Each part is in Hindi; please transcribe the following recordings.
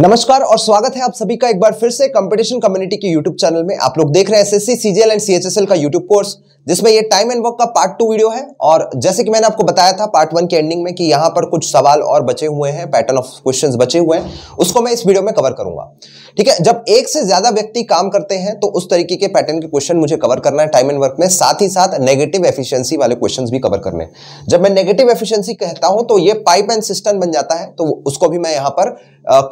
नमस्कार और स्वागत है आप सभी का एक बार फिर से कंपटीशन कम्युनिटी के यूट्यूब चैनल में आप लोग देख रहे हैं एसएससी सीजीएल एंड सीएचएसएल का यूट्यूब कोर्स जिसमें ये टाइम एंड वर्क का पार्ट टू वीडियो है और जैसे कि मैंने आपको बताया था पार्ट वन के एंडिंग में कि यहाँ पर कुछ सवाल और बचे हुए हैं पैटर्न ऑफ क्वेश्चन बचे हुए हैं उसको मैं इस वीडियो में कवर करूंगा ठीक है जब एक से ज्यादा व्यक्ति काम करते हैं तो उस तरीके के पैटर्न के क्वेश्चन मुझे कवर करना है टाइम एंड वर्क में साथ ही साथ नेगेटिव एफिशियंसी वाले क्वेश्चन भी कवर करने जब मैं नेगेटिव एफिशियंसी कहता हूं तो ये पाइप एंड सिस्टम बन जाता है तो उसको भी मैं यहाँ पर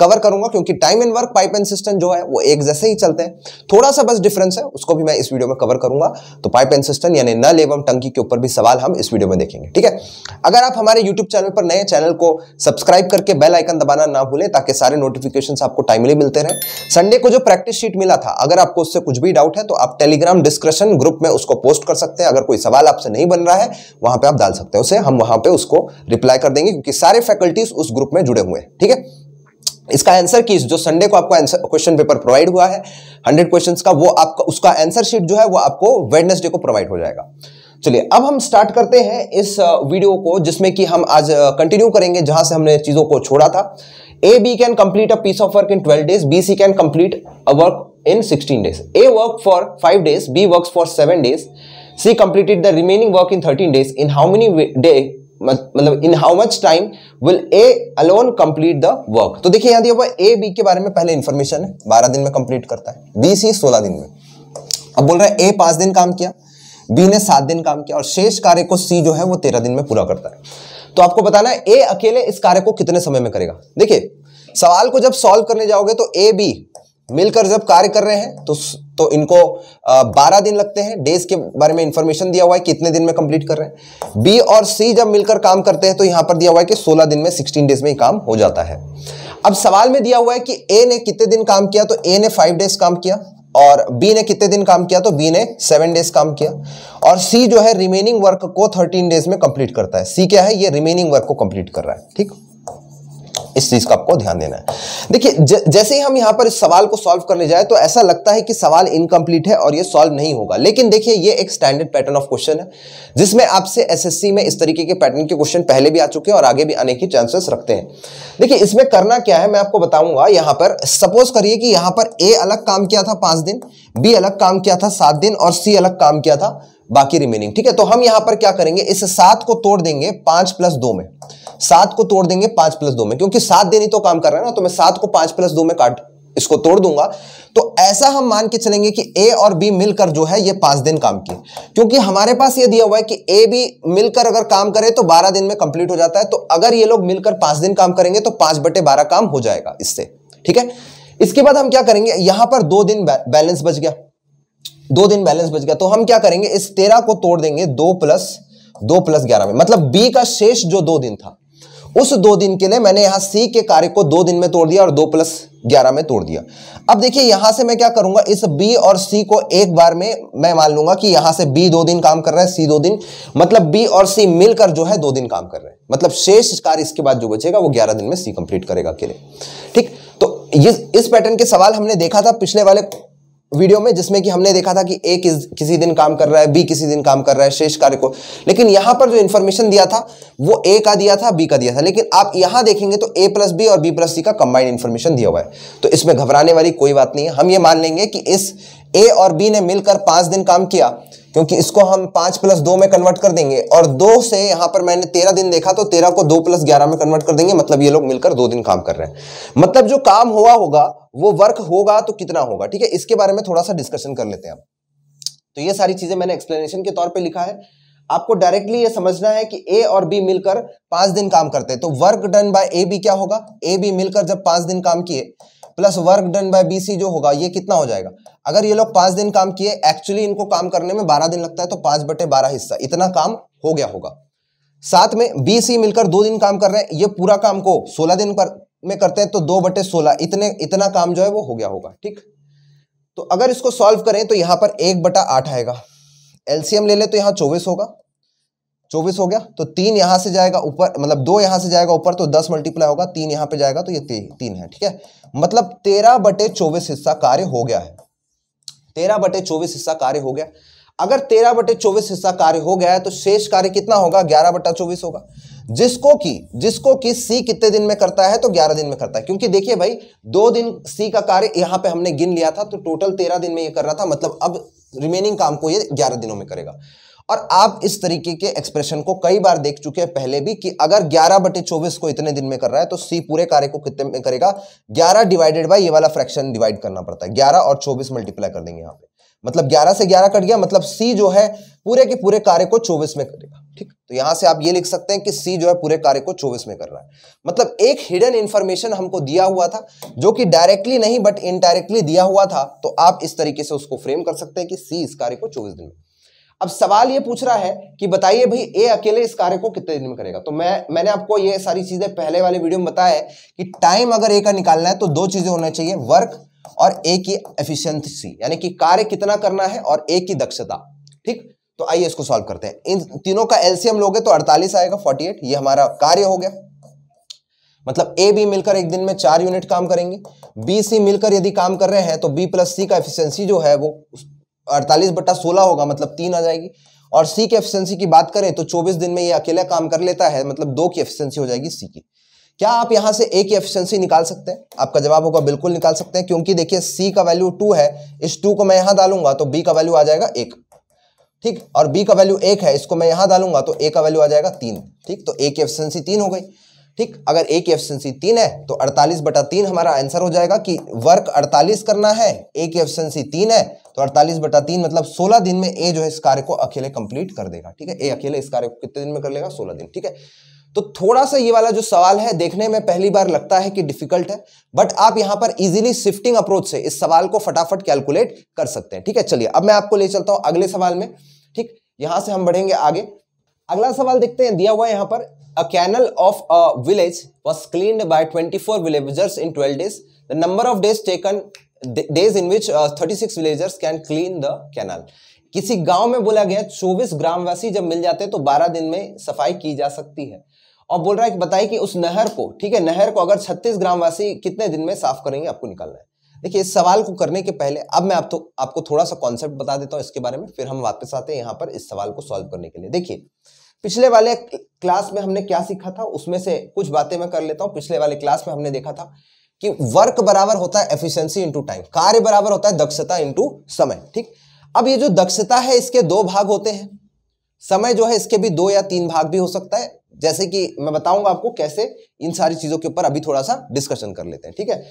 कवर करूंगा क्योंकि time and work pipe and cistern जो है वो एक जैसे ही चलते हैं थोड़ा सा बस डिफरेंस है उसको भी मैं इस वीडियो में कवर करूंगा तो पाइप एंड सिस्टम यानी नल एवं टंकी के ऊपर भी सवाल हम इस वीडियो में देखेंगे ठीक है अगर आप हमारे यूट्यूब चैनल पर नए चैनल को सब्सक्राइब करके बेल आइकन दबाना ना भूलें ताकि सारे नोटिफिकेशन आपको टाइमली मिलते रहे संडे को जो प्रैक्टिस शीट मिला था अगर आपको उससे कुछ भी डाउट है तो आप टेलीग्राम डिस्क्रिप्शन ग्रुप में उसको पोस्ट कर सकते हैं अगर कोई सवाल आपसे नहीं बन रहा है वहां पर आप डाल सकते हैं उसे हम वहां पर उसको रिप्लाई कर देंगे क्योंकि सारे फैकल्टीज उस ग्रुप में जुड़े हुए हैं ठीक है इसका आंसर की जो संडे को आपको आंसर क्वेश्चन पेपर प्रोवाइड हुआ है हंड्रेड क्वेश्चन का वो आपका उसका आंसर शीट जो है वो आपको वेडनेसडे को प्रोवाइड हो जाएगा चलिए अब हम स्टार्ट करते हैं इस वीडियो को जिसमें कि हम आज कंटिन्यू करेंगे जहां से हमने चीजों को छोड़ा था A B can complete a piece of work in twelve days B C can complete a work in 16 days A work for 5 days B work for 7 days C completed the remaining work in 13 days in how many day मतलब in how much time will A alone complete the work तो देखिए यहां दिया हुआ ए बी के बारे में पहले इन्फॉर्मेशन है बारह दिन में कंप्लीट करता है बी सी सोलह दिन में अब बोल रहा है ए पांच दिन काम किया बी ने सात दिन काम किया और शेष कार्य को सी जो है वो तेरह दिन में पूरा करता है तो आपको बताना है ए अकेले इस कार्य को कितने समय में करेगा देखिए सवाल को जब सॉल्व करने जाओगे तो ए बी मिलकर जब कार्य कर रहे हैं तो तो इनको बारह दिन लगते हैं डेज के बारे में इंफॉर्मेशन दिया हुआ है कितने दिन में कंप्लीट कर रहे हैं बी और सी जब मिलकर काम करते हैं तो यहां पर दिया हुआ है कि सोलह दिन में सिक्सटीन डेज में ही काम हो जाता है अब सवाल में दिया हुआ है कि ए ने कितने दिन काम किया तो ए ने फाइव डेज काम किया और बी ने कितने दिन काम किया तो बी ने सेवन डेज काम किया और सी जो है रिमेनिंग वर्क को थर्टीन डेज में कंप्लीट करता है सी क्या है ये रिमेनिंग वर्क को कंप्लीट कर रहा है ठीक इस चीज का आपको ध्यान देना है देखिए जैसे ही हम यहां पर इस सवाल को सॉल्व करने जाए तो ऐसा लगता है कि सवाल इनकम्प्लीट है और ये सॉल्व नहीं होगा लेकिन देखिए ये एक स्टैंडर्ड पैटर्न ऑफ क्वेश्चन है जिसमें आपसे एसएससी में इस तरीके के पैटर्न के क्वेश्चन पहले भी आ चुके हैं और आगे भी आने की चांसेस रखते हैं देखिए इसमें करना क्या है मैं आपको बताऊंगा यहां पर सपोज करिए कि यहां पर ए अलग काम किया था पांच दिन बी अलग काम किया था सात दिन और सी अलग काम किया था बाकी रिमेनिंग ठीक है तो हम यहां पर क्या करेंगे इस सात को तोड़ देंगे पांच प्लस दो में सात को तोड़ देंगे पांच प्लस दो में क्योंकि सात दिन ही तो काम कर रहे हैं ना तो मैं सात को पांच प्लस दो में काट इसको तोड़ दूंगा तो ऐसा हम मान के चलेंगे कि ए और बी मिलकर जो है ये पांच दिन काम किए क्योंकि हमारे पास ये दिया हुआ है कि ए बी मिलकर अगर काम करे तो बारह दिन में कंप्लीट हो जाता है तो अगर ये लोग मिलकर पांच दिन काम करेंगे तो पांच बटे बारह काम हो जाएगा इससे ठीक है इसके बाद हम क्या करेंगे यहां पर दो दिन बैलेंस बच गया दो दिन बैलेंस बच गया तो हम क्या करेंगे इस तेरह को तोड़ देंगे दो प्लस दो प्लस ग्यारह में मतलब बी का शेष जो दो दिन था उस दो दिन के लिए मैंने यहां सी के कार्य को दो दिन में तोड़ दिया और दो प्लस ग्यारह में तोड़ दिया अब देखिए यहां से मैं क्या करूंगा इस बी और सी को एक बार में मैं मान लूंगा कि यहां से बी दो दिन काम कर रहा है सी दो दिन मतलब बी और सी मिलकर जो है दो दिन काम कर रहे हैं मतलब शेष कार्य इसके बाद जो बचेगा वो ग्यारह दिन में सी कंप्लीट करेगा अकेले ठीक तो ये इस पैटर्न के सवाल हमने देखा था पिछले वाले वीडियो में जिसमें कि हमने देखा था कि ए किस, किसी दिन काम कर रहा है बी किसी दिन काम कर रहा है शेष कार्य को लेकिन यहां पर जो इन्फॉर्मेशन दिया था वो ए का दिया था बी का दिया था लेकिन आप यहां देखेंगे तो ए प्लस बी और बी प्लस सी का कंबाइंड इन्फॉर्मेशन दिया हुआ है तो इसमें घबराने वाली कोई बात नहीं है हम ये मान लेंगे कि इस ए और बी ने मिलकर पांच दिन काम किया क्योंकि इसको हम पांच प्लस दो में कन्वर्ट कर देंगे और दो से यहां पर मैंने तेरह दिन देखा तो तेरह को दो प्लस ग्यारह में कन्वर्ट कर देंगे मतलब ये लोग मिलकर दो दिन काम कर रहे हैं मतलब जो काम हुआ होगा वो वर्क होगा तो कितना होगा ठीक है इसके बारे में थोड़ा सा डिस्कशन कर लेते हैं तो ये सारी चीजें मैंने एक्सप्लेनेशन के तौर पर लिखा है आपको डायरेक्टली ये समझना है कि ए और बी मिलकर पांच दिन काम करते हैं तो work done by A B क्या होगा ए बी मिलकर जब पांच दिन काम किए plus work done by B C जो होगा ये कितना हो जाएगा अगर ये लोग पांच दिन काम किए एक्चुअली इनको काम करने में बारह दिन लगता है तो पांच बटे बारह हिस्सा इतना काम हो गया होगा साथ में बी सी मिलकर दो दिन काम कर रहे हैं ये पूरा काम को सोलह दिन पर में करते हैं तो दो बटे सोलह इतने इतना काम जो है वो हो गया होगा ठीक तो अगर इसको सॉल्व करें तो यहां पर एक बटा आठ आएगा एलसीएम ले ले तो यहां चौबीस होगा चौबीस हो गया तो तीन यहां से जाएगा ऊपर मतलब दो यहां से जाएगा ऊपर तो दस मल्टीप्लाई होगा तीन यहां पे जाएगा तो ये ती, तीन है ठीक है मतलब तेरह बटे चौबीस हिस्सा कार्य हो गया है तेरह बटे चौबीस हिस्सा कार्य हो गया अगर तेरह बटे चौबीस हिस्सा कार्य हो गया है तो शेष कार्य कितना होगा ग्यारह बटा चौबीस होगा जिसको कि जिसको कि सी कितने दिन में करता है तो ग्यारह दिन में करता है क्योंकि देखिए भाई दो दिन सी का कार्य यहां पे हमने गिन लिया था तो टोटल तेरह दिन में ये कर रहा था मतलब अब रिमेनिंग काम को ये ग्यारह दिनों में करेगा और आप इस तरीके के एक्सप्रेशन को कई बार देख चुके हैं पहले भी कि अगर ग्यारह बटे चौबीस को इतने दिन में कर रहा है तो सी पूरे कार्य को कितने में करेगा ग्यारह डिवाइडेड बाई ये वाला फ्रैक्शन डिवाइड करना पड़ता है ग्यारह और चौबीस मल्टीप्लाई कर देंगे यहाँ पे मतलब 11 से 11 कट गया मतलब सी जो है पूरे के पूरे कार्य को चौबीस में करेगा ठीक तो यहां से आप ये लिख सकते हैं कि सी जो है पूरे कार्य को चौबीस में कर रहा है मतलब एक हिडन इंफॉर्मेशन हमको दिया हुआ था जो कि डायरेक्टली नहीं बट इनडायरेक्टली दिया हुआ था तो आप इस तरीके से उसको फ्रेम कर सकते हैं कि सी इस कार्य को चौबीस दिन में अब सवाल ये पूछ रहा है कि बताइए भाई ए अकेले इस कार्य को कितने दिन में करेगा तो मैं मैंने आपको ये सारी चीजें पहले वाले वीडियो में बताया है कि टाइम अगर ए का निकालना है तो दो चीजें होना चाहिए वर्क और ए की एफिशिएंसी यानी कि कार्य कितना करना है और ए की दक्षता ठीक तो आइए इसको सॉल्व करते हैं इन तीनों का एलसीएम लोगे तो अड़तालीस आएगा फोर्टी ये हमारा कार्य हो गया मतलब ए बी मिलकर एक दिन में चार यूनिट काम करेंगे बी सी मिलकर यदि काम कर रहे हैं तो बी प्लस सी का एफिशिएंसी जो है वो अड़तालीस बट्टा सोलह होगा मतलब तीन आ जाएगी और सी की एफिशिएंसी की बात करें तो 24 दिन में ये अकेला काम कर लेता है मतलब दो की एफिशिएंसी हो जाएगी सी की क्या आप यहां से ए की एफिशिएंसी निकाल सकते हैं आपका जवाब होगा बिल्कुल निकाल सकते हैं क्योंकि देखिए सी का वैल्यू टू है इस टू को मैं यहां डालूंगा तो बी का वैल्यू आ जाएगा एक ठीक और बी का वैल्यू एक है इसको मैं यहां डालूंगा तो ए का वैल्यू आ जाएगा तीन ठीक तो ए की एफिशिएंसी तीन हो गई ठीक अगर ए की एफिशिएंसी तीन है तो 48 बटा तीन हमारा आंसर हो जाएगा कि वर्क 48 करना है ए की एफिशिएंसी तीन है तो 48 बटा तीन मतलब 16 दिन में ए जो है इस कार्य को अकेले कंप्लीट कर देगा ठीक है ए अकेले इस कार्य को कितने दिन में कर लेगा 16 दिन ठीक है तो थोड़ा सा ये वाला जो सवाल है देखने में पहली बार लगता है कि डिफिकल्ट है बट आप यहां पर इजीली शिफ्टिंग अप्रोच से इस सवाल को फटाफट कैलकुलेट कर सकते हैं ठीक है चलिए अब मैं आपको ले चलता हूं अगले सवाल में ठीक यहां से हम बढ़ेंगे आगे अगला सवाल देखते हैं दिया हुआ यहां पर a canal of a village was cleaned by 24 villagers in 12 days. The number of days taken, days in which uh, 36 villagers can clean the canal. किसी गांव में बोला गया 24 ग्रामवासी जब मिल जाते हैं तो 12 दिन में सफाई की जा सकती है और बोल रहा है कि बताइए कि उस नहर को ठीक है नहर को अगर 36 ग्रामवासी कितने दिन में साफ करेंगे आपको निकालना है देखिए इस सवाल को करने के पहले अब मैं आप तो, आपको थोड़ा सा कॉन्सेप्ट बता देता हूँ इसके बारे में फिर हम वापस आते हैं यहाँ पर इस सवाल को सॉल्व करने के लिए देखिए पिछले वाले क्लास में हमने क्या सीखा था उसमें से कुछ बातें मैं कर लेता हूं पिछले वाले क्लास में हमने देखा था कि वर्क बराबर होता है एफिशिएंसी इंटू टाइम कार्य बराबर होता है दक्षता इंटू समय ठीक अब ये जो दक्षता है इसके दो भाग होते हैं समय जो है इसके भी दो या तीन भाग भी हो सकता है जैसे कि मैं बताऊंगा आपको कैसे इन सारी चीजों के ऊपर अभी थोड़ा सा डिस्कशन कर लेते हैं ठीक है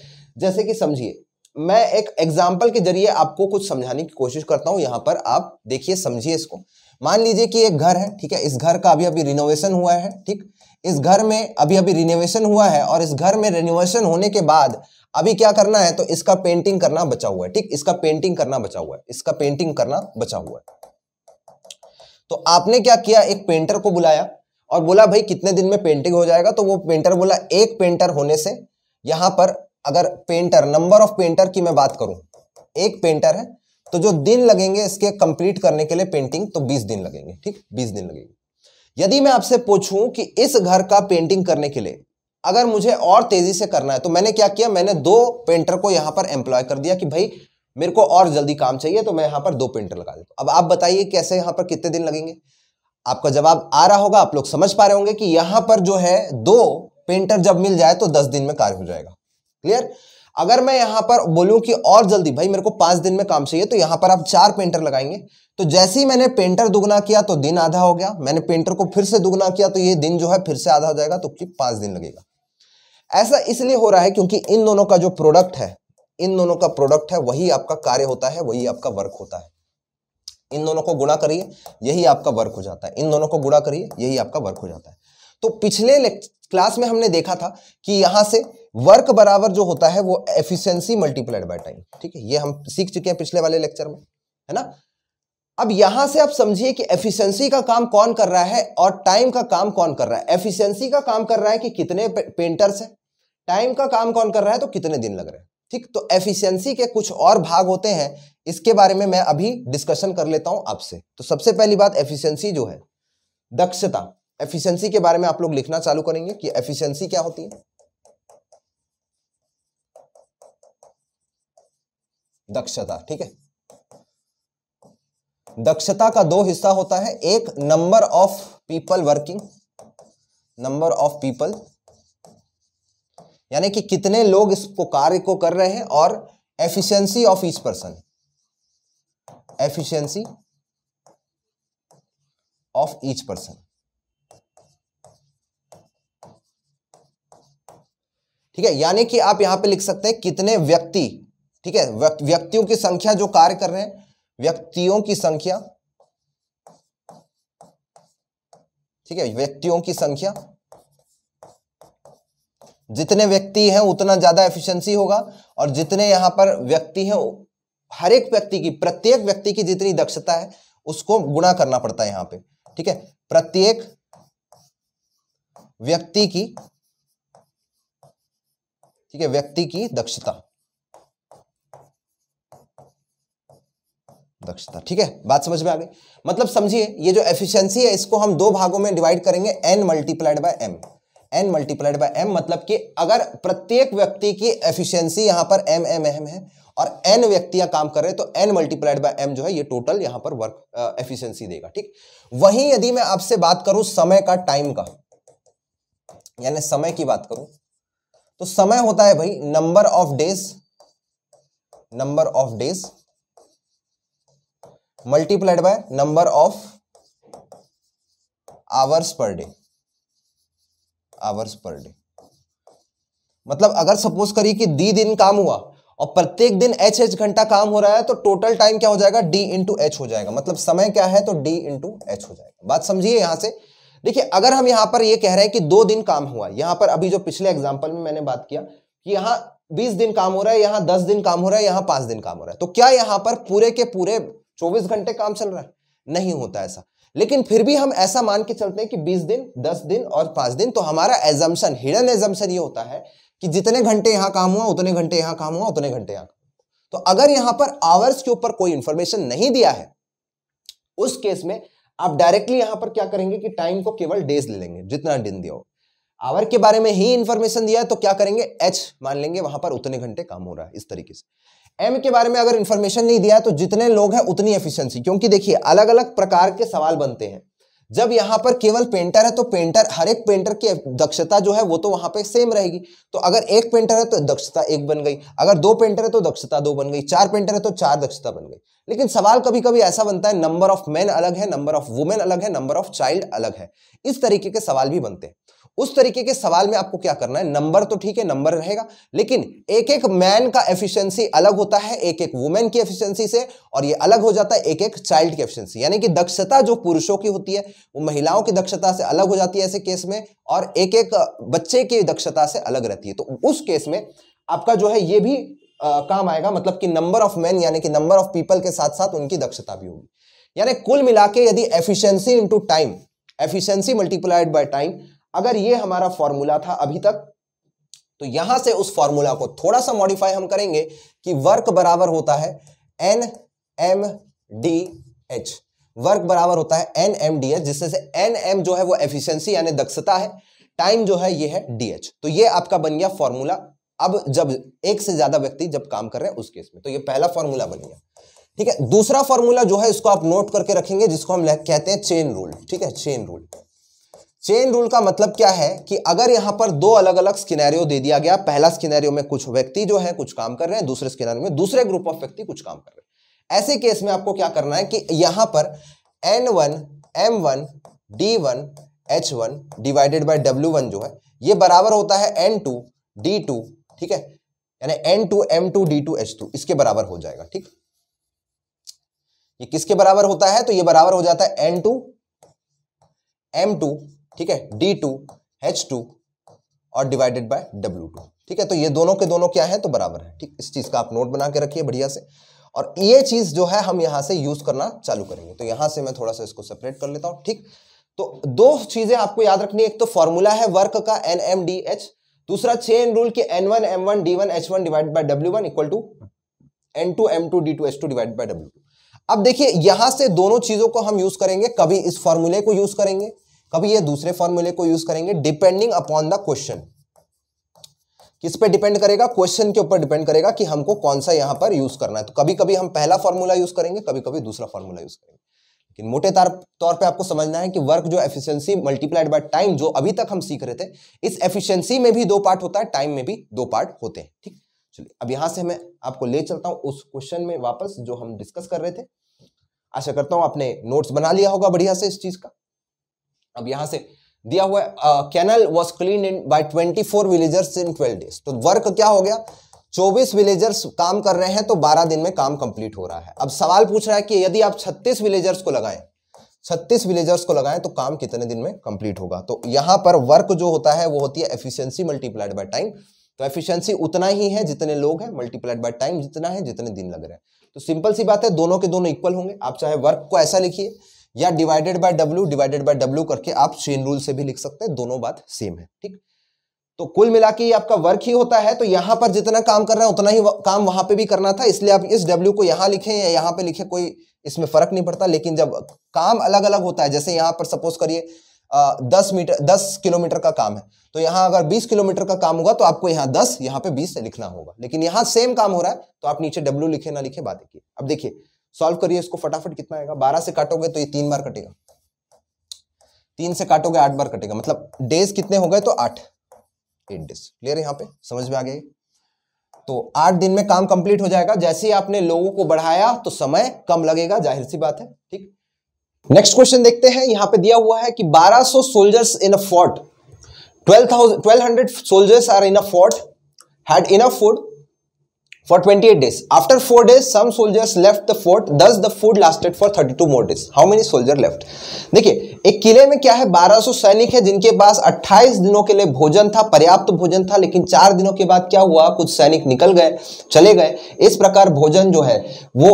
जैसे कि समझिए मैं एक एग्जाम्पल के जरिए आपको कुछ समझाने की कोशिश करता हूं यहां पर आप देखिए समझिए इसको मान लीजिए कि एक घर है ठीक है इस घर का अभी अभी रिनोवेशन हुआ है ठीक इस घर में अभी अभी रिनोवेशन हुआ है और इस घर में रिनोवेशन होने के बाद अभी क्या करना है तो इसका पेंटिंग करना बचा हुआ है ठीक इसका पेंटिंग करना बचा हुआ है इसका पेंटिंग करना बचा हुआ है तो आपने क्या किया एक पेंटर को बुलाया और बोला भाई कितने दिन में पेंटिंग हो जाएगा तो वो पेंटर बोला एक पेंटर होने से यहां पर अगर पेंटर नंबर ऑफ पेंटर की मैं बात करूं एक पेंटर है तो जो दिन लगेंगे इसके कंप्लीट करने के लिए पेंटिंग तो 20 दिन लगेंगे ठीक 20 दिन लगेंगे यदि मैं आपसे पूछूं कि इस घर का पेंटिंग करने के लिए अगर मुझे और तेजी से करना है तो मैंने क्या किया मैंने दो पेंटर को यहां पर एम्प्लॉय कर दिया कि भाई मेरे को और जल्दी काम चाहिए तो मैं यहां पर दो पेंटर लगा देता अब आप बताइए कैसे यहां पर कितने दिन लगेंगे आपका जवाब आ रहा होगा आप लोग समझ पा रहे होंगे कि यहां पर जो है दो पेंटर जब मिल जाए तो दस दिन में कार्य हो जाएगा क्लियर अगर मैं यहाँ पर बोलूँ कि और जल्दी भाई मेरे को पांच दिन में काम चाहिए तो यहाँ पर आप चार पेंटर लगाएंगे तो जैसे ही मैंने पेंटर दुगना किया तो दिन आधा हो गया मैंने पेंटर को फिर से दुगना किया तो ये दिन जो है फिर से आधा हो जाएगा तो पांच दिन लगेगा ऐसा इसलिए हो रहा है क्योंकि इन दोनों का जो प्रोडक्ट है इन दोनों का प्रोडक्ट है वही आपका कार्य होता है वही आपका वर्क होता है इन दोनों को गुणा करिए यही आपका वर्क हो जाता है इन दोनों को गुणा करिए यही आपका वर्क हो जाता है तो पिछले क्लास में हमने देखा था कि यहां से वर्क बराबर जो होता है वो एफिशिएंसी मल्टीप्लाइड बाय टाइम ठीक है ये हम सीख चुके हैं पिछले वाले लेक्चर में है ना अब यहां से आप समझिए कि एफिशिएंसी का काम कौन कर रहा है और टाइम का काम कौन कर रहा है एफिशिएंसी का काम कर रहा है कि कितने पेंटर्स हैं टाइम का काम कौन कर रहा है तो कितने दिन लग रहे हैं ठीक तो एफिशिएंसी के कुछ और भाग होते हैं इसके बारे में मैं अभी डिस्कशन कर लेता हूं आपसे तो सबसे पहली बात एफिशिएंसी जो है दक्षता एफिशिएंसी के बारे में आप लोग लिखना चालू करेंगे कि एफिशिएंसी क्या होती है दक्षता ठीक है दक्षता का दो हिस्सा होता है एक number of people working number of people यानी कि कितने लोग इसको कार्य को कर रहे हैं और efficiency of each person efficiency of each person ठीक है यानी कि आप यहां पे लिख सकते हैं कितने व्यक्ति ठीक है व्यक्तियों की संख्या जो कार्य कर रहे हैं व्यक्तियों की संख्या ठीक है व्यक्तियों की संख्या जितने व्यक्ति हैं उतना ज्यादा एफिशिएंसी होगा और जितने यहां पर व्यक्ति हैं हर एक व्यक्ति की प्रत्येक व्यक्ति की जितनी दक्षता है उसको गुणा करना पड़ता है यहां पे ठीक है प्रत्येक व्यक्ति की ठीक है व्यक्ति की दक्षता दक्षता ठीक है बात समझ में आ गई मतलब समझिए ये जो एफिशिएंसी है इसको हम दो भागों में डिवाइड करेंगे N multiplied by M N multiplied by M मतलब कि अगर प्रत्येक व्यक्ति की एफिशिएंसी यहां पर एम एम एम है और एन व्यक्तियां काम कर रहे हैं तो एन मल्टीप्लाइड बाय एम जो है ये टोटल यहां पर वर्क एफिशियंसी देगा ठीक वहीं यदि मैं आपसे बात करूं समय का टाइम का यानी समय की बात करूं तो समय होता है भाई number of days number of days multiplied by number of hours per day hours per day मतलब अगर सपोज करिए कि डी दिन काम हुआ और प्रत्येक दिन एच एच घंटा काम हो रहा है तो टोटल टाइम क्या हो जाएगा डी इंटू एच हो जाएगा मतलब समय क्या है तो डी इंटू एच हो जाएगा बात समझिए यहां से देखिए अगर हम यहां पर ये कह रहे हैं कि दो दिन काम हुआ यहां पर अभी जो पिछले एग्जाम्पल में मैंने बात किया कि यहां बीस दिन काम हो रहा है यहाँ दस दिन काम हो रहा है यहां पांच दिन काम हो रहा है तो क्या यहाँ पर पूरे के पूरे चौबीस घंटे काम चल रहा है नहीं होता ऐसा लेकिन फिर भी हम ऐसा मान के चलते हैं कि 20 दिन 10 दिन और 5 दिन तो हमारा एजम्सन हिडन एजम्सन ये होता है कि जितने घंटे यहाँ काम हुआ उतने घंटे यहाँ काम हुआ उतने घंटे यहाँ तो अगर यहाँ पर आवर्स के ऊपर कोई इंफॉर्मेशन नहीं दिया है उस केस में आप डायरेक्टली यहां पर क्या करेंगे कि टाइम को केवल डेज ले लेंगे जितना दिन दिया हो आवर के बारे में ही इंफॉर्मेशन दिया है तो क्या करेंगे एच मान लेंगे वहां पर उतने घंटे काम हो रहा है इस तरीके से एम के बारे में अगर इन्फॉर्मेशन नहीं दिया तो जितने लोग हैं उतनी एफिशिएंसी क्योंकि देखिए अलग अलग प्रकार के सवाल बनते हैं जब यहाँ पर केवल पेंटर है तो पेंटर हर एक पेंटर की दक्षता जो है वो तो वहाँ पे सेम रहेगी तो अगर एक पेंटर है तो दक्षता एक बन गई अगर दो पेंटर है तो दक्षता दो बन गई चार पेंटर है तो चार दक्षता बन गई लेकिन सवाल कभी कभी ऐसा बनता है नंबर ऑफ मैन अलग है नंबर ऑफ वुमेन अलग है नंबर ऑफ चाइल्ड अलग है इस तरीके के सवाल भी बनते हैं उस तरीके के सवाल में आपको क्या करना है नंबर तो ठीक है नंबर रहेगा लेकिन एक एक मैन का एफिशिएंसी अलग होता है एक एक वुमेन की एफिशिएंसी से और ये अलग हो जाता है एक एक चाइल्ड की एफिशिएंसी यानी कि दक्षता जो पुरुषों की होती है वो महिलाओं की दक्षता से अलग हो जाती है ऐसे केस में और एक एक बच्चे की दक्षता से अलग रहती है तो उस केस में आपका जो है ये भी आ, काम आएगा मतलब कि नंबर ऑफ मैन यानी कि नंबर ऑफ पीपल के साथ साथ उनकी दक्षता भी होगी यानी कुल मिला के यदि efficiency into time efficiency multiplied by time अगर ये हमारा फॉर्मूला था अभी तक तो यहां से उस फॉर्मूला को थोड़ा सा मॉडिफाई हम करेंगे कि वर्क बराबर होता है N M D H work बराबर होता है एन एम डी एच जिससे से एन एम जो है वो एफिशिएंसी यानी दक्षता है टाइम जो है ये है डी एच तो ये आपका बन गया फॉर्मूला अब जब एक से ज्यादा व्यक्ति जब काम कर रहे हैं उस केस में तो ये पहला फॉर्मूला बन गया ठीक है दूसरा फॉर्मूला जो है इसको आप नोट करके रखेंगे जिसको हम कहते हैं चेन रूल ठीक है चेन रूल चेन रूल का मतलब क्या है कि अगर यहां पर दो अलग अलग स्किनैरियो दे दिया गया पहला स्किनैरियो में कुछ व्यक्ति जो है कुछ काम कर रहे हैं दूसरे स्किनैरियो में दूसरे ग्रुप ऑफ व्यक्ति कुछ काम कर रहे हैं ऐसे केस में आपको क्या करना है कि यहां पर N one M one D one H one divided by W one जो है ये बराबर होता है एन टू डी टू ठीक है यानी N two M two D two H two इसके बराबर हो जाएगा ठीक ये किसके बराबर होता है तो ये बराबर हो जाता है एन टू एम टू ठीक है डी टू एच टू और डिवाइडेड बाय डब्ल्यू टू ठीक है तो ये दोनों के दोनों क्या है तो बराबर है ठीक इस चीज़ का आप नोट बना के रखिए बढ़िया से और ये चीज़ जो है हम यहां से यूज़ करना चालू करेंगे तो यहां से मैं थोड़ा सा इसको सेपरेट कर लेता हूं ठीक तो दो चीज़ें आपको याद रखनी एक तो फॉर्मूला है वर्क का एन एम डी एच दूसरा चेन रूल के N one M one D one H one divide by W one equal to N two M two D two H two divide by W two अब देखिए यहां से दोनों चीजों को हम यूज करेंगे कभी इस फॉर्मूले को यूज करेंगे अब ये दूसरे फॉर्मूले को यूज करेंगे डिपेंडिंग अपॉन द क्वेश्चन किस पे डिपेंड करेगा क्वेश्चन के ऊपर डिपेंड करेगा कि हमको कौन सा यहां पर यूज करना है तो कभी कभी हम पहला फॉर्मूला यूज करेंगे कभी कभी दूसरा फॉर्मूला यूज करेंगे लेकिन मोटे तौर पे आपको समझना है कि वर्क जो एफिशिएंसी मल्टीप्लाइड बाय टाइम जो अभी तक हम सीख रहे थे इस एफिशिएंसी में भी दो पार्ट होता है टाइम में भी दो पार्ट होते हैं ठीक चलिए अब यहां से मैं आपको ले चलता हूं उस क्वेश्चन में वापस जो हम डिस्कस कर रहे थे आशा करता हूं आपने नोट्स बना लिया होगा बढ़िया से इस चीज का अब यहां से दिया हुआ canal was clean in by 24 villagers in 12 days तो वर्क क्या हो गया 24 विलेजर्स काम कर रहे हैं तो 12 दिन में काम कंप्लीट हो रहा है अब सवाल पूछ रहा है कि यदि आप 36 विलेजर्स को लगाएं 36 विलेजर्स को लगाएं तो काम कितने दिन में कंप्लीट होगा तो यहां पर वर्क जो होता है वो होती है एफिशियंसी मल्टीप्लाइड बाय टाइम तो एफिशियंसी उतना ही है जितने लोग हैं मल्टीप्लाइड बाय टाइम जितना है जितने दिन लग रहे हैं तो सिंपल सी बात है दोनों के दोनों इक्वल होंगे आप चाहे वर्क को ऐसा लिखिए या divided by W divided by W करके आप चेन रूल से भी लिख सकते हैं दोनों बात सेम है ठीक तो कुल मिला के आपका वर्क ही होता है तो यहां पर जितना काम कर रहे हैं उतना ही काम वहां पे भी करना था इसलिए आप इस डब्ल्यू को यहां लिखे या यहां पे लिखे कोई इसमें फर्क नहीं पड़ता लेकिन जब काम अलग अलग होता है जैसे यहां पर सपोज करिए दस मीटर दस किलोमीटर का काम है तो यहां अगर बीस किलोमीटर का काम होगा तो आपको यहां दस यहां पे बीस लिखना होगा लेकिन यहां सेम काम हो रहा है तो आप नीचे डब्ल्यू लिखे ना लिखे बात देखिए अब देखिए सॉल्व करिए इसको फटाफट कितना आएगा बारह से काटोगे तो ये तीन बार कटेगा तीन से काटोगे आठ बार कटेगा मतलब डेज कितने हो गए तो आठ एट डेज क्लियर यहाँ पे समझ में आ गया तो आठ दिन में काम कंप्लीट हो जाएगा जैसे ही आपने लोगों को बढ़ाया तो समय कम लगेगा जाहिर सी बात है ठीक नेक्स्ट क्वेश्चन देखते हैं यहाँ पे दिया हुआ है कि 1200 soldiers in a fort 12,000 1200 soldiers are in a fort had enough food for 28 days. After 4 days, some soldiers left the fort. Thus, the food lasted for 32 more days. How many soldier left? देखिए एक किले में क्या है 1200 सैनिक है जिनके पास 28 दिनों के लिए भोजन था पर्याप्त भोजन था लेकिन चार दिनों के बाद क्या हुआ कुछ सैनिक निकल गए चले गए इस प्रकार भोजन जो है वो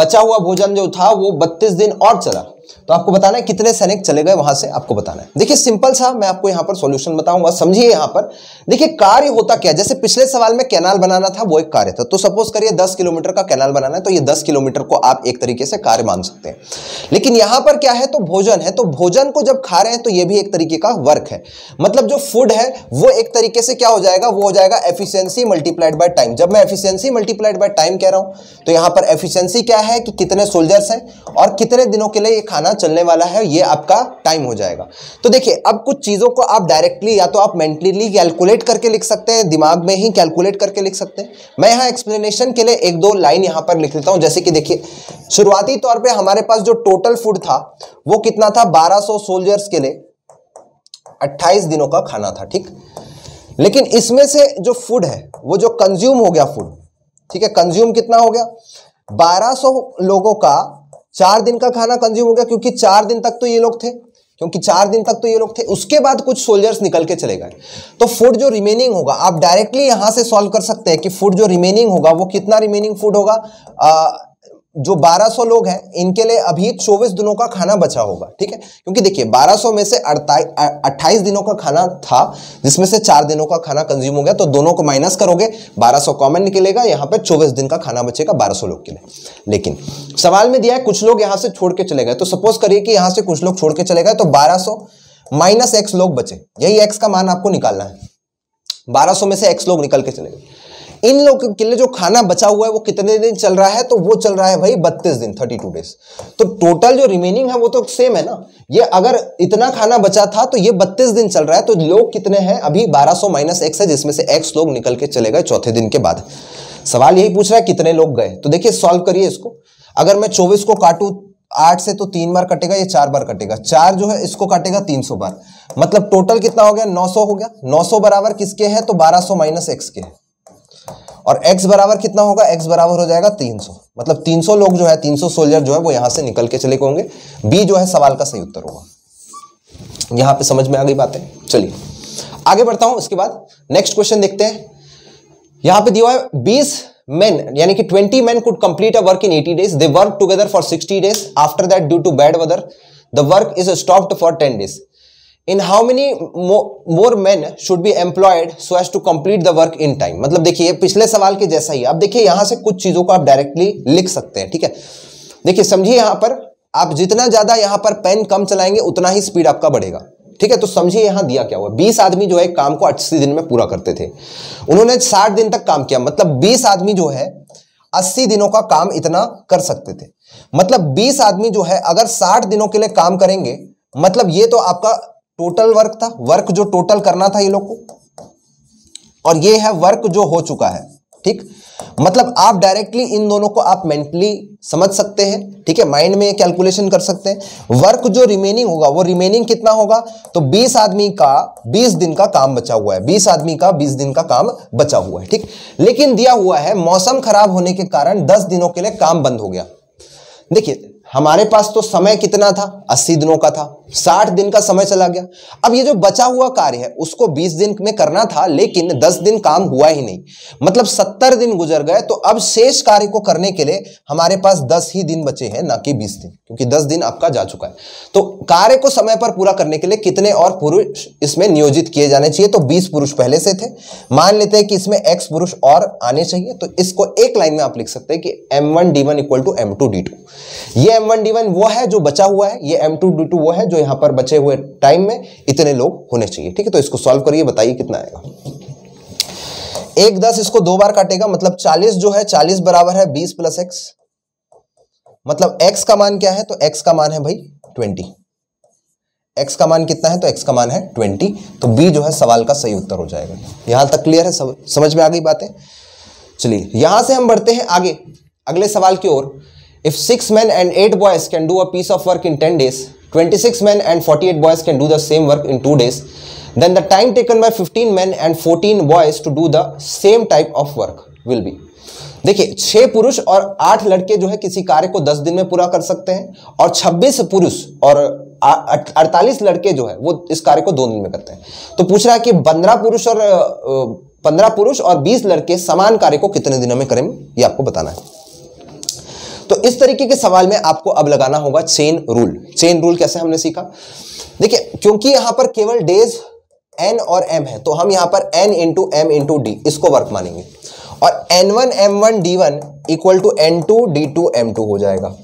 बचा हुआ भोजन जो था वो 32 दिन और चला तो आपको बताना है कितने सैनिक चले गए वहां से आपको बताना है देखिए सिंपल सा मैं आपको यहां पर सॉल्यूशन बताऊंगा समझिए यहां पर देखिए कार्य होता क्या जैसे पिछले सवाल में कैनाल बनाना था वो एक कार्य था तो सपोज करिए दस किलोमीटर का कैनाल बनाना है तो ये दस किलोमीटर को आप एक तरीके से कार्य मान सकते हैं लेकिन यहां पर क्या है तो भोजन है तो भोजन को जब खा रहे हैं तो यह भी एक तरीके का वर्क है मतलब जो फूड है वो एक तरीके से क्या हो जाएगा वो हो जाएगा एफिशियंसी मल्टीप्लाइड बाय टाइम जब मैं एफिशियंसी मल्टीप्लाइड बाय टाइम कह रहा हूं तो यहां पर एफिशियंसी क्या है कि कितने सोल्जर्स हैं और कितने दिनों के लिए ये खाना चलने वाला है ये आपका टाइम हो जाएगा तो देखिए अब कुछ चीज़ों को आप डायरेक्टली या तो आप मेंटली कैलकुलेट करके लिख सकते हैं दिमाग में ही कैलकुलेट करके लिख सकते हैं मैं यहाँ एक्सप्लेनेशन के लिए एक दो लाइन यहाँ पर लिख लेता हूँ जैसे कि देखिए शुरुआती तौर पर हमारे पास जो टोटल फूड था वो कितना था बारह सोल्जर्स के लिए अट्ठाईस दिनों का खाना था ठीक लेकिन इसमें से जो फूड है वो जो कंज्यूम हो गया फूड ठीक है कंज्यूम कितना हो गया 1200 लोगों का चार दिन का खाना कंज्यूम हो गया क्योंकि चार दिन तक तो ये लोग थे क्योंकि चार दिन तक तो ये लोग थे उसके बाद कुछ सोल्जर्स निकल के चले गए तो फूड जो रिमेनिंग होगा आप डायरेक्टली यहां से सॉल्व कर सकते हैं कि फूड जो रिमेनिंग होगा वो कितना रिमेनिंग फूड होगा जो 1200 लोग हैं इनके लिए अभी 24 दिनों का खाना बचा होगा ठीक है क्योंकि देखिए 1200 में से अट्ठाईस दिनों का खाना था जिसमें से चार दिनों का खाना कंज्यूम हो गया तो दोनों को माइनस करोगे 1200 कॉमन निकलेगा यहां पर 24 दिन का खाना बचेगा 1200 लोग के लिए लेकिन सवाल में दिया है कुछ लोग यहां से छोड़ के चले गए तो सपोज करिए कि यहां से कुछ लोग छोड़ के चले गए तो बारह माइनस एक्स लोग बचे यही एक्स का मान आपको निकालना है बारह में से एक्स लोग निकल के चले गए इन लोगों के लिए जो खाना बचा हुआ है वो कितने दिन चल रहा है तो वो चल रहा है भाई बत्तीस दिन थर्टी टू डेज तो टोटल जो रिमेनिंग है वो तो सेम है ना ये अगर इतना खाना बचा था तो ये बत्तीस दिन चल रहा है तो लोग कितने हैं अभी बारह सौ माइनस एक्स है जिसमें से एक्स लोग निकल के चले गए चौथे दिन के बाद सवाल यही पूछ रहा है कितने लोग गए तो देखिए सॉल्व करिए इसको अगर मैं चौबीस को काटू आठ से तो तीन बार कटेगा ये चार बार कटेगा चार जो है इसको काटेगा तीन सौ बार मतलब टोटल कितना हो गया नौ सौ हो गया नौ सौ बराबर किसके हैं तो बारह सौ माइनस एक्स के हैं और x बराबर कितना होगा एक्स बराबर हो जाएगा तीन सौ मतलब तीन सौ लोग जो है सौ सोल्जर जो है वो यहां से निकल के चले गएंगे b जो है सवाल का सही उत्तर होगा यहां पे समझ में आ गई बातें चलिए आगे बढ़ता हूं उसके बाद नेक्स्ट क्वेश्चन देखते हैं यहां पे दिया बीस मेन यानी कि twenty man could complete a work in eighty days they work together for sixty days after that due to bad weather the work is stopped for ten days in how many more man should be employed so as to complete the work in time मतलब देखिए पिछले सवाल के जैसा ही अब देखिए यहां से कुछ चीजों को आप डायरेक्टली लिख सकते हैं ठीक है देखिए समझिए यहां पर आप जितना ज्यादा यहां पर पेन कम चलाएंगे उतना ही स्पीड आपका बढ़ेगा ठीक है तो समझिए यहां दिया क्या हुआ बीस आदमी जो है काम को अस्सी दिन में पूरा करते थे उन्होंने साठ दिन तक काम किया मतलब बीस आदमी जो है अस्सी दिनों का काम इतना कर सकते थे मतलब बीस आदमी जो है अगर साठ दिनों के लिए काम करेंगे मतलब ये तो आपका टोटल वर्क था वर्क जो टोटल करना था ये लोग को और ये है वर्क जो हो चुका है ठीक मतलब आप डायरेक्टली इन दोनों को आप मेंटली समझ सकते हैं ठीक है माइंड में कैलकुलेशन कर सकते हैं वर्क जो रिमेनिंग होगा वो रिमेनिंग कितना होगा तो 20 आदमी का 20 दिन का काम बचा हुआ है 20 आदमी का 20 दिन का काम बचा हुआ है ठीक लेकिन दिया हुआ है मौसम खराब होने के कारण 10 दिनों के लिए काम बंद हो गया देखिए हमारे पास तो समय कितना था अस्सी दिनों का था साठ दिन का समय चला गया अब ये जो बचा हुआ कार्य है उसको बीस दिन में करना था लेकिन दस दिन काम हुआ ही नहीं मतलब सत्तर दिन गुजर गए तो अब शेष कार्य को करने के लिए हमारे पास दस ही दिन बचे हैं ना कि बीस दिन क्योंकि दस दिन आपका जा चुका है तो कार्य को समय पर पूरा करने के लिए कितने और पुरुष इसमें नियोजित किए जाने चाहिए तो बीस पुरुष पहले से थे मान लेते हैं कि इसमें एक्स पुरुष और आने चाहिए तो इसको एक लाइन में आप लिख सकते हैं कि M one D one equal to M two D two ये एम वन डी वन वो है जो बचा हुआ है ये एम टू डी टू वो है जो यहां पर बचे हुए टाइम में इतने लोग होने चाहिए ठीक है तो इसको सॉल्व करिए बताइए कितना आएगा एक दस इसको दो बार काटेगा मतलब चालीस जो है चालीस बराबर है बीस प्लस एक्स मतलब एक्स का मान क्या है तो एक्स का मान है भाई ट्वेंटी एक्स का मान कितना है तो एक्स का मान है ट्वेंटी तो बी जो है सवाल का सही उत्तर हो जाएगा यहां तक क्लियर है सब, समझ में आ गई बातें चलिए यहां से हम बढ़ते हैं आगे अगले सवाल की ओर man and eight boys can do a piece of work in ten days twenty six man and forty eight boys can do the same work in two days then the time taken by fifteen man and fourteen boys to do the same type of work will be देखिए छह पुरुष और आठ लड़के जो है किसी कार्य को दस दिन में पूरा कर सकते हैं और छब्बीस पुरुष और अड़तालीस लड़के जो है वो इस कार्य को दो दिन में करते हैं तो पूछ रहा है कि पंद्रह पुरुष और पंद्रह पुरुष और बीस लड़के समान कार्य को कितने दिनों में करेंगे ये आपको बताना है तो इस तरीके के सवाल में आपको अब लगाना होगा चेन रूल चेन रूल कैसे हमने सीखा देखिए क्योंकि यहां पर केवल डेज एन और एम है तो हम यहां पर N into M into D इसको वर्क मानेंगे और N one M one D one equal to N two D two M two हो जाएगा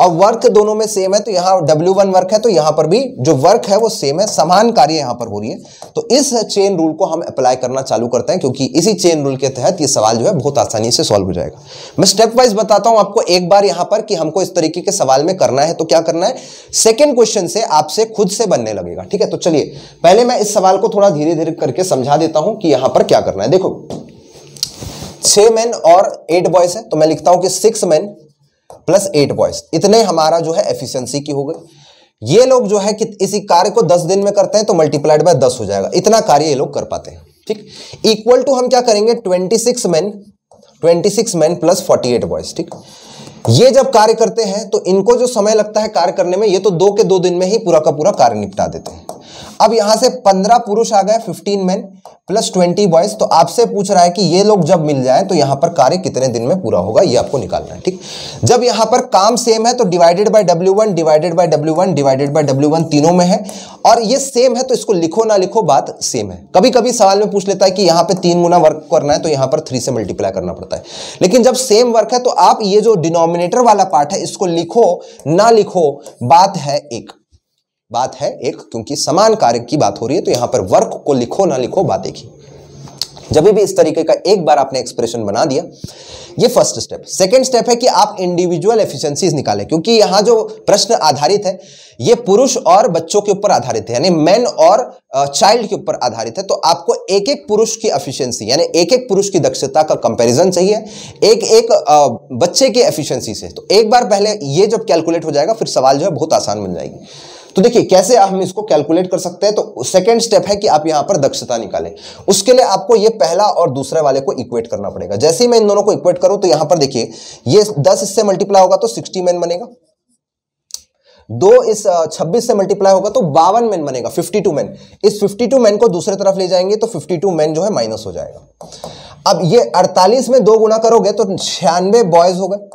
और वर्क दोनों में सेम है तो यहां डब्ल्यू वन वर्क है तो यहां पर भी जो वर्क है वो सेम है समान कार्य यहां पर हो रही है तो इस चेन रूल को हम अप्लाई करना चालू करते हैं क्योंकि इसी चेन रूल के तहत ये सवाल जो है बहुत आसानी से सॉल्व हो जाएगा मैं स्टेप वाइज बताता हूं आपको एक बार यहां पर कि हमको इस तरीके के सवाल में करना है तो क्या करना है सेकेंड क्वेश्चन से आपसे खुद से बनने लगेगा ठीक है तो चलिए पहले मैं इस सवाल को थोड़ा धीरे धीरे करके समझा देता हूं कि यहां पर क्या करना है देखो छह मैन और एट बॉयज है तो मैं लिखता हूं कि six man plus eight boys इतने हमारा जो है एफिशिएंसी की हो गई ये लोग जो है कि इसी कार्य को दस दिन में करते हैं तो मल्टीप्लाइड बाय दस हो जाएगा इतना कार्य ये लोग कर पाते हैं ठीक इक्वल टू हम क्या करेंगे twenty six man twenty six man plus forty eight boys ठीक ये जब कार्य करते हैं तो इनको जो समय लगता है कार्य करने में ये तो दो के दो दिन में ही पूरा का पूरा कार्य निपटा देते हैं अब यहां से पंद्रह पुरुष आ गए fifteen man plus twenty boys तो आपसे पूछ रहा है कि ये लोग जब मिल जाए तो यहां पर कार्य कितने दिन में पूरा होगा ये आपको निकालना है ठीक जब यहां पर काम सेम है तो divided by W one divided by W one divided by W one तीनों में है और ये सेम है तो इसको लिखो ना लिखो बात सेम है कभी कभी सवाल में पूछ लेता है कि यहां पर तीन गुना वर्क करना है तो यहां पर थ्री से मल्टीप्लाई करना पड़ता है लेकिन जब सेम वर्क है तो आप ये जो डिनोमिनेटर वाला पार्ट है इसको लिखो ना लिखो बात है एक बात है एक क्योंकि समान कार्य की बात हो रही है तो यहां पर वर्क को लिखो ना लिखो बात एक ही जब भी इस तरीके का एक बार आपने एक्सप्रेशन बना दिया ये फर्स्ट स्टेप सेकंड स्टेप है कि आप इंडिविजुअल एफिशिएंसीज निकालें क्योंकि यहां जो प्रश्न आधारित है ये पुरुष और बच्चों के ऊपर आधारित है यानी मैन और चाइल्ड के ऊपर आधारित है तो आपको एक एक पुरुष की एफिशिएंसी यानी एक एक पुरुष की दक्षता का कंपैरिजन चाहिए एक एक बच्चे की एफिशियंसी से तो एक बार पहले यह जब कैलकुलेट हो जाएगा फिर सवाल जो है बहुत आसान बन जाएगी तो देखिए कैसे हम इसको कैलकुलेट कर सकते हैं तो सेकेंड स्टेप है कि आप यहां पर दक्षता निकालें उसके लिए आपको ये पहला और दूसरे वाले को इक्वेट करना पड़ेगा जैसे ही मैं इन दोनों को इक्वेट करूं तो यहां पर देखिए ये दस इससे मल्टीप्लाई होगा तो सिक्सटी मैन बनेगा दो इस छब्बीस से मल्टीप्लाई होगा तो बावन मैन बनेगा फिफ्टी टू मैन इस फिफ्टी टू मैन को दूसरे तरफ ले जाएंगे तो फिफ्टी टू मैन जो है माइनस हो जाएगा अब ये अड़तालीस में दो गुना करोगे तो छियानवे बॉयज हो गए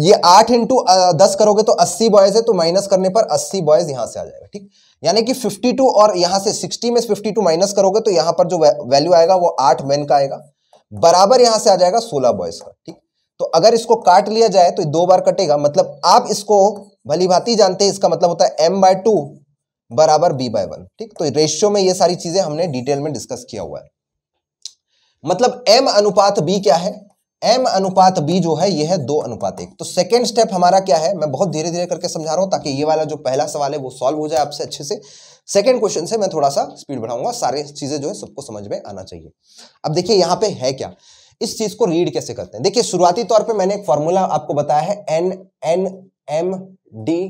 ये आठ इंटू दस करोगे तो अस्सी बॉयज है तो माइनस करने पर अस्सी बॉयज यहां से आ जाएगा ठीक यानी कि टू और यहां से सिक्सटी में टू माइनस करोगे तो यहां पर जो वैल्यू आएगा वो आठ मैन का आएगा बराबर यहां से आ जाएगा सोलह बॉयज का ठीक तो अगर इसको काट लिया जाए तो दो बार कटेगा मतलब आप इसको भली भांति जानते हैं इसका मतलब होता है एम बाय टू बराबर बी बाय वन ठीक तो रेशियो में ये सारी चीजें हमने डिटेल में डिस्कस किया हुआ है मतलब एम अनुपात बी क्या है एम अनुपात बी जो है यह है दो अनुपात एक तो सेकेंड स्टेप हमारा क्या है मैं बहुत धीरे धीरे करके समझा रहा हूं ताकि ये वाला जो पहला सवाल है वो सॉल्व हो जाए आपसे अच्छे से सेकेंड क्वेश्चन से मैं थोड़ा सा स्पीड बढ़ाऊंगा सारी चीज़ें जो है सबको समझ में आना चाहिए अब देखिए यहां पे है क्या इस चीज़ को रीड कैसे करते हैं देखिए शुरुआती तौर पर मैंने एक फॉर्मूला आपको बताया है एन एन एम डी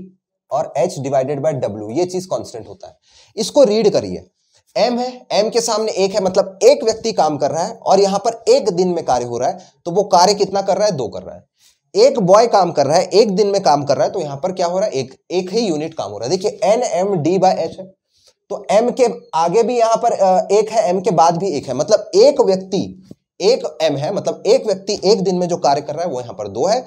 और एच डिवाइडेड बाय डब्ल्यू ये चीज़ कॉन्स्टेंट होता है इसको रीड करिए एम है एम के सामने एक है मतलब एक व्यक्ति काम कर रहा है और यहां पर एक दिन में कार्य हो रहा है तो वो कार्य कितना कर रहा है दो कर रहा है एक बॉय काम कर रहा है एक दिन में काम कर रहा है तो यहां पर क्या हो रहा है एक एक ही यूनिट काम हो रहा है देखिए N M D by H है तो एम के आगे भी यहां पर एक है एम के बाद भी एक है मतलब एक व्यक्ति एक एम है मतलब एक व्यक्ति एक दिन में जो कार्य कर रहा है वो यहां पर दो है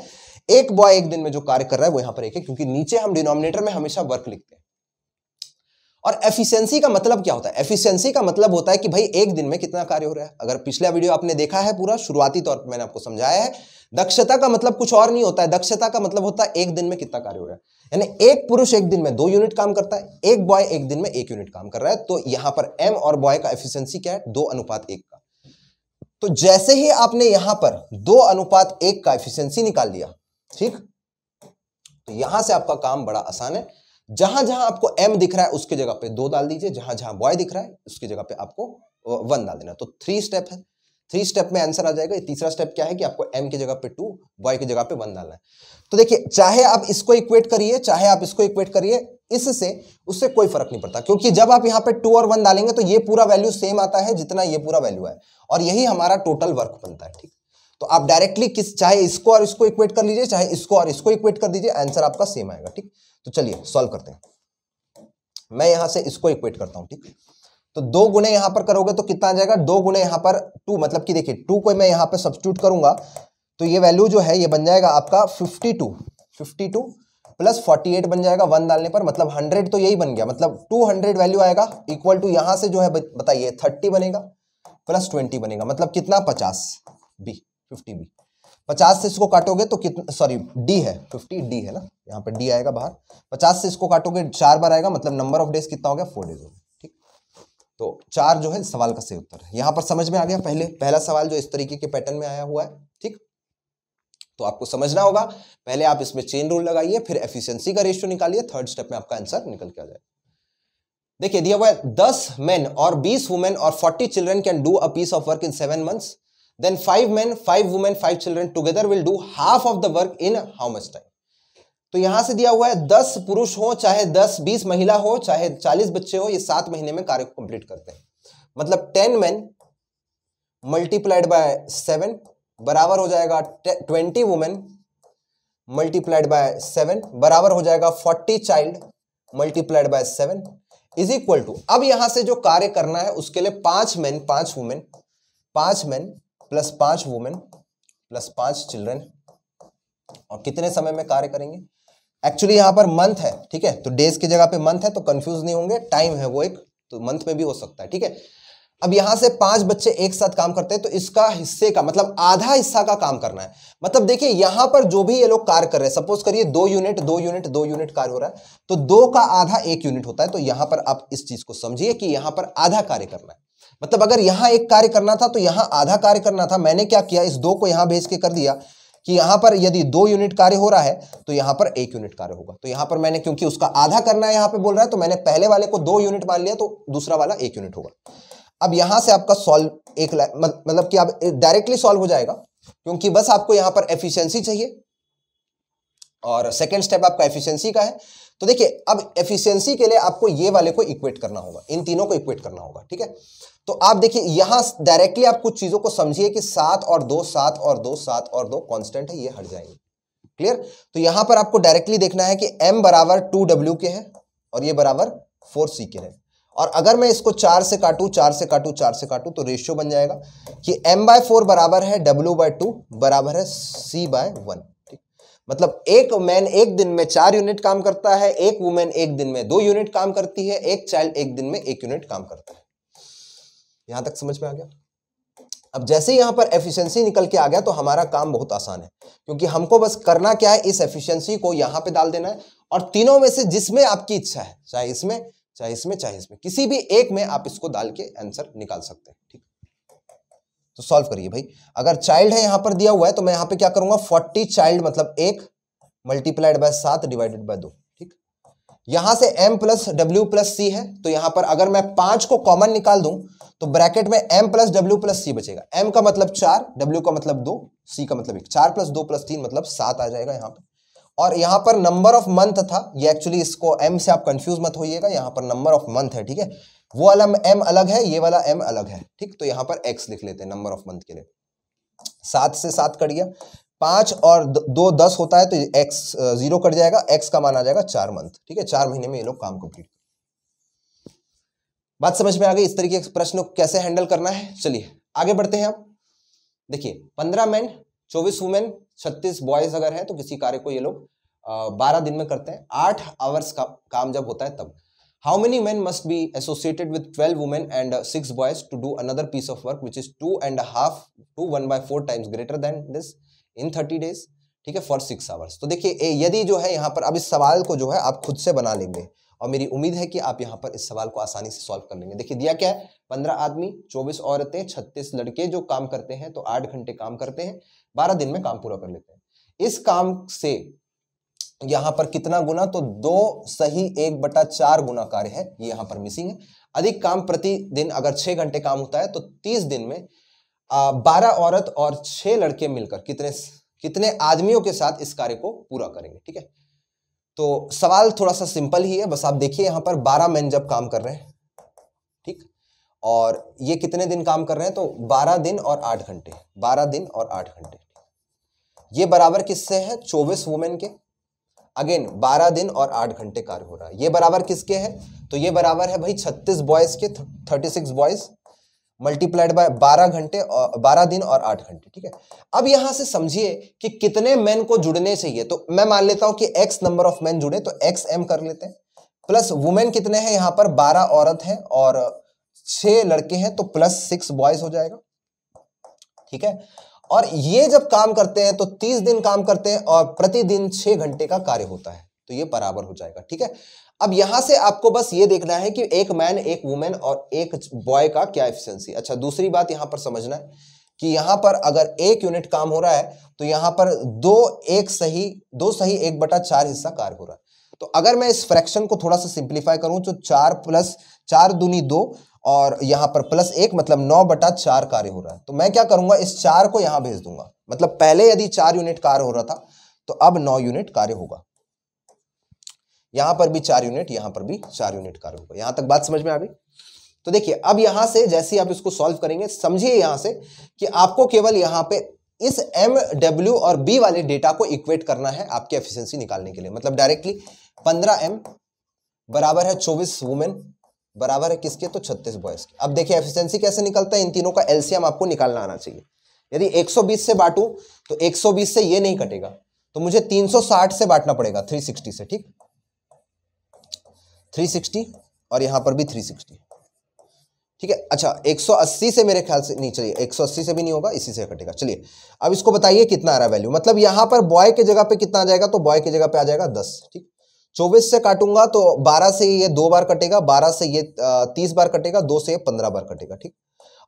एक बॉय एक दिन में जो कार्य कर रहा है वो यहां पर एक है क्योंकि नीचे हम डिनोमिनेटर में हमेशा वर्क लिखते हैं और एफिशिएंसी का मतलब क्या होता है एफिशिएंसी का मतलब होता है कि भाई एक दिन में कितना कार्य हो रहा है अगर पिछला वीडियो आपने देखा है पूरा शुरुआती तौर पर मैंने आपको समझाया है दक्षता का मतलब कुछ और नहीं होता है दक्षता का मतलब होता है एक दिन में कितना कार्य हो रहा है यानी एक पुरुष एक दिन में दो यूनिट काम करता है एक बॉय एक दिन में एक यूनिट काम कर रहा है तो यहां पर एम और बॉय का एफिशियंसी क्या है दो अनुपात एक का तो जैसे ही आपने यहां पर दो अनुपात एक का एफिशियंसी निकाल लिया ठीक तो यहां से आपका काम बड़ा आसान है जहां जहां आपको एम दिख रहा है उसकी जगह पे दो डाल दीजिए जहां जहां बॉय दिख रहा है उसकी जगह पे आपको वन डाल देना तो थ्री स्टेप है थ्री स्टेप में आंसर आ जाएगा तीसरा स्टेप क्या है कि आपको एम की जगह पे टू बॉय की जगह पे वन डालना है तो देखिए चाहे आप इसको इक्वेट करिए चाहे आप इसको इक्वेट करिए इससे उससे कोई फर्क नहीं पड़ता क्योंकि जब आप यहां पे टू और वन डालेंगे तो ये पूरा वैल्यू सेम आता है जितना ये पूरा वैल्यू है और यही हमारा टोटल वर्क बनता है ठीक तो आप डायरेक्टली किस चाहे इसको और इसको इक्वेट कर लीजिए चाहे इसको और इसको इक्वेट कर दीजिए आंसर आपका सेम आएगा ठीक तो चलिए सॉल्व करते हैं मैं यहां से इसको इक्वेट करता हूं ठीक तो दो गुणे यहां पर करोगे तो कितना आ जाएगा दो गुणे यहां पर टू मतलब कि देखिए टू को मैं यहां पर सब्सिट्यूट करूंगा तो ये वैल्यू जो है ये बन जाएगा आपका fifty two fifty two plus forty eight बन जाएगा वन डालने पर मतलब हंड्रेड तो यही बन गया मतलब टू हंड्रेड वैल्यू आएगा इक्वल टू यहां से जो है बताइए थर्टी बनेगा प्लस ट्वेंटी बनेगा मतलब कितना पचास बी फिफ्टी बी पचास से इसको काटोगे तो कितना सॉरी डी है फिफ्टी डी है ना यहाँ पर डी आएगा बाहर पचास से इसको काटोगे चार बार आएगा मतलब नंबर ऑफ डेज कितना हो गया फोर डेज हो गया ठीक तो चार जो है सवाल का सही उत्तर है यहाँ पर समझ में आ गया पहले पहला सवाल जो इस तरीके के पैटर्न में आया हुआ है ठीक तो आपको समझना होगा पहले आप इसमें चेन रूल लगाइए फिर एफिशियंसी का रेशियो निकालिए थर्ड स्टेप में आपका आंसर निकल के आ जाएगा देखिए दिया हुआ है दस मेन और बीस वुमेन और forty children can do a piece of work in seven months then five men five women five children together will do half of the work in how much time तो यहां से दिया हुआ है दस पुरुष हो चाहे दस बीस महिला हो चाहे चालीस बच्चे हो ये सात महीने में कार्य को कंप्लीट करते हैं मतलब ten man multiplied by seven बराबर हो जाएगा twenty women multiplied by seven बराबर हो जाएगा forty child multiplied by seven is equal to अब यहां से जो कार्य करना है उसके लिए पांच मैन पांच वुमेन पांच मैन प्लस पांच वुमेन प्लस पांच चिल्ड्रन और कितने समय में कार्य करेंगे एक्चुअली यहां पर मंथ है ठीक है तो डेज की जगह पे मंथ है तो कंफ्यूज नहीं होंगे टाइम है वो एक तो मंथ में भी हो सकता है ठीक है अब यहां से पांच बच्चे एक साथ काम करते हैं तो इसका हिस्से का मतलब आधा हिस्सा का काम करना है मतलब देखिए यहां पर जो भी ये लोग कार्य कर रहे हैं सपोज करिए दो यूनिट दो यूनिट दो यूनिट कार्य हो रहा है तो दो का आधा एक यूनिट होता है तो यहां पर आप इस चीज को समझिए कि यहां पर आधा कार्य करना है मतलब अगर यहां एक कार्य करना था तो यहां आधा कार्य करना था मैंने क्या किया इस दो को यहां भेज के कर दिया कि यहां पर यदि दो यूनिट कार्य हो रहा है तो यहां पर एक यूनिट कार्य होगा तो यहां पर मैंने क्योंकि उसका आधा करना है यहां पे बोल रहा है तो मैंने पहले वाले को दो यूनिट मान लिया तो दूसरा वाला एक यूनिट होगा अब यहां से आपका सॉल्व एक मतलब कि आप डायरेक्टली सॉल्व हो जाएगा क्योंकि बस आपको यहां पर एफिशियंसी चाहिए और सेकेंड स्टेप आपका एफिशियंसी का है तो देखिए अब एफिशिएंसी के लिए आपको ये वाले को इक्वेट करना होगा इन तीनों को इक्वेट करना होगा ठीक है तो आप देखिए यहां डायरेक्टली आप कुछ चीजों को समझिए कि सात और दो सात और दो सात और दो कांस्टेंट है ये हट जाएंगे क्लियर तो यहां पर आपको डायरेक्टली देखना है कि एम बराबर टू डब्ल्यू के है और ये बराबर फोर सी के है और अगर मैं इसको चार से काटू चार से काटू चार से काटू तो रेशियो बन जाएगा कि एम बाय फोर बराबर है डब्ल्यू बाय टू बराबर है सी बाय वन मतलब एक मैन एक दिन में चार यूनिट काम करता है एक वुमेन एक दिन में दो यूनिट काम करती है एक चाइल्ड एक दिन में एक यूनिट काम करता है यहां तक समझ में आ गया अब जैसे यहां पर एफिशिएंसी निकल के आ गया तो हमारा काम बहुत आसान है क्योंकि हमको बस करना क्या है इस एफिशिएंसी को यहां पे डाल देना है और तीनों में से जिसमें आपकी इच्छा है चाहे इसमें चाहे इसमें चाहे इसमें किसी भी एक में आप इसको डाल के आंसर निकाल सकते हैं ठीक तो सॉल्व करिए भाई अगर चाइल्ड है यहां पर दिया हुआ है तो मैं यहां पे क्या करूंगा फोर्टी चाइल्ड मतलब एक मल्टीप्लाइड बाय सात डिवाइडेड बाय दो ठीक यहां से m plus W plus C है तो यहां पर अगर मैं पांच को कॉमन निकाल दूं तो ब्रैकेट में m plus W plus C बचेगा m का मतलब चार w का मतलब दो c का मतलब एक चार प्लस दो प्लस तीन मतलब सात आ जाएगा यहां पर और यहां पर नंबर ऑफ मंथ था ये एक्चुअली इसको m से आप कंफ्यूज मत होइएगा यहां पर नंबर ऑफ मंथ है ठीक है वो वाला एम अलग है ये वाला एम अलग है ठीक तो यहाँ पर एक्स लिख लेते हैं नंबर ऑफ मंथ के लिए सात से सात कट गया पांच और दो दस होता है तो एक्स जीरो कट जाएगा एक्स का मान आ जाएगा चार मंथ ठीक है चार महीने में ये लोग काम कंप्लीट बात समझ में आ गई इस तरीके के प्रश्न को कैसे हैंडल करना है चलिए आगे बढ़ते हैं हम देखिए पंद्रह मैन चौबीस वुमेन छत्तीस बॉयज अगर है तो किसी कार्य को ये लोग बारह दिन में करते हैं आठ आवर्स का काम जब होता है तब how many man must be associated with twelve women and six boys to do another piece of work which is two and half two one by four times greater greater this in thirty days ठीक है फॉर सिक्स आवर्स तो देखिए यदि जो है यहाँ पर अब इस सवाल को जो है आप खुद से बना लेंगे और मेरी उम्मीद है कि आप यहाँ पर इस सवाल को आसानी से सॉल्व कर लेंगे देखिए दिया क्या है पंद्रह आदमी चौबीस औरतें छत्तीस लड़के जो काम करते हैं तो आठ घंटे काम करते हैं बारह दिन में काम पूरा कर लेते हैं इस काम से यहां पर कितना गुना तो दो सही एक बटा चार गुना कार्य है ये यहां पर मिसिंग है अधिक काम प्रतिदिन अगर छह घंटे काम होता है तो तीस दिन में बारह औरत और छह लड़के मिलकर कितने कितने आदमियों के साथ इस कार्य को पूरा करेंगे ठीक है तो सवाल थोड़ा सा सिंपल ही है बस आप देखिए यहाँ पर बारह मैन जब काम कर रहे हैं ठीक और ये कितने दिन काम कर रहे हैं तो बारह दिन और आठ घंटे बारह दिन और आठ घंटे ये बराबर किससे है चौबीस वुमेन के अगेन 12 दिन और 8 घंटे कार्य हो रहा है ये बराबर किसके है तो ये बराबर है भाई 36 बॉयज़ के 36 बॉयज़ मल्टीप्लाइड बाय 12 घंटे और 12 दिन और 8 घंटे ठीक है अब यहां से समझिए कि कितने मैन को जुड़ने चाहिए तो मैं मान लेता हूं कि एक्स नंबर ऑफ मैन जुड़े तो एक्स एम कर लेते हैं प्लस वुमेन कितने हैं यहाँ पर बारह औरत है और छह लड़के हैं तो प्लस सिक्स बॉयज हो जाएगा ठीक है और ये जब काम करते हैं तो तीस दिन काम करते हैं और प्रतिदिन छः घंटे का कार्य होता है तो ये बराबर हो जाएगा ठीक है अब यहां से आपको बस ये देखना है कि एक मैन एक वुमेन और एक बॉय का क्या एफिशिएंसी अच्छा दूसरी बात यहां पर समझना है कि यहां पर अगर एक यूनिट काम हो रहा है तो यहां पर दो एक सही दो सही एक बटा चार हिस्सा कार्य हो रहा है तो अगर मैं इस फ्रैक्शन को थोड़ा सा सिंप्लीफाई करूं तो चार प्लस चार दूनी दो और यहाँ पर प्लस एक मतलब नौ बटा चार कार्य हो रहा है तो मैं क्या करूँगा इस चार को यहाँ भेज दूंगा मतलब पहले यदि चार यूनिट कार्य हो रहा था तो अब नौ यूनिट कार्य होगा यहाँ पर भी चार यूनिट यहाँ पर भी चार यूनिट कार्य होगा यहाँ तक बात समझ में आ गई तो देखिए अब यहाँ से जैसे आप इसको सॉल्व करेंगे समझिए यहाँ से कि आपको केवल यहाँ पे इस एम डब्ल्यू और बी वाले डेटा को इक्वेट करना है आपकी एफिशिएंसी निकालने के लिए मतलब डायरेक्टली पंद्रह एम बराबर है चौबीस वुमेन बराबर है किसके तो छत्तीस बॉयज के अब देखिए एफिशिएंसी कैसे निकलता है इन तीनों का एलसीएम आपको निकालना आना चाहिए यदि 120 से बांटूं तो 120 से ये नहीं कटेगा तो मुझे 360 से बांटना पड़ेगा 360 से ठीक 360 और यहां पर भी 360 ठीक है अच्छा 180 से मेरे ख्याल से नहीं चलिए 180 से भी नहीं होगा इसी से कटेगा चलिए अब इसको बताइए कितना आ रहा है वैल्यू मतलब यहां पर बॉय के जगह पे कितना आ जाएगा तो बॉय की जगह पे आ जाएगा दस ठीक चौबीस से काटूंगा तो बारह से ये दो बार कटेगा बारह से ये तीस बार कटेगा दो से ये पंद्रह बार कटेगा ठीक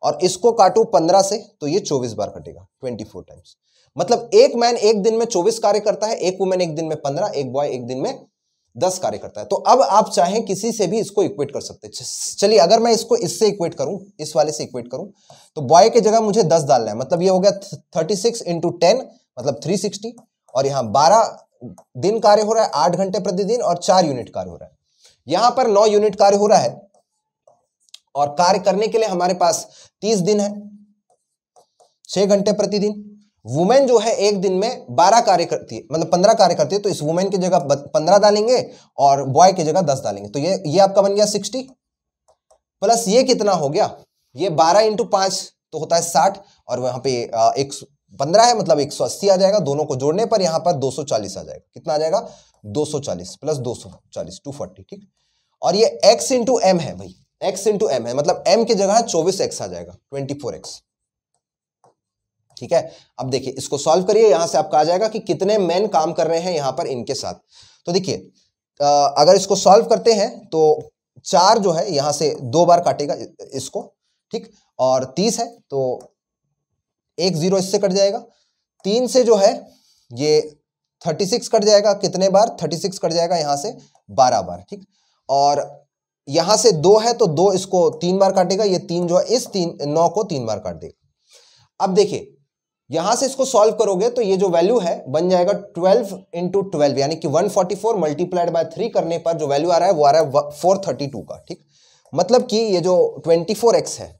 और इसको काटू पंद्रह से तो ये चौबीस बार कटेगा ट्वेंटी फोर टाइम्स मतलब एक मैन एक दिन में चौबीस कार्य करता है एक वुमेन एक दिन में पंद्रह एक बॉय एक दिन में दस कार्य करता है तो अब आप चाहें किसी से भी इसको इक्वेट कर सकते हैं चलिए अगर मैं इसको इससे इक्वेट करूं इस वाले से इक्वेट करूं तो बॉय की जगह मुझे दस डालना है मतलब ये हो गया थर्टी सिक्स इंटू टेन मतलब थ्री सिक्सटी और यहाँ बारह दिन कार्य हो रहा है आठ घंटे प्रतिदिन और चार यूनिट कार्य हो रहा है यहां पर नौ यूनिट कार्य हो रहा है और कार्य करने के लिए हमारे पास तीस दिन है छह घंटे प्रतिदिन वुमेन जो है एक दिन में बारह कार्य करती है मतलब पंद्रह कार्य करती है तो इस वुमेन की जगह पंद्रह डालेंगे और बॉय की जगह दस डालेंगे तो ये ये आपका बन गया सिक्सटी प्लस ये कितना हो गया ये बारह इंटू पांच तो होता है साठ और वहां पे एक पंद्रह है मतलब एक सौ अस्सी आ जाएगा दोनों को जोड़ने पर यहां पर दो सौ चालीस आ जाएगा कितना आ जाएगा दो सौ चालीस प्लस दो सौ चालीस टू फोर्टी ठीक और ये एक्स इंटू एम है भाई एक्स इंटू एम है मतलब एम की जगह चौबीस एक्स आ जाएगा ट्वेंटी फोर एक्स ठीक है अब देखिए इसको सॉल्व करिए यहां से आपका आ जाएगा कि कितने मैन काम कर रहे हैं यहां पर इनके साथ तो देखिए अगर इसको सॉल्व करते हैं तो चार जो है यहां से दो बार काटेगा इसको ठीक और तीस है तो एक जीरो इससे कट जाएगा तीन से जो है ये थर्टी सिक्स कट जाएगा कितने बार थर्टी सिक्स कट जाएगा यहाँ से बारह बार ठीक और यहाँ से दो है तो दो इसको तीन बार काटेगा ये तीन जो है इस तीन नौ को तीन बार काट देगा अब देखिए यहां से इसको सॉल्व करोगे तो ये जो वैल्यू है बन जाएगा ट्वेल्व इंटू ट्वेल्व यानी कि one forty four multiplied by three करने पर जो वैल्यू आ रहा है वो आ रहा है फोर थर्टी टू का ठीक मतलब कि ये जो ट्वेंटी फोर एक्स है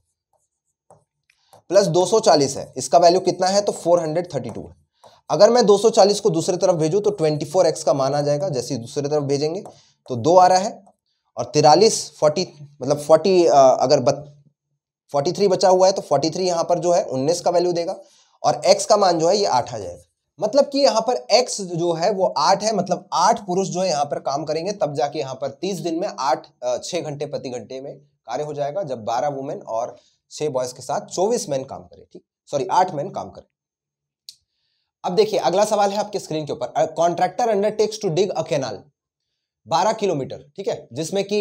प्लस 240 है इसका वैल्यू कितना है तो 432 है अगर मैं 240 को दूसरी तरफ भेजूँ तो 24x का मान आ जाएगा जैसे दूसरी तरफ भेजेंगे तो दो आ रहा है और तिरालीस फोर्टी मतलब फोर्टी अगर बत फोर्टी थ्री बचा हुआ है तो फोर्टी थ्री यहाँ पर जो है उन्नीस का वैल्यू देगा और एक्स का मान जो है ये आठ आ जाएगा मतलब कि यहाँ पर x जो है वो आठ है मतलब आठ पुरुष जो है यहाँ पर काम करेंगे तब जाके यहाँ पर तीस दिन में आठ छः घंटे प्रति घंटे में कार्य हो जाएगा जब बारह वुमेन और छह बॉयज के साथ चौबीस मैन काम करे ठीक सॉरी आठ मैन काम करे अब देखिए अगला सवाल है आपके स्क्रीन के ऊपर contractor undertakes to dig a canal 12 kilometre ठीक है जिसमें कि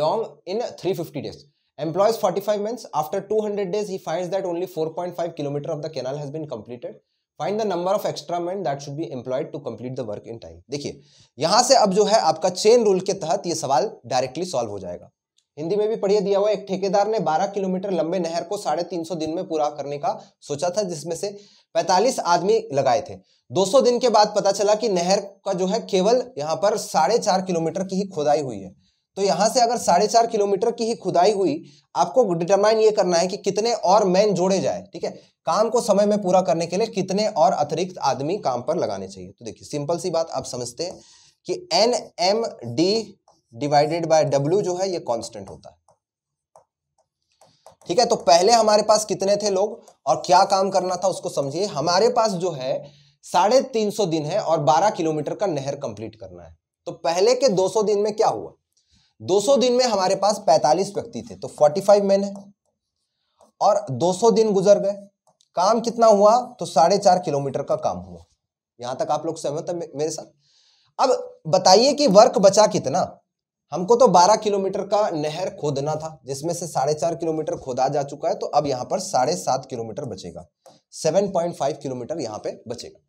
long in 350 days employs 45 months after 200 days he finds that only 4.5 kilometre of the canal has been completed find the number of extra man that should be employed to complete the work in time देखिए यहां से अब जो है आपका चेन रूल के तहत ये सवाल डायरेक्टली सॉल्व हो जाएगा हिंदी में भी पढ़िए दिया हुआ एक ठेकेदार ने 12 किलोमीटर लंबे नहर को साढ़े तीन सौ दिन में पूरा करने का सोचा था जिसमें से 45 आदमी लगाए थे 200 दिन के बाद पता चला कि नहर का जो है केवल यहाँ पर साढ़े चार किलोमीटर की ही खुदाई हुई है तो यहाँ से अगर साढ़े चार किलोमीटर की ही खुदाई हुई आपको डिटरमाइन ये करना है कि कितने और मैन जोड़े जाए ठीक है काम को समय में पूरा करने के लिए कितने और अतिरिक्त आदमी काम पर लगाने चाहिए तो देखिए सिंपल सी बात आप समझते हैं कि N M D divided by W जो है ये कांस्टेंट होता है ठीक है तो पहले हमारे पास कितने थे लोग और क्या काम करना था उसको समझिए हमारे पास जो है साढ़े तीन सौ दिन है और बारह किलोमीटर का नहर कंप्लीट करना है तो पहले के दो सौ दिन में क्या हुआ दो सौ दिन में हमारे पास पैंतालीस व्यक्ति थे तो फोर्टी फाइव मैन है और दो सौ दिन गुजर गए काम कितना हुआ तो साढ़े चार किलोमीटर का काम हुआ यहां तक आप लोग सहमत है मेरे साथ अब बताइए कि वर्क बचा कितना हमको तो 12 किलोमीटर का नहर खोदना था जिसमें से साढ़े चार किलोमीटर खोदा जा चुका है तो अब यहां पर साढ़े सात किलोमीटर बचेगा 7.5 किलोमीटर यहाँ पे बचेगा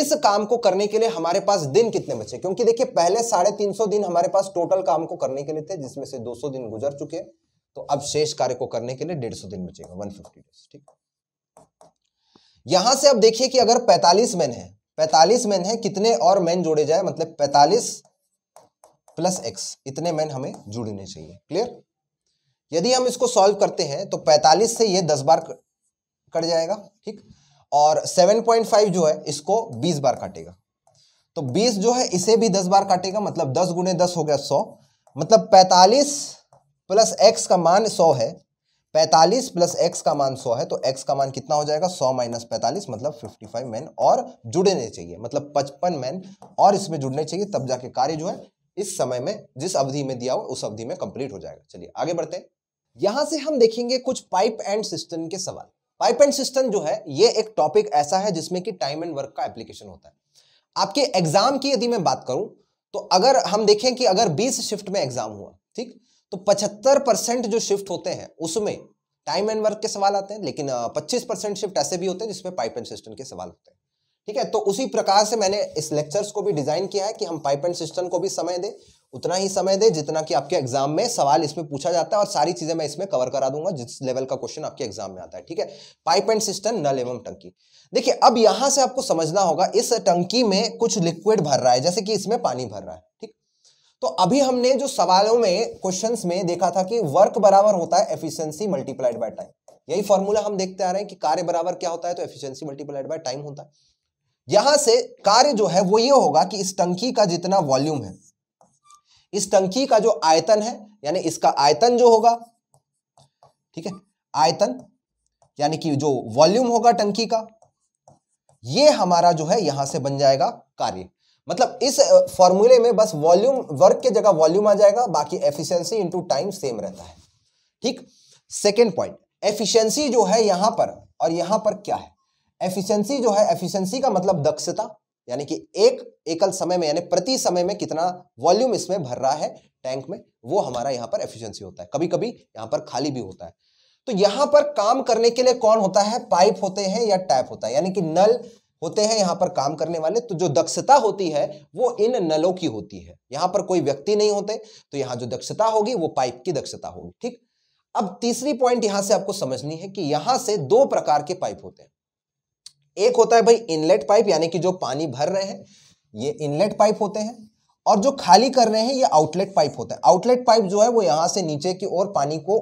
इस काम को करने के लिए हमारे पास दिन कितने बचे क्योंकि देखिए पहले साढ़े तीन सौ दिन हमारे पास टोटल काम को करने के लिए थे जिसमें से सौ दिन गुजर चुके तो अब शेष कार्य को करने के लिए डेढ़ सौ दिन बचेगा फिफ्टी डेज ठीक यहां से अब देखिए कि अगर पैतालीस मैन है पैतालीस मैन है कितने और मैन जोड़े जाए मतलब पैतालीस प्लस एक्स इतने मैन हमें जुड़ने चाहिए क्लियर यदि हम इसको सॉल्व करते हैं तो 45 से ये 10 बार कट जाएगा ठीक और 7.5 जो है इसको 20 बार काटेगा तो 20 जो है इसे भी 10 बार काटेगा मतलब 10 गुने दस हो गया 100 मतलब 45 प्लस एक्स का मान 100 है 45 प्लस एक्स का मान 100 है तो एक्स का मान कितना हो जाएगा 100 माइनस पैंतालीस मतलब 55 मैन और जुड़ने चाहिए मतलब 55 मैन और इसमें जुड़ने चाहिए तब जाके कार्य जो है इस समय में जिस अवधि में दिया हुआ उस अवधि में कंप्लीट हो जाएगा चलिए आगे बढ़ते हैं यहां से हम देखेंगे कुछ पाइप एंड सिस्टम के सवाल पाइप एंड सिस्टम जो है ये एक टॉपिक ऐसा है जिसमें कि टाइम एंड वर्क का एप्लीकेशन होता है आपके एग्जाम की यदि मैं बात करूं तो अगर हम देखें कि अगर 20 शिफ्ट में एग्जाम हुआ ठीक तो 75 परसेंट जो शिफ्ट होते हैं उसमें टाइम एंड वर्क के सवाल आते हैं लेकिन 25 परसेंट शिफ्ट ऐसे भी होते हैं जिसमें पाइप एंड सिस्टम के सवाल होते हैं ठीक है तो उसी प्रकार से मैंने इस लेक्चर्स को भी डिजाइन किया है कि हम पाइप एंड सिस्टम को भी समय दे उतना ही समय दे जितना कि आपके एग्जाम में सवाल इसमें पूछा जाता है और सारी चीजें मैं इसमें कवर करा दूंगा जिस लेवल का क्वेश्चन आपके एग्जाम में आता है ठीक है पाइप एंड सिस्टम नल एवं टंकी देखिए अब यहां से आपको समझना होगा इस टंकी में कुछ लिक्विड भर रहा है जैसे कि इसमें पानी भर रहा है ठीक तो अभी हमने जो सवालों में क्वेश्चन में देखा था कि वर्क बराबर होता है एफिशियंसी मल्टीप्लाइड बाय टाइम यही फॉर्मूला हम देखते आ रहे हैं कि कार्य बराबर क्या होता है तो एफिशियंसी मल्टीप्लाइड बाय टाइम होता है यहां से कार्य जो है वो ये होगा कि इस टंकी का जितना वॉल्यूम है इस टंकी का जो आयतन है यानी इसका आयतन जो होगा ठीक है आयतन यानी कि जो वॉल्यूम होगा टंकी का ये हमारा जो है यहां से बन जाएगा कार्य मतलब इस फॉर्मूले में बस वॉल्यूम वर्क के जगह वॉल्यूम आ जाएगा बाकी एफिशिएंसी इनटू टाइम सेम रहता है ठीक सेकेंड पॉइंट एफिशिएंसी जो है यहां पर और यहां पर क्या है एफिशिएंसी जो है एफिशिएंसी का मतलब दक्षता यानी कि एक एकल समय में यानी प्रति समय में कितना वॉल्यूम इसमें भर रहा है टैंक में वो हमारा यहाँ पर एफिशिएंसी होता है कभी कभी यहाँ पर खाली भी होता है तो यहाँ पर काम करने के लिए कौन होता है पाइप होते हैं या टैप होता है यानी कि नल होते हैं यहाँ पर काम करने वाले तो जो दक्षता होती है वो इन नलों की होती है यहाँ पर कोई व्यक्ति नहीं होते तो यहाँ जो दक्षता होगी वो पाइप की दक्षता होगी ठीक अब तीसरी पॉइंट यहां से आपको समझनी है कि यहां से दो प्रकार के पाइप होते हैं एक होता है भाई इनलेट पाइप यानी कि जो पानी भर रहे हैं ये इनलेट पाइप होते हैं और जो खाली कर रहे हैं ये आउटलेट पाइप होता है आउटलेट पाइप जो है वो यहां से नीचे की ओर पानी को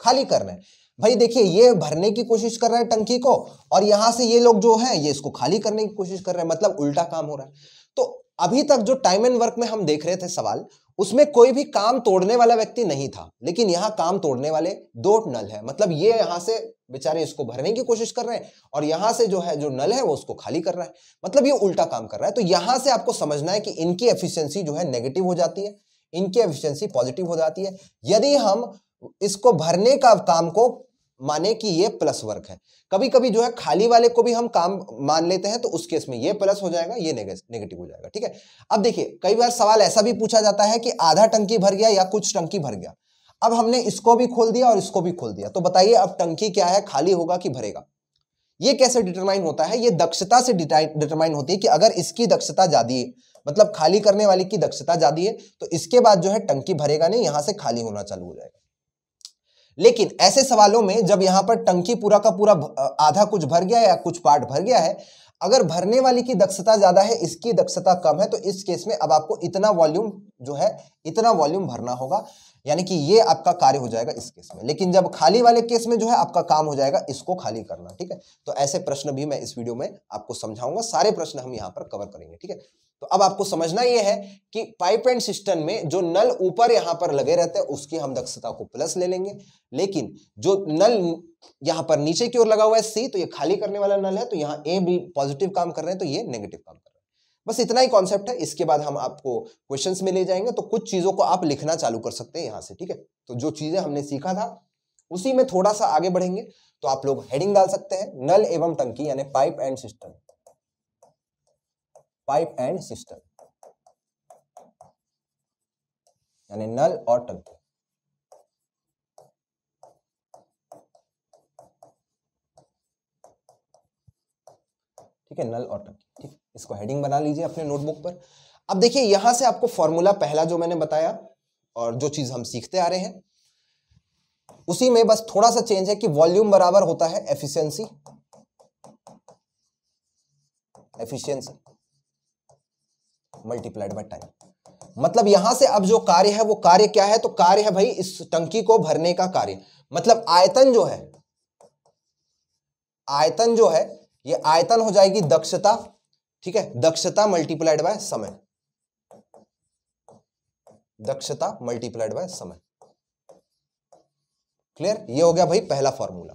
खाली कर रहे हैं भाई देखिए ये भरने की कोशिश कर रहा है टंकी को और यहां से ये लोग जो है ये इसको खाली करने की कोशिश कर रहे हैं मतलब उल्टा काम हो रहा है तो अभी तक जो टाइम एंड वर्क में हम देख रहे थे सवाल उसमें कोई भी काम तोड़ने वाला व्यक्ति नहीं था लेकिन यहाँ काम तोड़ने वाले दो नल है मतलब ये यहां से बेचारे इसको भरने की कोशिश कर रहे हैं और यहां से जो है जो नल है वो उसको खाली कर रहा है मतलब ये उल्टा काम कर रहा है तो यहां से आपको समझना है कि इनकी एफिशियंसी जो है नेगेटिव हो जाती है इनकी एफिशियंसी पॉजिटिव हो जाती है यदि हम इसको भरने का काम को माने कि ये प्लस वर्क है कभी कभी जो है खाली वाले को भी हम काम मान लेते हैं तो उस केस में ये प्लस हो जाएगा ये नेगेटिव हो जाएगा ठीक है अब देखिए कई बार सवाल ऐसा भी पूछा जाता है कि आधा टंकी भर गया या कुछ टंकी भर गया अब हमने इसको भी खोल दिया और इसको भी खोल दिया तो बताइए अब टंकी क्या है खाली होगा कि भरेगा ये कैसे डिटरमाइन होता है ये दक्षता से डिटरमाइन होती है कि अगर इसकी दक्षता ज्यादा है मतलब खाली करने वाली की दक्षता ज्यादा है तो इसके बाद जो है टंकी भरेगा नहीं यहां से खाली होना चालू हो जाएगा लेकिन ऐसे सवालों में जब यहां पर टंकी पूरा का पूरा आधा कुछ भर गया है या कुछ पार्ट भर गया है अगर भरने वाली की दक्षता ज्यादा है इसकी दक्षता कम है तो इस केस में अब आपको इतना वॉल्यूम जो है इतना वॉल्यूम भरना होगा यानी कि ये आपका कार्य हो जाएगा इस केस में लेकिन जब खाली वाले केस में जो है आपका काम हो जाएगा इसको खाली करना ठीक है तो ऐसे प्रश्न भी मैं इस वीडियो में आपको समझाऊंगा सारे प्रश्न हम यहाँ पर कवर करेंगे ठीक है तो अब आपको समझना यह है कि पाइप एंड सिस्टम में जो नल ऊपर यहां पर लगे रहते हैं उसकी हम दक्षता को प्लस ले लेंगे लेकिन जो नल यहां पर नीचे की ओर लगा हुआ है सी तो ये खाली करने वाला नल है तो यहाँ ए बी पॉजिटिव काम कर रहे हैं तो ये नेगेटिव काम कर रहे हैं बस इतना ही कॉन्सेप्ट है इसके बाद हम आपको क्वेश्चन में ले जाएंगे तो कुछ चीजों को आप लिखना चालू कर सकते हैं यहाँ से ठीक है तो जो चीजें हमने सीखा था उसी में थोड़ा सा आगे बढ़ेंगे तो आप लोग हेडिंग डाल सकते हैं नल एवं टंकी यानी pipe and cistern pipe and cistern यानी नल और टंकी ठीक है नल और टंकी ठीक इसको हेडिंग बना लीजिए अपने नोटबुक पर अब देखिए यहां से आपको फॉर्मूला पहला जो मैंने बताया और जो चीज हम सीखते आ रहे हैं उसी में बस थोड़ा सा चेंज है कि वॉल्यूम बराबर होता है efficiency efficiency multiplied by time मतलब यहां से अब जो कार्य है वो कार्य क्या है तो कार्य है भाई इस टंकी को भरने का कार्य मतलब आयतन जो है आयतन जो है ये आयतन हो जाएगी दक्षता ठीक है दक्षता मल्टीप्लाइड बाय समय दक्षता मल्टीप्लाइड बाय समय क्लियर ये हो गया भाई पहला फॉर्मूला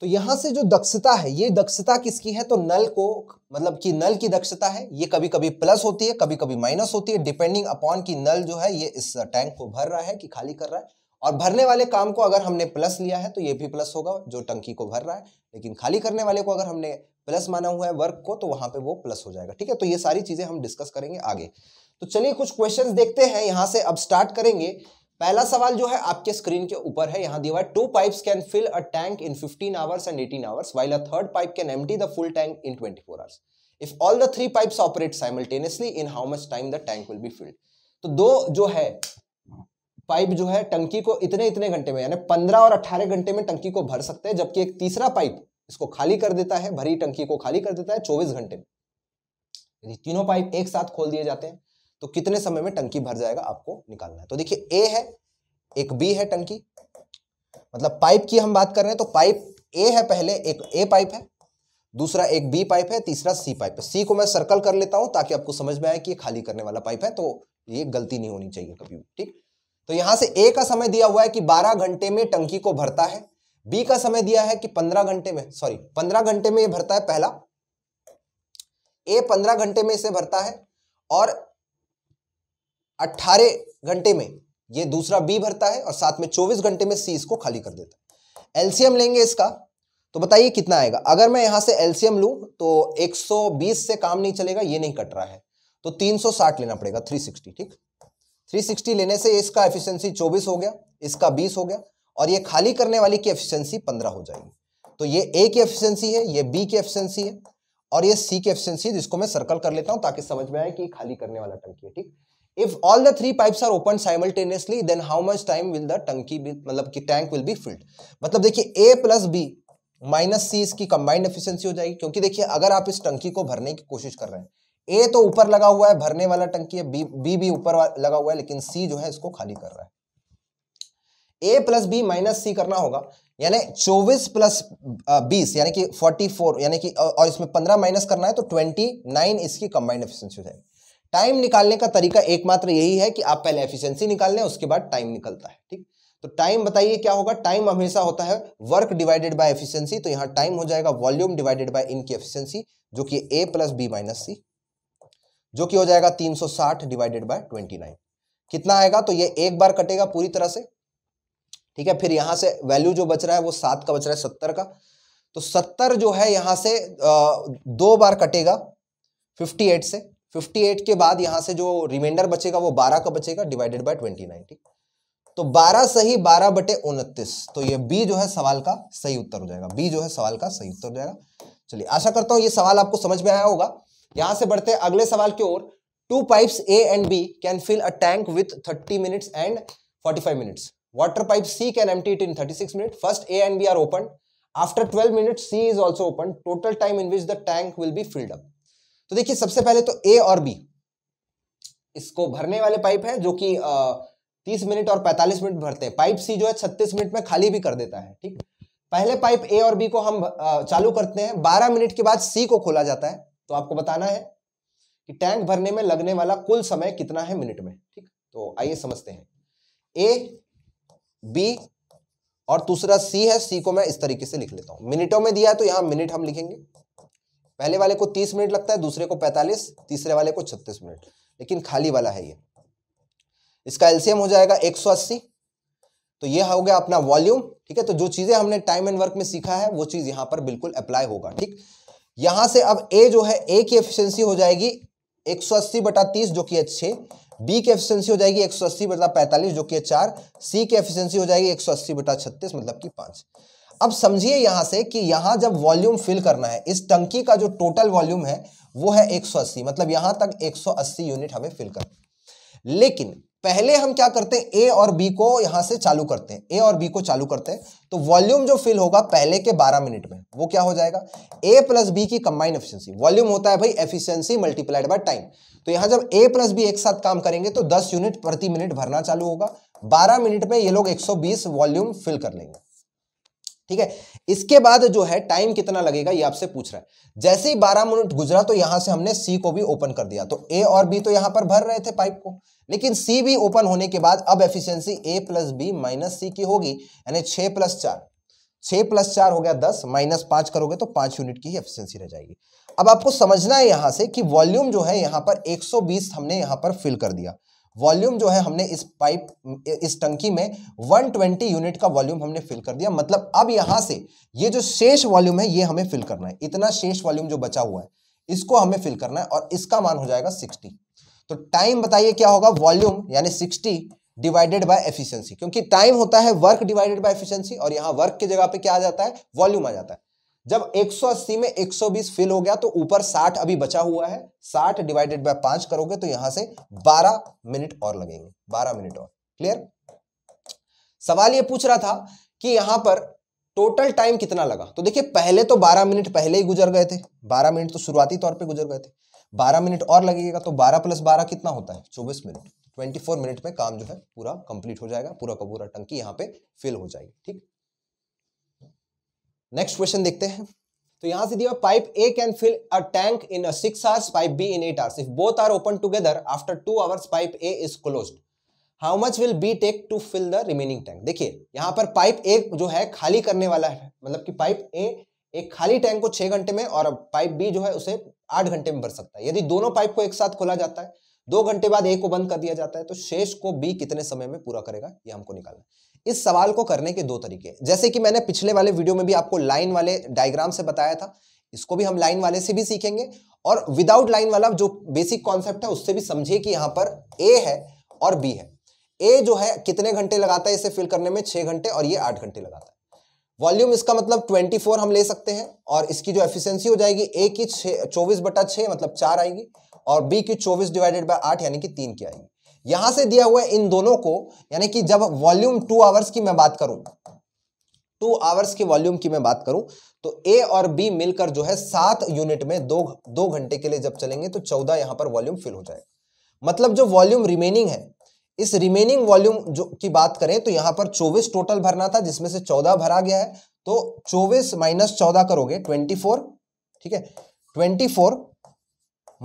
तो यहाँ से जो दक्षता है ये दक्षता किसकी है तो नल को मतलब कि नल की दक्षता है ये कभी कभी प्लस होती है कभी कभी माइनस होती है डिपेंडिंग अपॉन कि नल जो है ये इस टैंक को भर रहा है कि खाली कर रहा है और भरने वाले काम को अगर हमने प्लस लिया है तो ये भी प्लस होगा जो टंकी को भर रहा है लेकिन खाली करने वाले को अगर हमने प्लस माना हुआ है वर्क को तो वहां पे वो प्लस हो जाएगा ठीक है तो ये सारी चीजें हम डिस्कस करेंगे आगे तो चलिए कुछ क्वेश्चंस देखते हैं यहाँ से अब स्टार्ट करेंगे पहला सवाल जो है आपके स्क्रीन के ऊपर है यहाँ दिया हुआ है two pipes can fill a tank in 15 hours and 18 hours while a third pipe can empty the full tank in 24 hours if all the three pipes operate simultaneously in how much time the tank will be filled तो दो जो है पाइप जो है टंकी को इतने इतने घंटे में यानी पंद्रह और अट्ठारह घंटे में टंकी को भर सकते हैं जबकि एक तीसरा पाइप इसको खाली कर देता है भरी टंकी को खाली कर देता है चौबीस घंटे में यदि तीनों पाइप एक साथ खोल दिए जाते हैं तो कितने समय में टंकी भर जाएगा आपको निकालना है तो देखिए ए है एक बी है टंकी मतलब पाइप की हम बात कर रहे हैं तो पाइप ए है पहले एक ए पाइप है दूसरा एक बी पाइप है तीसरा सी पाइप है सी को मैं सर्कल कर लेता हूं ताकि आपको समझ में आए कि ये खाली करने वाला पाइप है तो ये गलती नहीं होनी चाहिए कभी भी ठीक तो यहां से ए का समय दिया हुआ है कि 12 घंटे में टंकी को भरता है बी का समय दिया है कि 15 घंटे में सॉरी 15 घंटे में ये भरता है पहला ए 15 घंटे में इसे भरता है और 18 घंटे में ये दूसरा बी भरता है और साथ में 24 घंटे में सी इसको खाली कर देता है एलसीएम लेंगे इसका तो बताइए कितना आएगा अगर मैं यहां से एलसीएम लू तो 120 से काम नहीं चलेगा ये नहीं कट रहा है तो 360 लेना पड़ेगा 360 ठीक 360 लेने से इसका एफिशिएंसी 24 हो गया इसका 20 हो गया और ये खाली करने वाली की एफिशियंसी पंद्रह हो जाएगी तो ये ए की एफिशियंसी है ये बी की एफिशियंसी है और ये सी की एफिशियंसी जिसको मैं सर्कल कर लेता हूं ताकि समझ में आए कि खाली करने वाला टंकी है ठीक if all the three pipes are open simultaneously then how much time will the tanki be मतलब कि tank will be filled मतलब देखिए a plus b minus C इसकी कंबाइंड एफिशिएंसी हो जाएगी क्योंकि देखिए अगर आप इस टंकी को भरने की कोशिश कर रहे हैं ए तो ऊपर लगा हुआ है भरने वाला टंकी है बी बी भी ऊपर लगा हुआ है लेकिन सी जो है इसको खाली कर रहा है A plus B minus C करना होगा यानी चौबीस प्लस बीस यानी कि फोर्टी फोर यानी कि और इसमें पंद्रह माइनस करना है तो ट्वेंटी नाइन इसकी कंबाइंड एफिशिएंसी हो जाएगी टाइम निकालने का तरीका एकमात्र यही है कि आप पहले एफिशिएंसी निकाल लें उसके बाद टाइम निकलता है ठीक तो टाइम बताइए क्या होगा टाइम हमेशा होता है वर्क डिवाइडेड बाय एफिशिएंसी तो यहां टाइम हो जाएगा वॉल्यूम डिवाइडेड बाय इनकी एफिशिएंसी जो कि A plus B minus C जो कि हो जाएगा साठ डिवाइडेड बाय ट्वेंटी कितना आएगा तो ये एक बार कटेगा पूरी तरह से ठीक है फिर यहां से वैल्यू जो बच रहा है वो सात का बच रहा है सत्तर का तो सत्तर जो है यहां से दो बार कटेगा फिफ्टी एट से 58 के बाद यहां से जो रिमाइंडर बचेगा वो 12 का बचेगा डिवाइडेड बाय 29 ठीक तो 12 सही 12 बटे उनतीस तो ये बी जो है सवाल का सही उत्तर हो जाएगा बी जो है सवाल का सही उत्तर हो जाएगा चलिए आशा करता हूं ये सवाल आपको समझ में आया होगा यहां से बढ़ते हैं अगले सवाल की ओर two pipe A and B can fill a tank with thirty minutes and 45 minutes water pipe C can empty it in 36 minute first A and B are open after twelve minute C is also open total time in which the tank will be filled up. तो देखिए सबसे पहले तो ए और बी इसको भरने वाले पाइप है जो कि तीस मिनट और पैंतालीस मिनट भरते हैं पाइप सी जो है छत्तीस मिनट में खाली भी कर देता है ठीक पहले पाइप ए और बी को हम चालू करते हैं बारह मिनट के बाद सी को खोला जाता है तो आपको बताना है कि टैंक भरने में लगने वाला कुल समय कितना है मिनट में ठीक तो आइए समझते हैं ए बी और दूसरा सी है सी को मैं इस तरीके से लिख लेता हूं मिनटों में दिया है तो यहां मिनट हम लिखेंगे पहले वाले को तीस मिनट लगता है दूसरे को पैंतालीस तीसरे वाले को छत्तीस मिनट लेकिन खाली वाला है ये इसका एल्सियम हो जाएगा एक सौ अस्सी तो ये हो गया अपना वॉल्यूम ठीक है तो जो चीजें हमने टाइम एंड वर्क में सीखा है वो चीज यहां पर बिल्कुल अप्लाई होगा ठीक यहां से अब ए जो है ए की एफिशिएंसी हो जाएगी 180 बटा तीस जो कि है बी की एफिशिएंसी हो जाएगी 180 बटा पैंतालीस जो कि चार सी की एफिशिएंसी हो जाएगी 180 बटा छत्तीस मतलब कि पांच अब समझिए यहां से कि यहां जब वॉल्यूम फिल करना है इस टंकी का जो टोटल वॉल्यूम है वो है 180 मतलब यहां तक 180 यूनिट हमें फिल कर लेकिन पहले हम क्या करते हैं ए और बी को यहां से चालू करते हैं ए और बी को चालू करते हैं तो वॉल्यूम जो फिल होगा पहले के 12 मिनट में वो क्या हो जाएगा ए प्लस बी की कंबाइन एफिशिएंसी वॉल्यूम होता है भाई एफिशिएंसी मल्टीप्लाइड बाय टाइम तो यहां जब ए प्लस बी एक साथ काम करेंगे तो 10 यूनिट प्रति मिनट भरना चालू होगा 12 मिनट में ये लोग 120 वॉल्यूम फिल कर लेंगे ठीक है इसके बाद जो है टाइम कितना लगेगा ये आपसे पूछ रहा है जैसे ही 12 मिनट गुजरा तो यहां से हमने सी को भी ओपन कर दिया तो ए और बी तो यहां पर भर रहे थे पाइप को लेकिन सी भी ओपन होने के बाद अब efficiency A plus B minus C की होगी यानी छह प्लस चार छह प्लस चार हो गया दस माइनस पांच करोगे तो पांच यूनिट की ही एफिशियंसी रह जाएगी अब आपको समझना है यहां से कि वॉल्यूम जो है यहां पर बीस हमने यहां पर फिल कर दिया वॉल्यूम जो है हमने इस पाइप इस टंकी में 120 यूनिट का वॉल्यूम हमने फिल कर दिया मतलब अब यहां से ये जो शेष वॉल्यूम है ये हमें फिल करना है इतना शेष वॉल्यूम जो बचा हुआ है इसको हमें फिल करना है और इसका मान हो जाएगा 60 तो टाइम बताइए क्या होगा वॉल्यूम यानी सिक्सटी डिवाइडेड बाय एफिशिएंसी क्योंकि टाइम होता है वर्क डिवाइडेड बाय एफिशिएंसी और यहां वर्क की जगह पे क्या आ जाता है वॉल्यूम आ जाता है जब 180 में 120 फिल हो गया तो ऊपर 60 अभी बचा हुआ है 60 डिवाइडेड बाय पांच करोगे तो यहां से 12 मिनट और लगेंगे 12 मिनट और क्लियर सवाल ये पूछ रहा था कि यहां पर टोटल टाइम कितना लगा तो देखिए पहले तो 12 मिनट पहले ही गुजर गए थे 12 मिनट तो शुरुआती तौर पे गुजर गए थे 12 मिनट और लगेगा तो 12 प्लस 12 कितना होता है 24 मिनट 24 मिनट में काम जो है पूरा कंप्लीट हो जाएगा पूरा का पूरा टंकी यहाँ पे फिल हो जाएगी ठीक नेक्स्ट क्वेश्चन देखते हैं तो यहां से दिया pipe A can fill a tank in six hours pipe B in eight hours if both are open together after two hours pipe A is close how much will be take to fill the remaining tank देखिए यहां पर पाइप ए जो है खाली करने वाला है मतलब कि पाइप ए एक खाली टैंक को छह घंटे में और पाइप बी जो है उसे आठ घंटे में भर सकता है यदि दोनों पाइप को एक साथ खोला जाता है दो घंटे बाद ए को बंद कर दिया जाता है तो शेष को बी कितने समय में पूरा करेगा ये हमको निकालना है इस सवाल को करने के दो तरीके जैसे कि मैंने पिछले वाले वीडियो में भी आपको लाइन वाले डायग्राम से बताया था इसको भी हम लाइन वाले से भी सीखेंगे और विदाउट लाइन वाला जो बेसिक कॉन्सेप्ट है उससे भी समझिए कि यहाँ पर ए है और बी है ए जो है कितने घंटे लगाता है इसे फिल करने में छः घंटे और ये आठ घंटे लगाता है वॉल्यूम इसका मतलब 24 हम ले सकते हैं और इसकी जो एफिशिएंसी हो जाएगी ए की छः चौबीस बटा छः मतलब चार आएगी और बी की चौबीस डिवाइडेड बाय आठ यानी कि तीन की आएगी यहां से दिया हुआ इन दोनों को यानी कि जब वॉल्यूम टू आवर्स की मैं बात करूं टू आवर्स के वॉल्यूम की मैं बात करूं तो ए और बी मिलकर जो है सात यूनिट में दो दो घंटे के लिए जब चलेंगे तो चौदह यहां पर वॉल्यूम फिल हो जाएगा मतलब जो वॉल्यूम रिमेनिंग है इस रिमेनिंग वॉल्यूम जो की बात करें तो यहां पर चौबीस टोटल भरना था जिसमें से चौदह भरा गया है तो चौबीस माइनस चौदह करोगे ट्वेंटी फोर ठीक है twenty four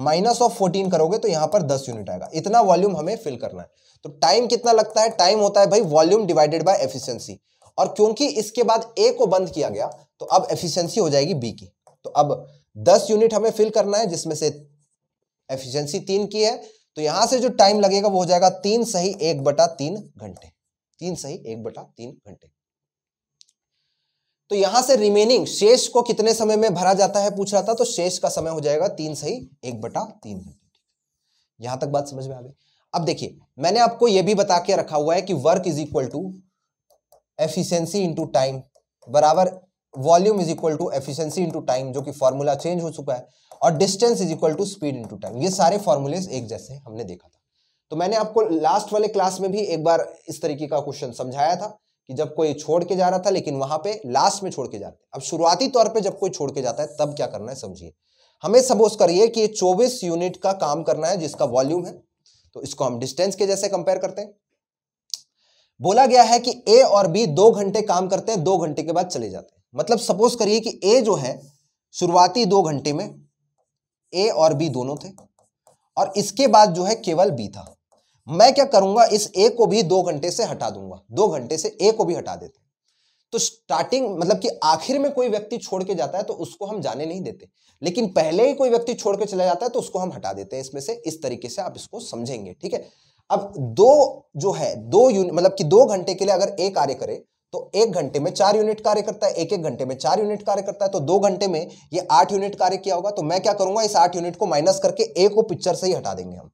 minus of fourteen करोगे तो यहां पर दस यूनिट आएगा इतना वॉल्यूम हमें फिल करना है तो टाइम कितना लगता है टाइम होता है भाई वॉल्यूम डिवाइडेड बाय एफिशिएंसी और क्योंकि इसके बाद ए को बंद किया गया तो अब एफिशिएंसी हो जाएगी बी की तो अब दस यूनिट हमें फिल करना है जिसमें से एफिशियंसी तीन की है तो यहां से जो टाइम लगेगा वो हो जाएगा तीन सही एक बटा घंटे तीन सही एक बटा घंटे तो यहां से रिमेनिंग शेष को कितने समय में भरा जाता है पूछ रहा था तो शेष का समय हो जाएगा तीन सही एक बटा तीन घंटे यहां तक बात समझ में आ गई अब देखिए मैंने आपको यह भी बता के रखा हुआ है कि work is equal to efficiency into time बराबर volume is equal to efficiency into time जो कि फॉर्मूला चेंज हो चुका है और distance is equal to speed into time ये सारे फॉर्मूले एक जैसे हमने देखा था तो मैंने आपको लास्ट वाले क्लास में भी एक बार इस तरीके का क्वेश्चन समझाया था कि जब कोई छोड़ के जा रहा था लेकिन वहां पे लास्ट में छोड़ के जा अब शुरुआती तौर पे जब कोई छोड़ के जाता है तब क्या करना है समझिए हमें सपोज करिए कि चौबीस यूनिट का काम करना है जिसका वॉल्यूम है तो इसको हम डिस्टेंस के जैसे कंपेयर करते हैं बोला गया है कि ए और बी दो घंटे काम करते हैं दो घंटे के बाद चले जाते हैं मतलब सपोज करिए कि ए जो है शुरुआती दो घंटे में ए और बी दोनों थे और इसके बाद जो है केवल बी था मैं क्या करूंगा इस ए को भी दो घंटे से हटा दूंगा दो घंटे से ए को भी हटा देते हैं तो स्टार्टिंग मतलब कि आखिर में कोई व्यक्ति छोड़ के जाता है तो उसको हम जाने नहीं देते लेकिन पहले ही कोई व्यक्ति छोड़ के चला जाता है तो उसको हम हटा देते हैं इसमें से इस तरीके से आप इसको समझेंगे ठीक है अब दो जो है दो यूनिट मतलब कि दो घंटे के लिए अगर ए कार्य करे तो एक घंटे में चार यूनिट कार्य करता है एक एक घंटे में चार यूनिट कार्य करता है तो दो घंटे में ये आठ यूनिट कार्य किया होगा तो मैं क्या करूंगा इस आठ यूनिट को माइनस करके ए को पिक्चर से ही हटा देंगे हम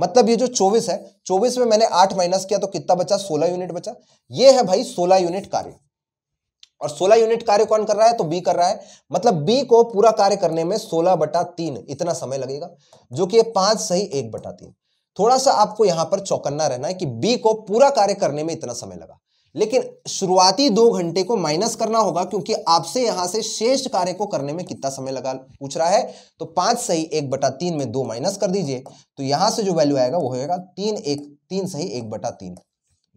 मतलब ये जो चौबीस है चौबीस में मैंने आठ माइनस किया तो कितना बचा सोलह यूनिट बचा ये है भाई सोलह यूनिट कार्य और 16 यूनिट कार्य कौन कर रहा है तो बी कर रहा है मतलब बी को पूरा कार्य करने में सोलह बटा तीन इतना समय लगेगा जो कि पांच सही एक बटा तीन थोड़ा सा आपको यहां पर चौकन्ना रहना है कि बी को पूरा कार्य करने में इतना समय लगा लेकिन शुरुआती दो घंटे को माइनस करना होगा क्योंकि आपसे यहां से शेष कार्य को करने में कितना समय लगा पूछ रहा है तो पांच सही एक बटा तीन में दो माइनस कर दीजिए तो यहां से जो वैल्यू आएगा वो होगा तीन एक तीन सही एक बटा तीन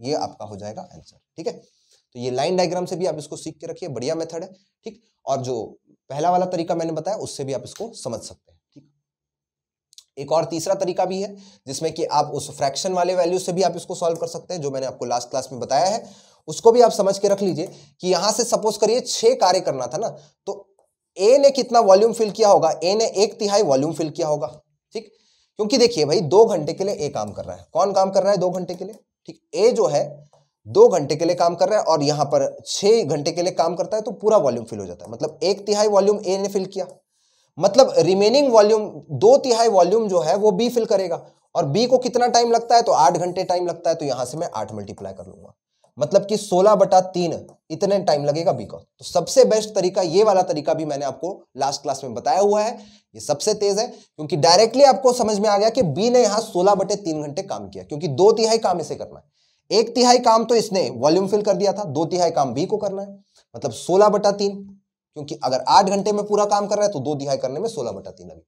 ये आपका हो जाएगा आंसर ठीक है तो ये लाइन डायग्राम से भी आप इसको सीख के रखिए बढ़िया मेथड है ठीक और जो पहला वाला तरीका मैंने बताया उससे भी आप इसको समझ सकते हैं एक और तीसरा तरीका भी है जिसमें कि आप उस फ्रैक्शन वाले वैल्यू से भी आप इसको सॉल्व कर सकते हैं जो मैंने आपको लास्ट क्लास में बताया है उसको भी आप समझ के रख लीजिए कि यहां से सपोज करिए छह कार्य करना था ना तो ए ने कितना वॉल्यूम फिल किया होगा ए ने एक तिहाई वॉल्यूम फिल किया होगा ठीक क्योंकि देखिए भाई दो घंटे के लिए ए काम कर रहा है कौन काम कर रहा है दो घंटे के लिए ठीक ए जो है दो घंटे के लिए काम कर रहा है और यहां पर छह घंटे के लिए काम करता है तो पूरा वॉल्यूम फिल हो जाता है मतलब एक तिहाई वॉल्यूम ए ने फिल किया मतलब रिमेनिंग वॉल्यूम दो तिहाई वॉल्यूम जो है वो बी फिल करेगा और बी को कितना टाइम लगता है तो आठ घंटे टाइम लगता है तो यहां से मैं आठ मल्टीप्लाई कर लूंगा मतलब कि सोलह बटा तीन इतने टाइम लगेगा बी का तो सबसे बेस्ट तरीका ये वाला तरीका भी मैंने आपको लास्ट क्लास में बताया हुआ है ये सबसे तेज है क्योंकि डायरेक्टली आपको समझ में आ गया कि बी ने यहां सोलह बटे तीन घंटे काम किया क्योंकि दो तिहाई काम इसे करना है एक तिहाई काम तो इसने वॉल्यूम फिल कर दिया था दो तिहाई काम बी को करना है मतलब सोलह बटा तीन क्योंकि अगर आठ घंटे में पूरा काम कर रहा है तो दो दिहाई करने में सोलह बटा तीन लगे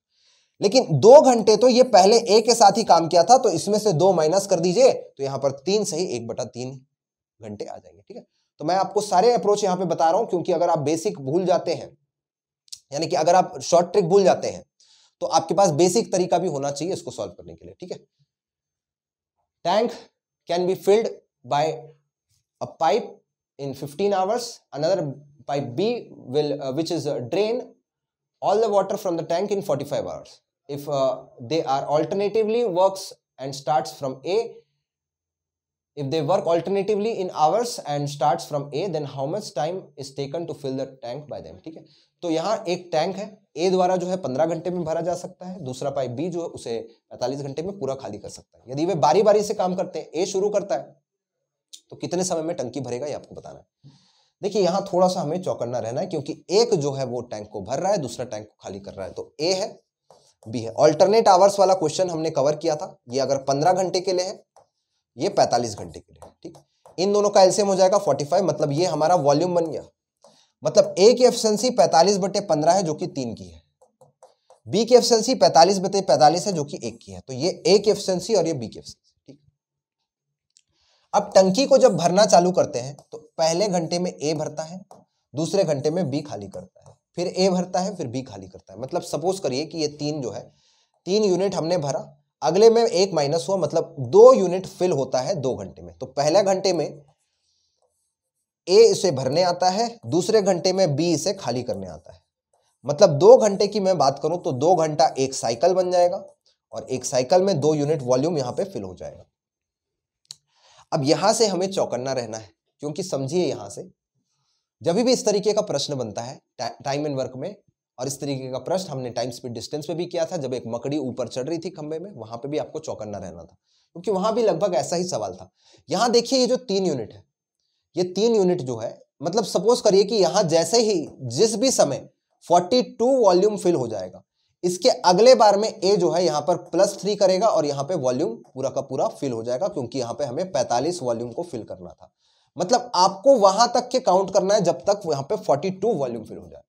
लेकिन दो घंटे तो ये पहले ए के साथ ही काम किया था तो इसमें से दो माइनस कर दीजिए तो यहां पर तीन सही एक बटा तीन घंटे आ जाएंगे ठीक है तो मैं आपको सारे अप्रोच यहां पे बता रहा हूं क्योंकि अगर आप बेसिक भूल जाते हैं यानी कि अगर आप शॉर्ट ट्रिक भूल जाते हैं तो आपके पास बेसिक तरीका भी होना चाहिए इसको सॉल्व करने के लिए ठीक है tank can be filled by a pipe in 15 hours another Pipe B will, uh, which is uh, drain all the water from the tank in 45 hours. If uh, they are alternatively works and starts from A, if they work alternatively in hours and starts from A, then how much time is taken to fill the tank by them? ठीक है तो यहाँ एक टैंक है ए द्वारा जो है पंद्रह घंटे में भरा जा सकता है दूसरा पाइप बी जो है उसे पैंतालीस घंटे में पूरा खाली कर सकता है यदि वे बारी बारी से काम करते हैं ए शुरू करता है तो कितने समय में टंकी भरेगा ये आपको बताना है देखिए यहाँ थोड़ा सा हमें चौकन्ना रहना है क्योंकि एक जो है वो टैंक को भर रहा है दूसरा टैंक को खाली कर रहा है तो ए है बी है ऑल्टरनेट आवर्स वाला क्वेश्चन हमने कवर किया था ये अगर पंद्रह घंटे के लिए है ये पैंतालीस घंटे के लिए ठीक इन दोनों का एल्सियम हो जाएगा फोर्टी फाइव मतलब ये हमारा वॉल्यूम बन गया मतलब ए की एफिशिएंसी पैंतालीस बटे पंद्रह है जो कि तीन की है बी की एफिशिएंसी पैंतालीस बटे पैंतालीस है जो कि एक की है तो ये ए की एफिशिएंसी और ये बी की एफिशिएंसी अब टंकी को जब भरना चालू करते हैं तो पहले घंटे में ए भरता है दूसरे घंटे में बी खाली करता है फिर ए भरता है फिर बी खाली करता है मतलब सपोज करिए कि ये तीन जो है तीन यूनिट हमने भरा अगले में एक माइनस हुआ मतलब दो यूनिट फिल होता है दो घंटे में तो पहले घंटे में ए इसे भरने आता है दूसरे घंटे में बी इसे खाली करने आता है मतलब दो घंटे की मैं बात करूं तो दो घंटा एक साइकिल बन जाएगा और एक साइकिल में दो यूनिट वॉल्यूम यहाँ पे फिल हो जाएगा अब यहां से हमें चौकन्ना रहना है क्योंकि समझिए यहां से जब भी इस तरीके का प्रश्न बनता है टाइम एंड वर्क में और इस तरीके का प्रश्न हमने टाइम स्पीड डिस्टेंस पे भी किया था जब एक मकड़ी ऊपर चढ़ रही थी खंबे में वहां पे भी आपको चौकन्ना रहना था क्योंकि वहां भी लगभग ऐसा ही सवाल था यहां देखिए ये जो तीन यूनिट है ये तीन यूनिट जो है मतलब सपोज करिए कि यहाँ जैसे ही जिस भी समय 42 वॉल्यूम फिल हो जाएगा इसके अगले बार में ए जो है यहाँ पर प्लस थ्री करेगा और यहाँ पे वॉल्यूम पूरा का पूरा फिल हो जाएगा क्योंकि यहाँ पे हमें 45 वॉल्यूम को फिल करना था मतलब आपको वहां तक के काउंट करना है जब तक यहाँ पे 42 वॉल्यूम फिल हो जाए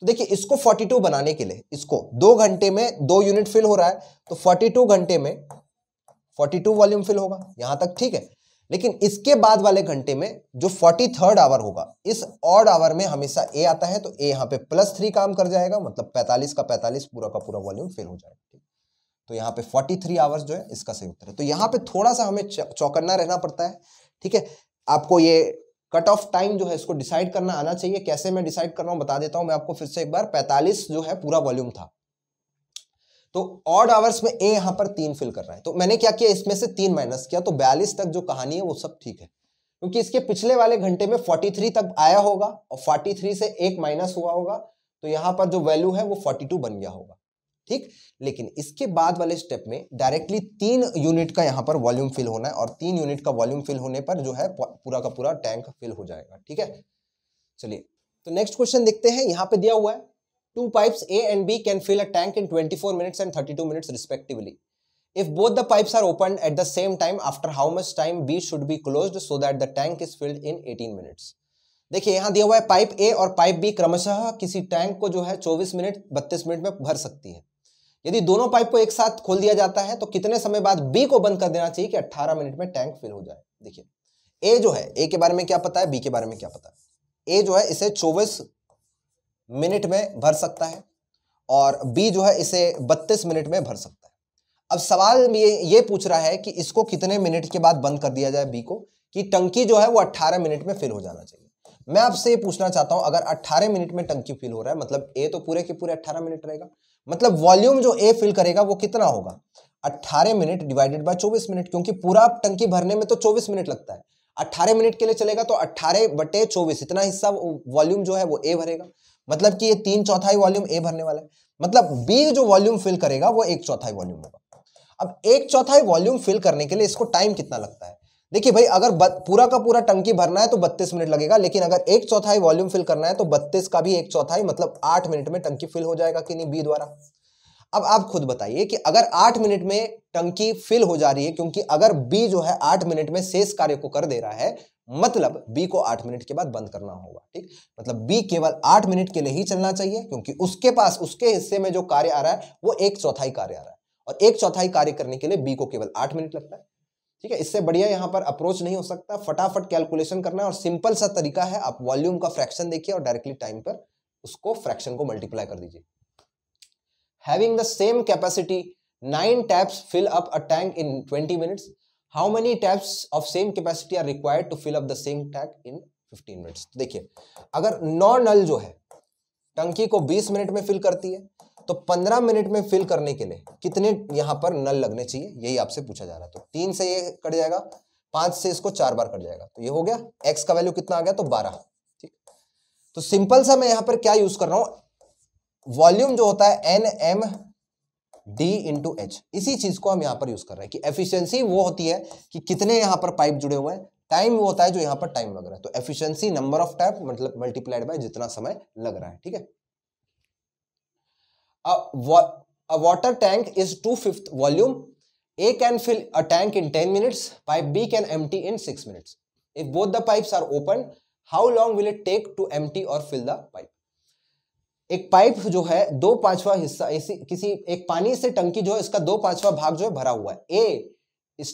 तो देखिए इसको 42 बनाने के लिए इसको दो घंटे में दो यूनिट फिल हो रहा है तो फोर्टी घंटे में फोर्टी वॉल्यूम फिल होगा यहां तक ठीक है लेकिन इसके बाद वाले घंटे में जो फोर्टी थर्ड आवर होगा इस ऑड आवर में हमेशा ए आता है तो ए यहाँ पे प्लस थ्री काम कर जाएगा मतलब पैंतालीस का पैंतालीस पूरा का पूरा वॉल्यूम फेल हो जाएगा ठीक तो यहाँ पे फोर्टी थ्री आवर्स जो है इसका सही उत्तर है तो यहाँ पे थोड़ा सा हमें चौकन्ना रहना पड़ता है ठीक है आपको ये कट ऑफ टाइम जो है इसको डिसाइड करना आना चाहिए कैसे मैं डिसाइड कर रहा हूँ बता देता हूँ मैं आपको फिर से एक बार पैंतालीस जो है पूरा वॉल्यूम था तो ऑड आवर्स में ए यहां पर तीन फिल कर रहा है तो मैंने क्या किया इसमें से तीन माइनस किया तो बयालीस तक जो कहानी है वो सब ठीक है क्योंकि इसके पिछले वाले घंटे में 43 तक आया होगा और 43 से एक माइनस हुआ होगा तो यहां पर जो वैल्यू है वो 42 बन गया होगा ठीक लेकिन इसके बाद वाले स्टेप में डायरेक्टली तीन यूनिट का यहां पर वॉल्यूम फिल होना है और तीन यूनिट का वॉल्यूम फिल होने पर जो है पूरा का पूरा टैंक फिल हो जाएगा ठीक है चलिए तो नेक्स्ट क्वेश्चन देखते हैं यहाँ पर दिया हुआ है Two pipes A and B can fill a tank in 24 minutes and 32 minutes respectively. If both the pipes are opened at the same time, after how much time B should be closed so that the tank is filled in 18 minutes? देखिए यहाँ दिया हुआ है पाइप ए और पाइप बी क्रमशः किसी टैंक को जो है 24 मिनट 32 मिनट में भर सकती है यदि दोनों पाइप को एक साथ खोल दिया जाता है तो कितने समय बाद बी को बंद कर देना चाहिए कि 18 मिनट में टैंक फिल हो जाए देखिए ए जो है ए के बारे में क्या पता है बी के बारे में क्या पता है ए जो है इसे चौबीस मिनट में भर सकता है और बी जो है इसे 32 मिनट में भर सकता है अब सवाल ये ये पूछ रहा है कि इसको कितने मिनट के बाद बंद कर दिया जाए बी को कि टंकी जो है वो 18 मिनट में फिल हो जाना चाहिए मैं आपसे ये पूछना चाहता हूं अगर 18 मिनट में टंकी फिल हो रहा है मतलब ए तो पूरे के पूरे 18 मिनट रहेगा मतलब वॉल्यूम जो ए फिल करेगा वो कितना होगा 18 मिनट डिवाइडेड बाय 24 मिनट क्योंकि पूरा टंकी भरने में तो 24 मिनट लगता है 18 मिनट के लिए चलेगा तो 18 बटे 24 इतना हिस्सा वॉल्यूम जो है वो ए भरेगा मतलब कि ये तीन चौथाई वॉल्यूम ए भरने वाला है मतलब बी जो वॉल्यूम फिल करेगा वो एक चौथाई वॉल्यूम होगा अब एक चौथाई वॉल्यूम फिल करने के लिए इसको टाइम कितना लगता है देखिए भाई अगर पूरा का पूरा टंकी भरना है तो 32 मिनट लगेगा लेकिन अगर एक चौथाई वॉल्यूम फिल करना है तो 32 का भी एक चौथाई मतलब 8 मिनट में टंकी फिल हो जाएगा कि नहीं बी द्वारा अब आप खुद बताइए कि अगर 8 मिनट में टंकी फिल हो जा रही है क्योंकि अगर बी जो है 8 मिनट में शेष कार्य को कर दे रहा है मतलब बी को आठ मिनट के बाद बंद करना होगा ठीक मतलब बी केवल आठ मिनट के लिए ही चलना चाहिए क्योंकि उसके पास उसके हिस्से में जो कार्य आ रहा है वो एक चौथाई कार्य आ रहा है और एक चौथाई कार्य करने के लिए बी को केवल आठ मिनट लगता है ठीक है इससे बढ़िया यहाँ पर अप्रोच नहीं हो सकता फटाफट कैलकुलेशन करना है और सिंपल सा तरीका है आप वॉल्यूम का फ्रैक्शन देखिए और डायरेक्टली टाइम पर उसको फ्रैक्शन को मल्टीप्लाई कर दीजिए having the same capacity nine taps fill up a tank in twenty minutes how many taps of same capacity are required to fill up the same tank in 15 minutes देखिए अगर नौ नल जो है टंकी को 20 मिनट में फिल करती है तो 15 मिनट में फिल करने के लिए कितने यहां पर नल लगने चाहिए यही आपसे पूछा जा रहा है तो तीन से ये कट जाएगा पांच से इसको चार बार कट जाएगा तो ये हो गया एक्स का वैल्यू कितना आ गया तो बारह ठीक तो सिंपल सा मैं यहां पर क्या यूज कर रहा हूं वॉल्यूम जो होता है N M D into H इसी चीज को हम यहां पर यूज कर रहे हैं कि एफिशिएंसी वो होती है कि कितने यहां पर पाइप जुड़े हुए हैं टाइम वो होता है जो यहां पर टाइम लग रहा है तो एफिशिएंसी नंबर ऑफ टैप मतलब मल्टीप्लाइड बाय जितना समय लग रहा है ठीक है a water tank is two fifth volume A can fill a tank in 10 minutes, pipe B can empty in 6 minutes. If both the pipes are open, how long will it take to empty और फिल द पाइप एक पाइप जो है दो पांचवा हिस्सा इसी किसी एक पानी से टंकी जो है इसका दो पांचवा भाग जो है भरा हुआ है ए इस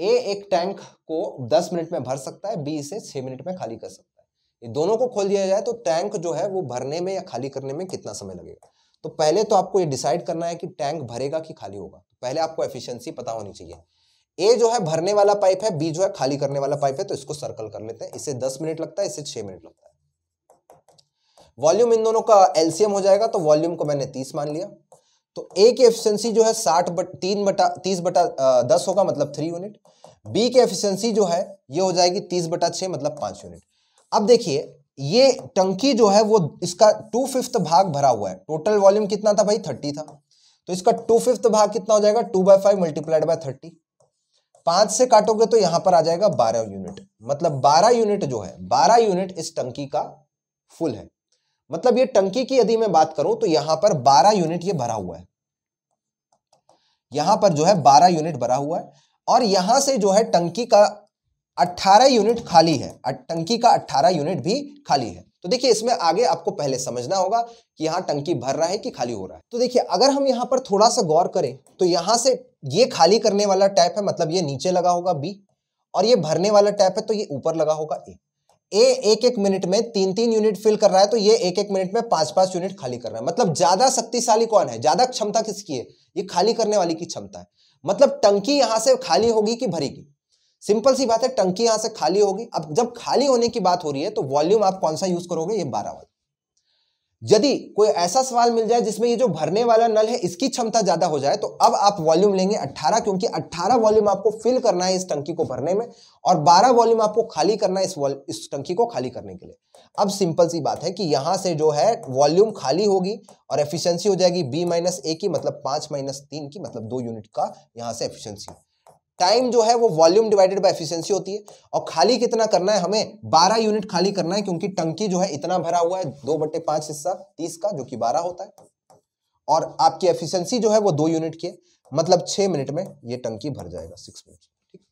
ए एक टैंक को 10 मिनट में भर सकता है बी इसे 6 मिनट में खाली कर सकता है ये दोनों को खोल दिया जाए तो टैंक जो है वो भरने में या खाली करने में कितना समय लगेगा तो पहले तो आपको ये डिसाइड करना है कि टैंक भरेगा कि खाली होगा पहले आपको एफिशियंसी पता होनी चाहिए ए जो है भरने वाला पाइप है बी जो है खाली करने वाला पाइप है तो इसको सर्कल कर लेते हैं इसे दस मिनट लगता है इसे छह मिनट लगता है वॉल्यूम इन दोनों का एलसीएम हो जाएगा तो वॉल्यूम को मैंने तीस मान लिया तो ए की एफिशिएंसी जो है साठ बट तीन बटा तीस बटा दस होगा मतलब थ्री यूनिट बी की एफिशिएंसी जो है ये हो जाएगी तीस बटा छः मतलब पाँच यूनिट अब देखिए ये टंकी जो है वो इसका टू फिफ्थ भाग भरा हुआ है टोटल वॉल्यूम कितना था भाई थर्टी था तो इसका टू फिफ्थ भाग कितना हो जाएगा two by five multiplied by thirty पांच से काटोगे तो यहां पर आ जाएगा बारह यूनिट मतलब बारह यूनिट जो है बारह यूनिट इस टंकी का फुल है मतलब ये टंकी की यदि मैं बात करूं तो यहां पर 12 यूनिट ये भरा हुआ है यहां पर जो है 12 यूनिट भरा हुआ है और यहां से जो है टंकी का 18 यूनिट खाली है टंकी का 18 यूनिट भी खाली है तो देखिए इसमें आगे आपको पहले समझना होगा कि यहां टंकी भर रहा है कि खाली हो रहा है तो देखिए अगर हम यहां पर थोड़ा सा गौर करें तो यहां से ये खाली करने वाला टैप है मतलब ये नीचे लगा होगा बी और ये भरने वाला टैप है तो ये ऊपर लगा होगा ए ए एक एक मिनट में तीन तीन यूनिट फिल कर रहा है तो ये एक एक मिनट में पांच पांच यूनिट खाली कर रहा है मतलब ज्यादा शक्तिशाली कौन है ज्यादा क्षमता किसकी है ये खाली करने वाली की क्षमता है मतलब टंकी यहां से खाली होगी कि भरेगी सिंपल सी बात है टंकी यहां से खाली होगी अब जब खाली होने की बात हो रही है तो वॉल्यूम आप कौन सा यूज करोगे ये बारह वाला यदि कोई ऐसा सवाल मिल जाए जिसमें ये जो भरने वाला नल है इसकी क्षमता ज्यादा हो जाए तो अब आप वॉल्यूम लेंगे 18 क्योंकि 18 वॉल्यूम आपको फिल करना है इस टंकी को भरने में और 12 वॉल्यूम आपको खाली करना है इस इस टंकी को खाली करने के लिए अब सिंपल सी बात है कि यहां से जो है वॉल्यूम खाली होगी और एफिशियंसी हो जाएगी बी माइनस ए की मतलब पांच माइनस तीन की मतलब दो यूनिट का यहां से एफिशिएंसी टाइम जो है वो वॉल्यूम डिवाइडेड बाय एफिशिएंसी होती है और खाली कितना करना है हमें 12 यूनिट खाली करना है क्योंकि टंकी जो है इतना भरा हुआ है दो बटे पांच हिस्सा तीस का जो कि 12 होता है और आपकी एफिशिएंसी जो है वो दो यूनिट की है मतलब छह मिनट में ये टंकी भर जाएगा six minute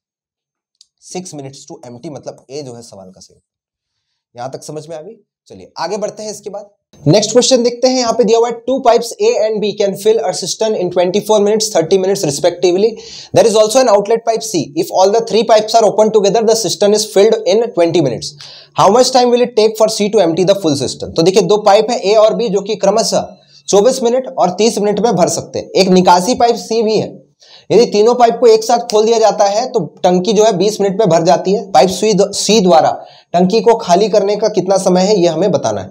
six minute to M मतलब ए जो है सवाल का सही यहां तक समझ में आ गई चलिए आगे बढ़ते हैं इसके बाद नेक्स्ट क्वेश्चन देखते हैं यहाँ पे दिया हुआ है two pipes A and B can fill uh cistern in 24 minutes 30 minutes respectively there is also an outlet pipe C if all the three pipes are open together the cistern is filled in 20 minutes how much time will it take for C to empty the full cistern तो देखिए दो पाइप है ए और बी जो कि क्रमशः चौबीस मिनट और तीस मिनट में भर सकते हैं एक निकासी पाइप सी भी है यदि तीनों पाइप को एक साथ खोल दिया जाता है तो टंकी जो है बीस मिनट में भर जाती है पाइप सी द्वारा टंकी को खाली करने का कितना समय है ये हमें बताना है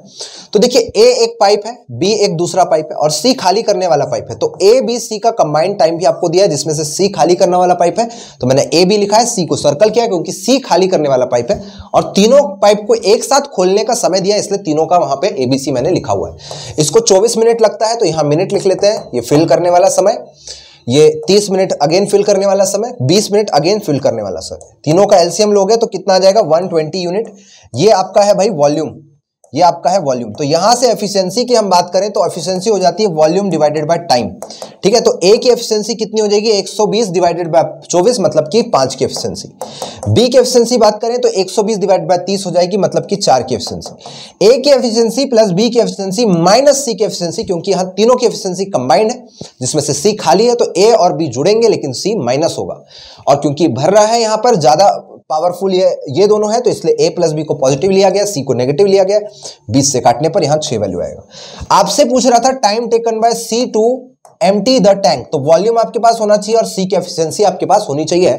तो देखिए ए एक पाइप है बी एक दूसरा पाइप है और सी खाली करने वाला पाइप है तो ए बी सी का कंबाइंड टाइम भी आपको दिया है जिसमें से सी खाली करने वाला पाइप है तो मैंने ए बी लिखा है सी को सर्कल किया है क्योंकि सी खाली करने वाला पाइप है और तीनों पाइप को एक साथ खोलने का समय दिया इसलिए तीनों का वहां पर ए बी सी मैंने लिखा हुआ है इसको चौबीस मिनट लगता है तो यहां मिनट लिख लेते हैं ये फिल करने वाला समय ये 30 मिनट अगेन फिल करने वाला समय 20 मिनट अगेन फिल करने वाला समय तीनों का एलसीएम लोगे तो कितना आ जाएगा 120 यूनिट ये आपका है भाई वॉल्यूम ये आपका है वॉल्यूम तो यहां से एफिशिएंसी की हम बात करें तो एफिशिएंसी हो जाती है वॉल्यूम डिवाइडेड बाय टाइम ठीक है तो ए की एफिशिएंसी कितनी हो जाएगी 120 डिवाइडेड बाय 24 मतलब कि 5 की एफिशिएंसी बी की एफिशिएंसी बात करें तो 120 डिवाइडेड बाय 30 हो जाएगी मतलब कि 4 की एफिशिएंसी ए की एफिशिएंसी प्लस बी की एफिशिएंसी माइनस सी की एफिशिएंसी क्योंकि यहां तीनों की एफिशिएंसी कंबाइंड है जिसमें से सी खाली है तो ए और बी जुड़ेंगे लेकिन सी माइनस होगा और क्योंकि भर रहा है यहां पर ज़्यादा पावरफुल ये ये दोनों है तो इसलिए ए प्लस बी को पॉजिटिव लिया गया सी को नेगेटिव लिया गया बीस से काटने पर यहां छह वैल्यू आएगा आपसे पूछ रहा था time taken by C to empty the tank तो वॉल्यूम आपके पास होना चाहिए और सी की एफिशिएंसी आपके पास होनी चाहिए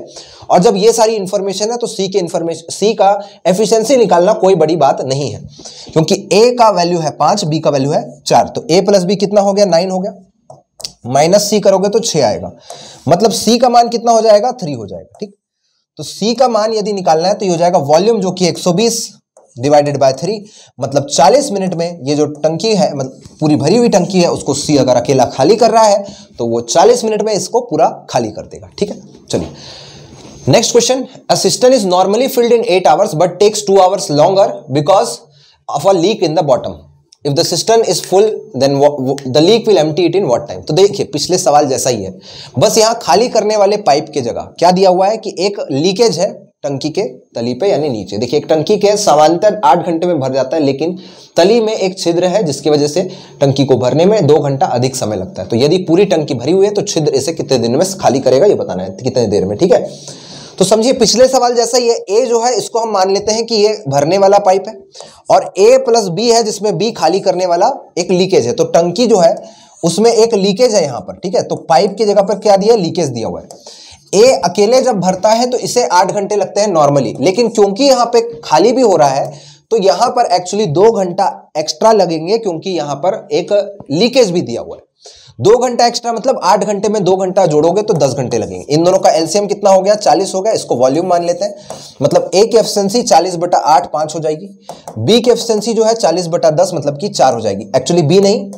और जब ये सारी इंफॉर्मेशन है तो सी के इंफॉर्मेशन सी का एफिशिएंसी निकालना कोई बड़ी बात नहीं है क्योंकि ए का वैल्यू है पांच बी का वैल्यू है चार तो ए प्लस बी कितना हो गया नाइन हो गया माइनस सी करोगे तो छः आएगा मतलब सी का मान कितना हो जाएगा थ्री हो जाएगा ठीक तो C का मान यदि निकालना है तो ये हो जाएगा वॉल्यूम जो कि 120 डिवाइडेड बाय थ्री मतलब 40 मिनट में ये जो टंकी है मतलब पूरी भरी हुई टंकी है उसको C अगर अकेला खाली कर रहा है तो वो 40 मिनट में इसको पूरा खाली कर देगा ठीक है चलिए next question a cistern is normally filled in eight hours but takes two hours longer because of a leak in the bottom if the cistern is full then the leak will empty it in what time तो देखिए पिछले सवाल जैसा ही है बस यहाँ खाली करने वाले पाइप के जगह क्या दिया हुआ है कि एक लीकेज है टंकी के तली पे यानी नीचे देखिए एक टंकी के समांतर आठ घंटे में भर जाता है लेकिन तली में एक छिद्र है जिसकी वजह से टंकी को भरने में दो घंटा अधिक समय लगता है तो यदि पूरी टंकी भरी हुई है तो छिद्र इसे कितने दिन में खाली करेगा ये बताना है कितने देर में ठीक है तो समझिए पिछले सवाल जैसा ये ए जो है इसको हम मान लेते हैं कि ये भरने वाला पाइप है और ए प्लस बी है जिसमें बी खाली करने वाला एक लीकेज है तो टंकी जो है उसमें एक लीकेज है यहां पर ठीक है तो पाइप की जगह पर क्या दिया लीकेज दिया हुआ है ए अकेले जब भरता है तो इसे आठ घंटे लगते हैं नॉर्मली लेकिन क्योंकि यहां पर खाली भी हो रहा है तो यहां पर एक्चुअली दो घंटा एक्स्ट्रा लगेंगे क्योंकि यहां पर एक लीकेज भी दिया हुआ है दो घंटा एक्स्ट्रा मतलब आठ घंटे में दो घंटा जोड़ोगे तो दस घंटे लगेंगे इन दोनों का एलसीएम कितना हो गया चालीस हो गया इसको वॉल्यूम मान लेते हैं मतलब ए की एफिशियंसी चालीस बटा आठ पांच हो जाएगी बी की एफिशियंसी जो है चालीस बटा दस मतलब की चार हो जाएगी एक्चुअली बी नहीं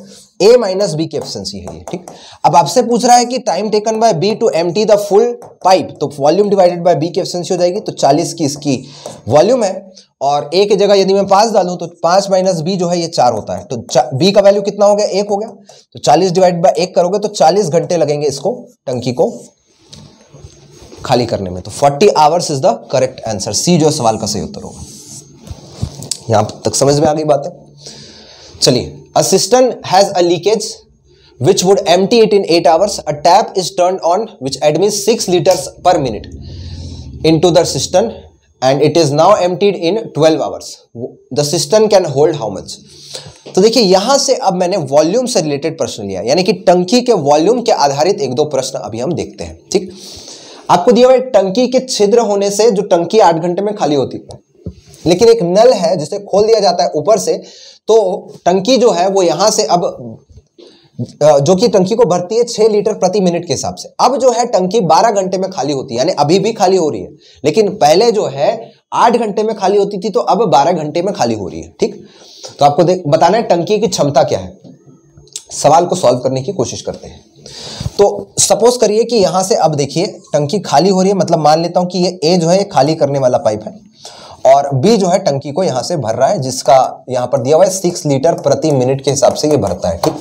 ए माइनस बी की एफिशियंसी है ये ठीक अब आपसे पूछ रहा है कि time taken by B to एम द फुल पाइप तो वॉल्यूम डिवाइडेड बाय बी की एफिशियंसी हो जाएगी तो 40 की इसकी वॉल्यूम है और ए की जगह यदि मैं पांच डालूँ तो पांच माइनस बी जो है ये चार होता है तो बी का वैल्यू कितना हो गया एक हो गया तो चालीस डिवाइड बाई एक करोगे तो चालीस घंटे लगेंगे इसको टंकी को खाली करने में तो forty hours is the correct answer C जो सवाल का सही उत्तर होगा यहां तक समझ में आ गई बात है चलिए has a leakage which would empty it in eight hours a tap is turn on which admits six litres per minute into system and it is now emptied in 12 hours the cistern can hold how much तो देखिए यहां से अब मैंने वॉल्यूम से रिलेटेड प्रश्न लिया यानी कि टंकी के वॉल्यूम के आधारित एक दो प्रश्न अभी हम देखते हैं ठीक आपको दिया हुआ है टंकी के छिद्र होने से जो टंकी आठ घंटे में खाली होती है लेकिन एक नल है जिसे खोल दिया जाता है ऊपर से तो टंकी जो है वो यहां से अब जो कि टंकी को भरती है छह लीटर प्रति मिनट के हिसाब से अब जो है टंकी बारह घंटे में खाली होती है यानी अभी भी खाली हो रही है लेकिन पहले जो है आठ घंटे में खाली होती थी तो अब बारह घंटे में खाली हो रही है ठीक तो आपको बताना है टंकी की क्षमता क्या है सवाल को सॉल्व करने की कोशिश करते हैं तो सपोज करिए कि यहां से अब देखिए टंकी खाली हो रही है मतलब मान लेता हूं कि ये ए जो है खाली करने वाला पाइप है और बी जो है टंकी को यहां से भर रहा है जिसका यहां पर दिया हुआ है सिक्स लीटर प्रति मिनट के हिसाब से ये भरता है ठीक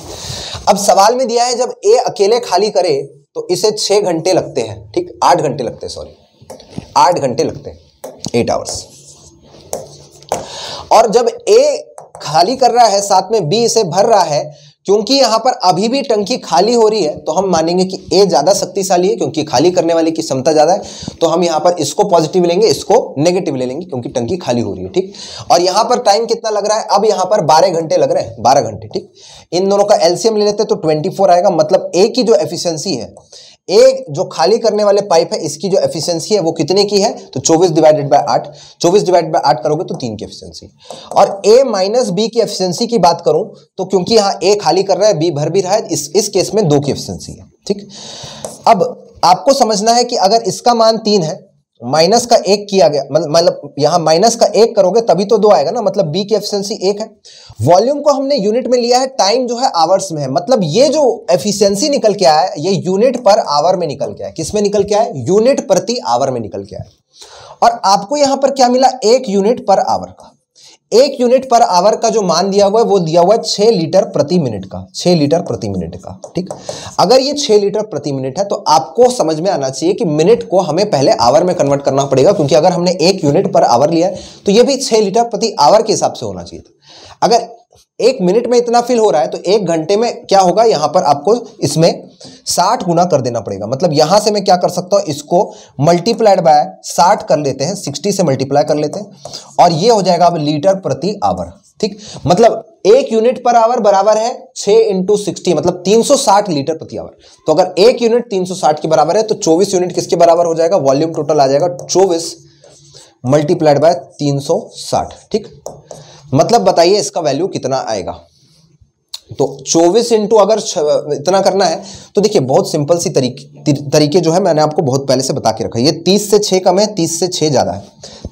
अब सवाल में दिया है जब ए अकेले खाली करे तो इसे छह घंटे लगते हैं ठीक आठ घंटे लगते हैं सॉरी आठ घंटे लगते हैं एट आवर्स और जब ए खाली कर रहा है साथ में बी इसे भर रहा है क्योंकि यहां पर अभी भी टंकी खाली हो रही है तो हम मानेंगे कि ए ज़्यादा शक्तिशाली है क्योंकि खाली करने वाले की क्षमता ज़्यादा है तो हम यहां पर इसको पॉजिटिव लेंगे इसको नेगेटिव ले लेंगे क्योंकि टंकी खाली हो रही है ठीक और यहां पर टाइम कितना लग रहा है अब यहां पर बारह घंटे लग रहे हैं बारह घंटे ठीक इन दोनों का एल्सियम ले लेते हैं तो ट्वेंटी आएगा मतलब ए की जो एफिशियंसी है एक जो खाली करने वाले पाइप है इसकी जो एफिशिएंसी है वो कितने की है तो 24 डिवाइडेड बाय 8 24 डिवाइड बाय 8 करोगे तो तीन की एफिशिएंसी और ए माइनस बी की एफिशिएंसी की बात करूं तो क्योंकि यहां ए खाली कर रहा है बी भर भी रहा है इस इस केस में दो की एफिशिएंसी है ठीक अब आपको समझना है कि अगर इसका मान तीन है माइनस का एक किया गया मतलब, मतलब यहां माइनस का एक करोगे तभी तो दो आएगा ना मतलब बी की एफिशिएंसी एक है वॉल्यूम को हमने यूनिट में लिया है टाइम जो है आवर्स में है मतलब ये जो एफिशिएंसी निकल के आया है ये यूनिट पर आवर में निकल के आया किसमें निकल के आया यूनिट प्रति आवर में निकल के आया और आपको यहां पर क्या मिला एक यूनिट पर आवर का एक यूनिट पर आवर का जो मान दिया हुआ है वो दिया हुआ है छह लीटर प्रति मिनट का छह लीटर प्रति मिनट का ठीक अगर ये छह लीटर प्रति मिनट है तो आपको समझ में आना चाहिए कि मिनट को हमें पहले आवर में कन्वर्ट करना पड़ेगा क्योंकि अगर हमने एक यूनिट पर आवर लिया है तो ये भी छह लीटर प्रति आवर के हिसाब से होना चाहिए था अगर एक मिनट में इतना फिल हो रहा है तो एक घंटे में क्या होगा यहां पर आपको इसमें साठ गुना कर देना पड़ेगा मतलब यहां से मैं क्या कर सकता हूं इसको मल्टीप्लाइड बाय साठ कर लेते हैं सिक्सटी से मल्टीप्लाई कर लेते हैं और ये हो जाएगा अब लीटर प्रति आवर ठीक मतलब एक यूनिट पर आवर बराबर है छह इंटू सिक्सटी मतलब 360 लीटर प्रति आवर तो अगर एक यूनिट 360 के बराबर है तो 24 यूनिट किसके बराबर हो जाएगा वॉल्यूम टोटल आ जाएगा 24 मल्टीप्लाइड बाय 360 ठीक मतलब बताइए इसका वैल्यू कितना आएगा तो 24 इंटू अगर इतना करना है तो देखिए बहुत सिंपल सी तरीके तरीके जो है मैंने आपको बहुत पहले से बता के रखा है ये 30 से 6 कम है 30 से 6 ज़्यादा है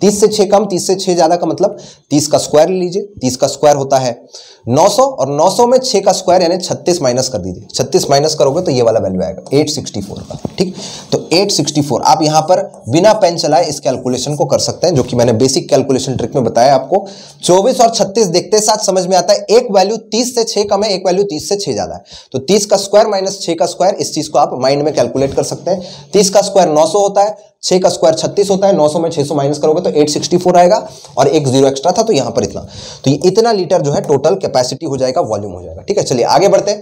30 से 6 कम 30 से 6 ज़्यादा का मतलब 30 का स्क्वायर ले लीजिए 30 का स्क्वायर होता है 900 और 900 में 6 का स्क्वायर यानी 36 माइनस कर दीजिए 36 माइनस करोगे तो ये वाला वैल्यू आएगा 864 का ठीक तो 864 आप यहां पर बिना पेन चलाए इस कैलकुलेशन को कर सकते हैं जो कि मैंने बेसिक कैलकुलेशन ट्रिक में बताया आपको चौबीस और छत्तीस देखते साथ समझ में आता है एक वैल्यू तीस से छः कम कम है एक वैल्यू तीस से छः ज़्यादा है तो तीस का स्क्वायर माइनस छः का स्क्वायर इस चीज़ को आप माइंड में कैलकुलेट कर सकते हैं तीस का स्क्वायर नौ सौ होता है छः का स्क्वायर छत्तीस होता है नौ सौ में छः सौ माइनस करोगे तो एट सिक्सटी फोर आएगा और एक जीरो एक्स्ट्रा था तो यहां पर इतना तो ये इतना लीटर जो है टोटल कैपेसिटी हो जाएगा वॉल्यूम हो जाएगा ठीक है चलिए आगे बढ़ते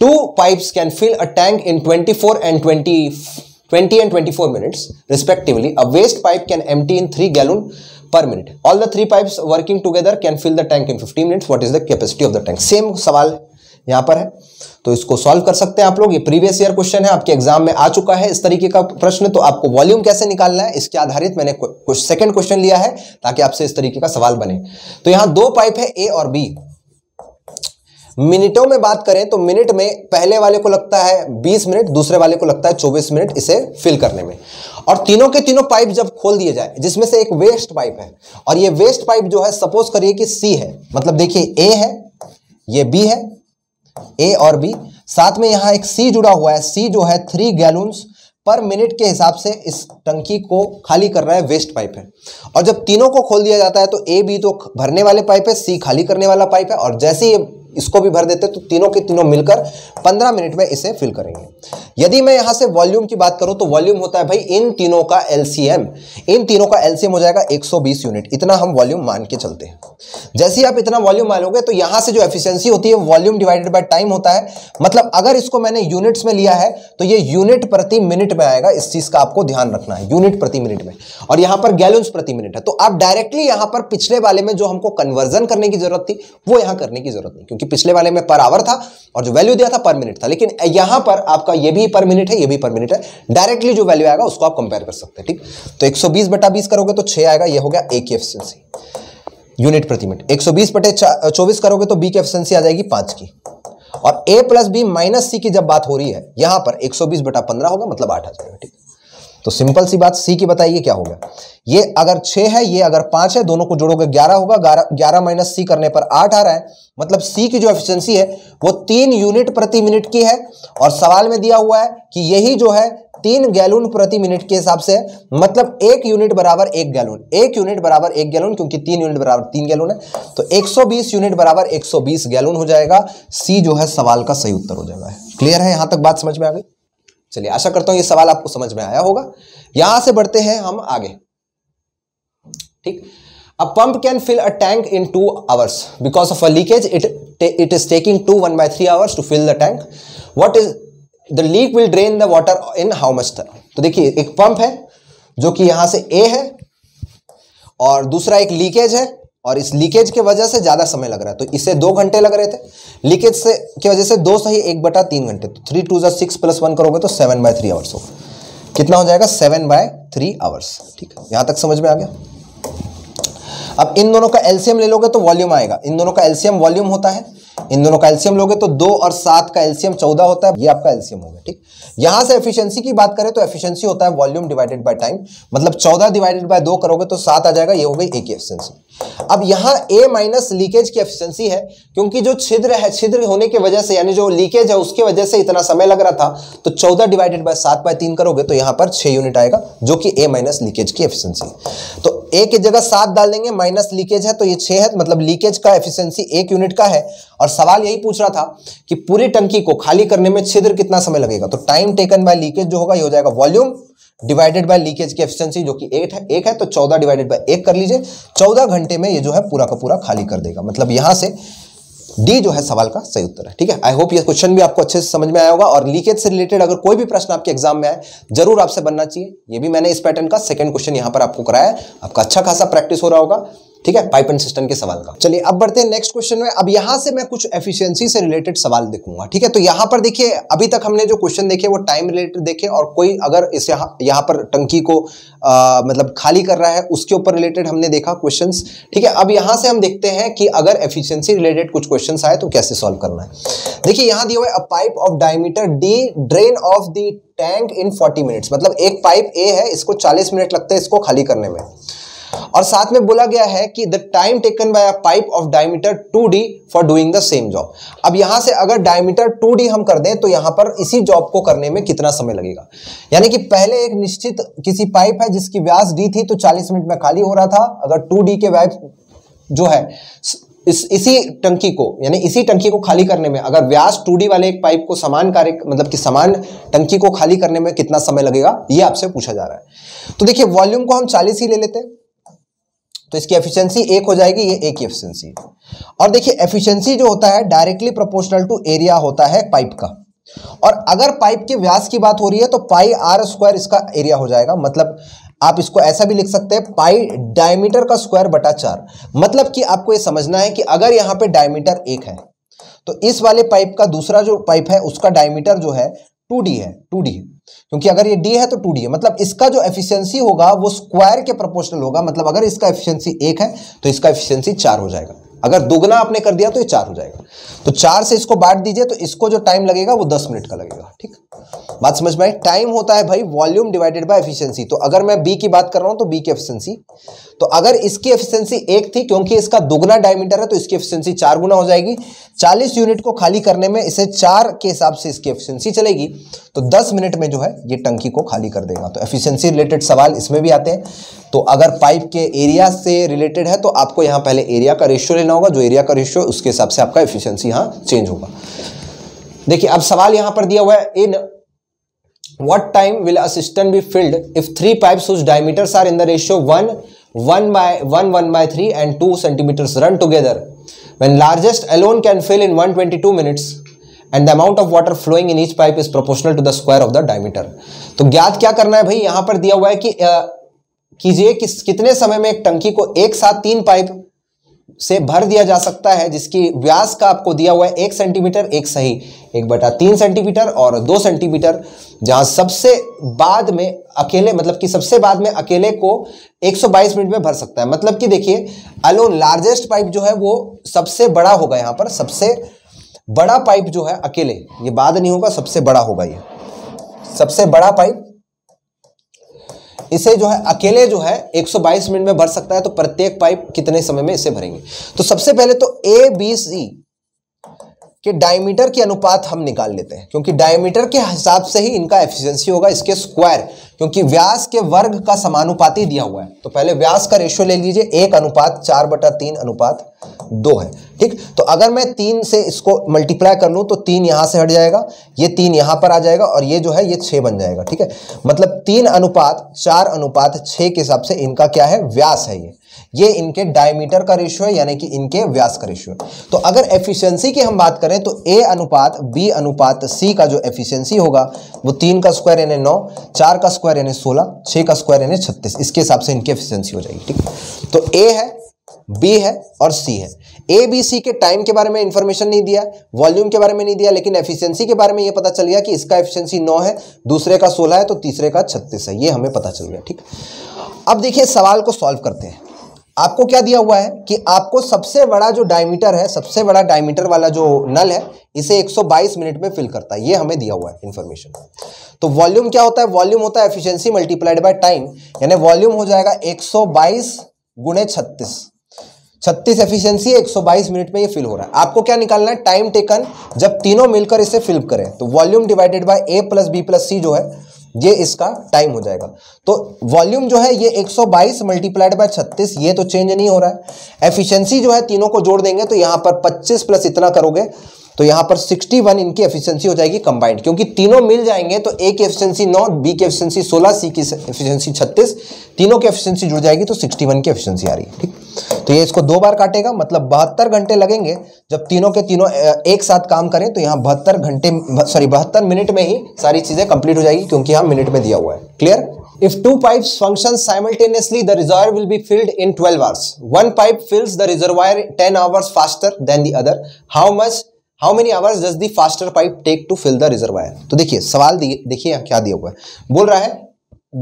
two pipe can fill a tank in twenty four and twenty 20 and 24 minutes respectively a waste pipe can empty in three gallon per minute all the three pipe working together can fill the tank in fifteen minute what is the capacity of the tank same सवाल यहां पर है तो इसको सॉल्व कर सकते हैं आप लोग ये प्रीवियस ईयर क्वेश्चन है आपके एग्जाम में आ चुका है इस तरीके का प्रश्न तो आपको वॉल्यूम कैसे निकालना है इसके आधारित मैंने कुछ सेकंड क्वेश्चन लिया है ताकि आपसे इस तरीके का सवाल बने तो यहां दो पाइप है ए और बी मिनटों में बात करें तो मिनट में पहले वाले को लगता है 20 मिनट दूसरे वाले को लगता है 24 मिनट इसे फिल करने में और तीनों के तीनों पाइप जब खोल दिए जाए जिसमें से एक वेस्ट पाइप है और ये वेस्ट पाइप जो है सपोज करिए कि सी है मतलब देखिए ए है ये बी है ए और बी साथ में यहां एक सी जुड़ा हुआ है सी जो है थ्री गैलून्स पर मिनट के हिसाब से इस टंकी को खाली कर रहा है वेस्ट पाइप है और जब तीनों को खोल दिया जाता है तो ए बी तो भरने वाले पाइप है सी खाली करने वाला पाइप है और जैसे ही इसको भी भर देते तो तीनों के तीनों मिलकर 15 मिनट में इसे फिल करेंगे यदि मैं यहां से वॉल्यूम की बात करूं तो वॉल्यूम होता है भाई इन तीनों का एलसीएम इन तीनों का एलसीएम हो जाएगा 120 यूनिट इतना हम वॉल्यूम मान के चलते हैं जैसे ही आप इतना वॉल्यूम मानोगे तो यहां से जो एफिशियंसी होती है वॉल्यूम डिवाइडेड बाई टाइम होता है मतलब अगर इसको मैंने यूनिट्स में लिया है तो ये यूनिट प्रति मिनट में आएगा इस चीज़ का आपको ध्यान रखना है यूनिट प्रति मिनट में और यहां पर गैलन्स प्रति मिनट है तो आप डायरेक्टली यहां पर पिछले वाले में जो हमको कन्वर्जन करने की जरूरत थी वो यहां करने की जरूरत नहीं क्योंकि क्योंकि पिछले वाले में पर आवर था और जो वैल्यू दिया था पर मिनट था लेकिन यहां पर आपका ये भी पर मिनट है ये भी पर मिनट है डायरेक्टली जो वैल्यू आएगा उसको आप कंपेयर कर सकते हैं ठीक तो एक बटा बीस करोगे तो छह आएगा यह हो गया ए की एफिशिएंसी यूनिट प्रति मिनट एक बटे चौबीस करोगे तो बी की एफिशियंसी आ जाएगी पांच की और A plus B minus C की जब बात हो रही है यहां पर 120 बटा पंद्रह होगा मतलब आठ आ जाएगा ठीक तो सिंपल सी बात सी की बताइए क्या होगा ये अगर छह है ये अगर पांच है दोनों को जोड़ोगे ग्यारह होगा ग्यारह ग्यारह माइनस सी करने पर आठ आ रहा है मतलब सी की जो एफिशिएंसी है वो तीन यूनिट प्रति मिनट की है और सवाल में दिया हुआ है कि यही जो है तीन गैलून प्रति मिनट के हिसाब से मतलब एक यूनिट बराबर एक गैलून एक यूनिट बराबर एक गैलून क्योंकि तीन यूनिट बराबर तीन गैलून है तो 120 यूनिट बराबर 120 गैलून हो जाएगा सी जो है सवाल का सही उत्तर हो जाएगा क्लियर है यहां तक बात समझ में आ गई चलिए आशा करता हूं ये सवाल आपको समझ में आया होगा यहां से बढ़ते हैं हम आगे ठीक a pump can fill a tank in two hours because of a leakage it it is taking two one by three hours to fill the tank what is the leak will drain the water in how much time तो देखिए एक पंप है जो कि यहां से ए है और दूसरा एक लीकेज है और इस लीकेज के वजह से ज़्यादा समय लग रहा है तो इसे दो घंटे लग रहे थे लीकेज से की वजह से दो सही एक बटा तीन घंटे तो थ्री टू ज़ा सिक्स प्लस वन करोगे तो सेवन बाय थ्री आवर्स होगा कितना हो जाएगा सेवन बाय थ्री आवर्स ठीक है यहाँ तक समझ में आ गया अब इन दोनों का एल्सियम ले लोगे तो वॉल्यूम आएगा इन दोनों का एल्सियम वॉल्यूम होता है इन दोनों का एल्सियम लोगे तो दो और सात का एल्सियम चौदह होता है ये आपका एल्सियम होगा ठीक यहां से एफिशिएंसी की बात करें तो एफिशिएंसी होता है वॉल्यूम डिवाइडेड बाय टाइम मतलब चौदह डिवाइडेड बाय दो करोगे तो सात आ जाएगा ये हो गई एक एफिशियंसी अब यहां ए माइनस लीकेज की एफिशिएंसी है क्योंकि जो छिद्र है छिद्र होने की वजह से यानी जो लीकेज है उसके वजह से इतना समय लग रहा था तो चौदह डिवाइडेड बाय सात बाय तीन करोगे तो यहां पर छः यूनिट आएगा जो कि ए माइनस लीकेज की एफिशिएंसी तो ए की जगह सात डाल देंगे माइनस लीकेज है तो ये छह है तो मतलब लीकेज का एफिशिएंसी एक यूनिट का है और सवाल यही पूछ रहा था कि पूरी टंकी को खाली करने में छिद्र कितना समय लगेगा तो टाइम टेकन बाय लीकेज जो होगा ये हो जाएगा वॉल्यूम डिवाइडेड बाय लीकेज की एफिशिएंसी जो कि एट है एक है तो चौदह डिवाइडेड बाय एक कर लीजिए चौदह घंटे में ये जो है पूरा का पूरा खाली कर देगा मतलब यहां से डी जो है सवाल का सही उत्तर है ठीक है आई होप ये क्वेश्चन भी आपको अच्छे से समझ में आया होगा और लीकेज से रिलेटेड अगर कोई भी प्रश्न आपके एग्जाम में आए जरूर आपसे बनना चाहिए ये भी मैंने इस पैटर्न का सेकंड क्वेश्चन यहां पर आपको कराया आपका अच्छा खासा प्रैक्टिस हो रहा होगा ठीक है पाइप एंड सिस्टम के सवाल का चलिए अब बढ़ते हैं नेक्स्ट क्वेश्चन में अब यहां से मैं कुछ एफिशियंसी से रिलेटेड सवाल देखूंगा ठीक है तो यहां पर देखिए अभी तक हमने जो क्वेश्चन देखे वो टाइम रिलेटेड देखे और कोई अगर इस यहां यहाँ पर टंकी को आ, मतलब खाली कर रहा है उसके ऊपर रिलेटेड हमने देखा क्वेश्चन ठीक है अब यहां से हम देखते हैं कि अगर एफिशियंसी रिलेटेड कुछ क्वेश्चन आए तो कैसे सॉल्व करना है देखिए यहां दिया हुआ है pipe of diameter D drain off the tank in 40 minutes मतलब एक पाइप ए है इसको 40 मिनट लगते हैं इसको खाली करने में और साथ में बोला गया है कि the time taken by a pipe of diameter two D for doing the same job अब यहां से अगर डायमीटर टू डी हम कर दें तो यहां पर इसी जॉब को करने में कितना समय लगेगा यानी कि पहले एक निश्चित किसी पाइप है जिसकी व्यास डी थी तो चालीस मिनट में खाली हो रहा था अगर टू डी के व्यास जो है इस इसी टंकी को यानी इसी टंकी को खाली करने में अगर व्यास टू वाले एक पाइप को समान कार्य मतलब कि समान टंकी को खाली करने में कितना समय लगेगा ये आपसे पूछा जा रहा है तो देखिए वॉल्यूम को हम 40 ही ले लेते हैं तो इसकी एफिशिएंसी एक हो जाएगी ये एक की एफिशिएंसी और देखिए एफिशिएंसी जो होता है डायरेक्टली प्रोपोर्शनल टू एरिया होता है पाइप का और अगर पाइप के व्यास की बात हो रही है तो पाई आर स्क्वायर इसका एरिया हो जाएगा मतलब आप इसको ऐसा भी लिख सकते हैं पाई डायमीटर का स्क्वायर बटा चार मतलब कि आपको ये समझना है कि अगर यहां पे डायमीटर एक है तो इस वाले पाइप का दूसरा जो पाइप है उसका डायमीटर जो है टू डी है टू डी है क्योंकि अगर ये डी है तो टू डी है मतलब इसका जो एफिशिएंसी होगा वो स्क्वायर के प्रोपोर्शनल होगा मतलब अगर इसका एफिशिएंसी एक है तो इसका एफिशिएंसी चार हो जाएगा अगर दोगुना आपने कर दिया तो ये चार हो जाएगा तो चार से इसको बांट दीजिए तो इसको जो टाइम लगेगा वो दस मिनट का लगेगा ठीक बात समझ में आई टाइम होता है भाई वॉल्यूम डिवाइडेड बाय एफिशिएंसी तो अगर मैं बी की बात कर रहा हूं तो बी की एफिशिएंसी तो अगर इसकी एफिशिएंसी एक थी क्योंकि इसका दुगना डायमीटर है तो इसकी एफिशिएंसी चार गुना हो जाएगी 40 यूनिट को खाली करने में इसे चार के हिसाब से इसकी एफिशिएंसी चलेगी तो 10 मिनट में जो है ये टंकी को खाली कर देगा तो एफिशिएंसी रिलेटेड सवाल इसमें भी आते हैं तो अगर पाइप के एरिया से रिलेटेड है तो आपको यहाँ पहले एरिया का रेशियो लेना होगा जो एरिया का रेशियो उसके हिसाब से आपका एफिशियंसी यहाँ चेंज होगा देखिए अब सवाल यहाँ पर दिया हुआ है in what time will a cistern be filled if three pipes whose are in the ratio one one by one one by three and two centimetres run together when largest alone can fill in one twenty two minutes and the amount of water flowing in each pipe is proportional to the square of the diameter तो ज्ञात क्या करना है भाई यहां पर दिया हुआ है कि कीजिए कि कितने समय में एक टंकी को एक साथ तीन पाइप से भर दिया जा सकता है जिसकी व्यास का आपको दिया हुआ है एक सेंटीमीटर एक सही एक बटा तीन सेंटीमीटर और दो सेंटीमीटर जहां सबसे बाद में अकेले मतलब कि सबसे बाद में अकेले को 122 मिनट में भर सकता है मतलब कि देखिए अलोन लार्जेस्ट पाइप जो है वो सबसे बड़ा होगा यहां पर सबसे बड़ा पाइप जो है अकेले ये बाद नहीं होगा सबसे बड़ा होगा ये सबसे बड़ा पाइप इसे जो है अकेले जो है 122 मिनट में भर सकता है तो प्रत्येक पाइप कितने समय में इसे भरेंगे तो सबसे पहले तो ए बी सी कि डायमीटर के अनुपात हम निकाल लेते हैं क्योंकि डायमीटर के हिसाब से ही इनका एफिशिएंसी होगा इसके स्क्वायर क्योंकि व्यास के वर्ग का समानुपाती दिया हुआ है तो पहले व्यास का रेशियो ले लीजिए एक अनुपात चार बटा तीन अनुपात दो है ठीक तो अगर मैं तीन से इसको मल्टीप्लाई कर लूँ तो तीन यहाँ से हट जाएगा ये तीन यहाँ पर आ जाएगा और ये जो है ये छः बन जाएगा ठीक है मतलब तीन अनुपात चार अनुपात छः के हिसाब से इनका क्या है व्यास है ये ये इनके डायमीटर का रेशियो है यानी कि इनके व्यास का रेशियो है तो अगर एफिशिएंसी की हम बात करें तो ए अनुपात बी अनुपात सी का जो एफिशिएंसी होगा वो तीन का स्क्वायर यानी नौ चार का स्क्वायर यानी सोलह छः का स्क्वायर यानी छत्तीस इसके हिसाब से इनकी एफिशियंसी हो जाएगी ठीक तो ए है बी है और सी है ए बी सी के टाइम के बारे में इंफॉर्मेशन नहीं दिया वॉल्यूम के बारे में नहीं दिया लेकिन एफिशिएंसी के बारे में ये पता चल गया कि इसका एफिशिएंसी नौ है दूसरे का सोलह है तो तीसरे का छत्तीस है ये हमें पता चल गया ठीक अब देखिए सवाल को सॉल्व करते हैं आपको क्या दिया हुआ है कि आपको सबसे बड़ा जो डायमीटर है सबसे बड़ा डायमीटर वाला जो नल है इसे 122 मिनट में फिल करता है ये हमें दिया हुआ है इन्फॉर्मेशन तो वॉल्यूम क्या होता है वॉल्यूम होता है एफिशिएंसी मल्टीप्लाइड बाय टाइम यानी वॉल्यूम हो जाएगा 122 सौ बाईस गुणे छत्तीस छत्तीस एफिशिएंसी 122 मिनट में ये फिल हो रहा है आपको क्या निकालना है टाइम टेकन जब तीनों मिलकर इसे फिल करें तो volume divided by A plus B plus C जो है ये इसका टाइम हो जाएगा तो वॉल्यूम जो है ये 122 सौ बाईस मल्टीप्लाइड बाय छत्तीस ये तो चेंज नहीं हो रहा है एफिशिएंसी जो है तीनों को जोड़ देंगे तो यहां पर 25 प्लस इतना करोगे तो यहां पर 61 इनकी एफिशिएंसी हो जाएगी कंबाइंड क्योंकि तीनों मिल जाएंगे तो ए की एफिशिएंसी 9 बी की एफिशिएंसी 16 सी की एफिशिएंसी 36 तीनों की एफिशिएंसी जुड़ जाएगी तो 61 की एफिशिएंसी आ रही है ठीक तो ये इसको दो बार काटेगा मतलब बहत्तर घंटे लगेंगे जब तीनों के तीनों एक साथ काम करें तो यहाँ बहत्तर घंटे सॉरी बहत्तर मिनट में ही सारी चीज़ें कंप्लीट हो जाएगी क्योंकि यहाँ मिनट में दिया हुआ है clear If two pipes function simultaneously, the reservoir will be filled in 12 hours. One pipe fills the reservoir 10 hours faster than the other. How much how many hours does the faster pipe take to fill the reservoir तो देखिए सवाल देखिए क्या दिया हुआ है बोल रहा है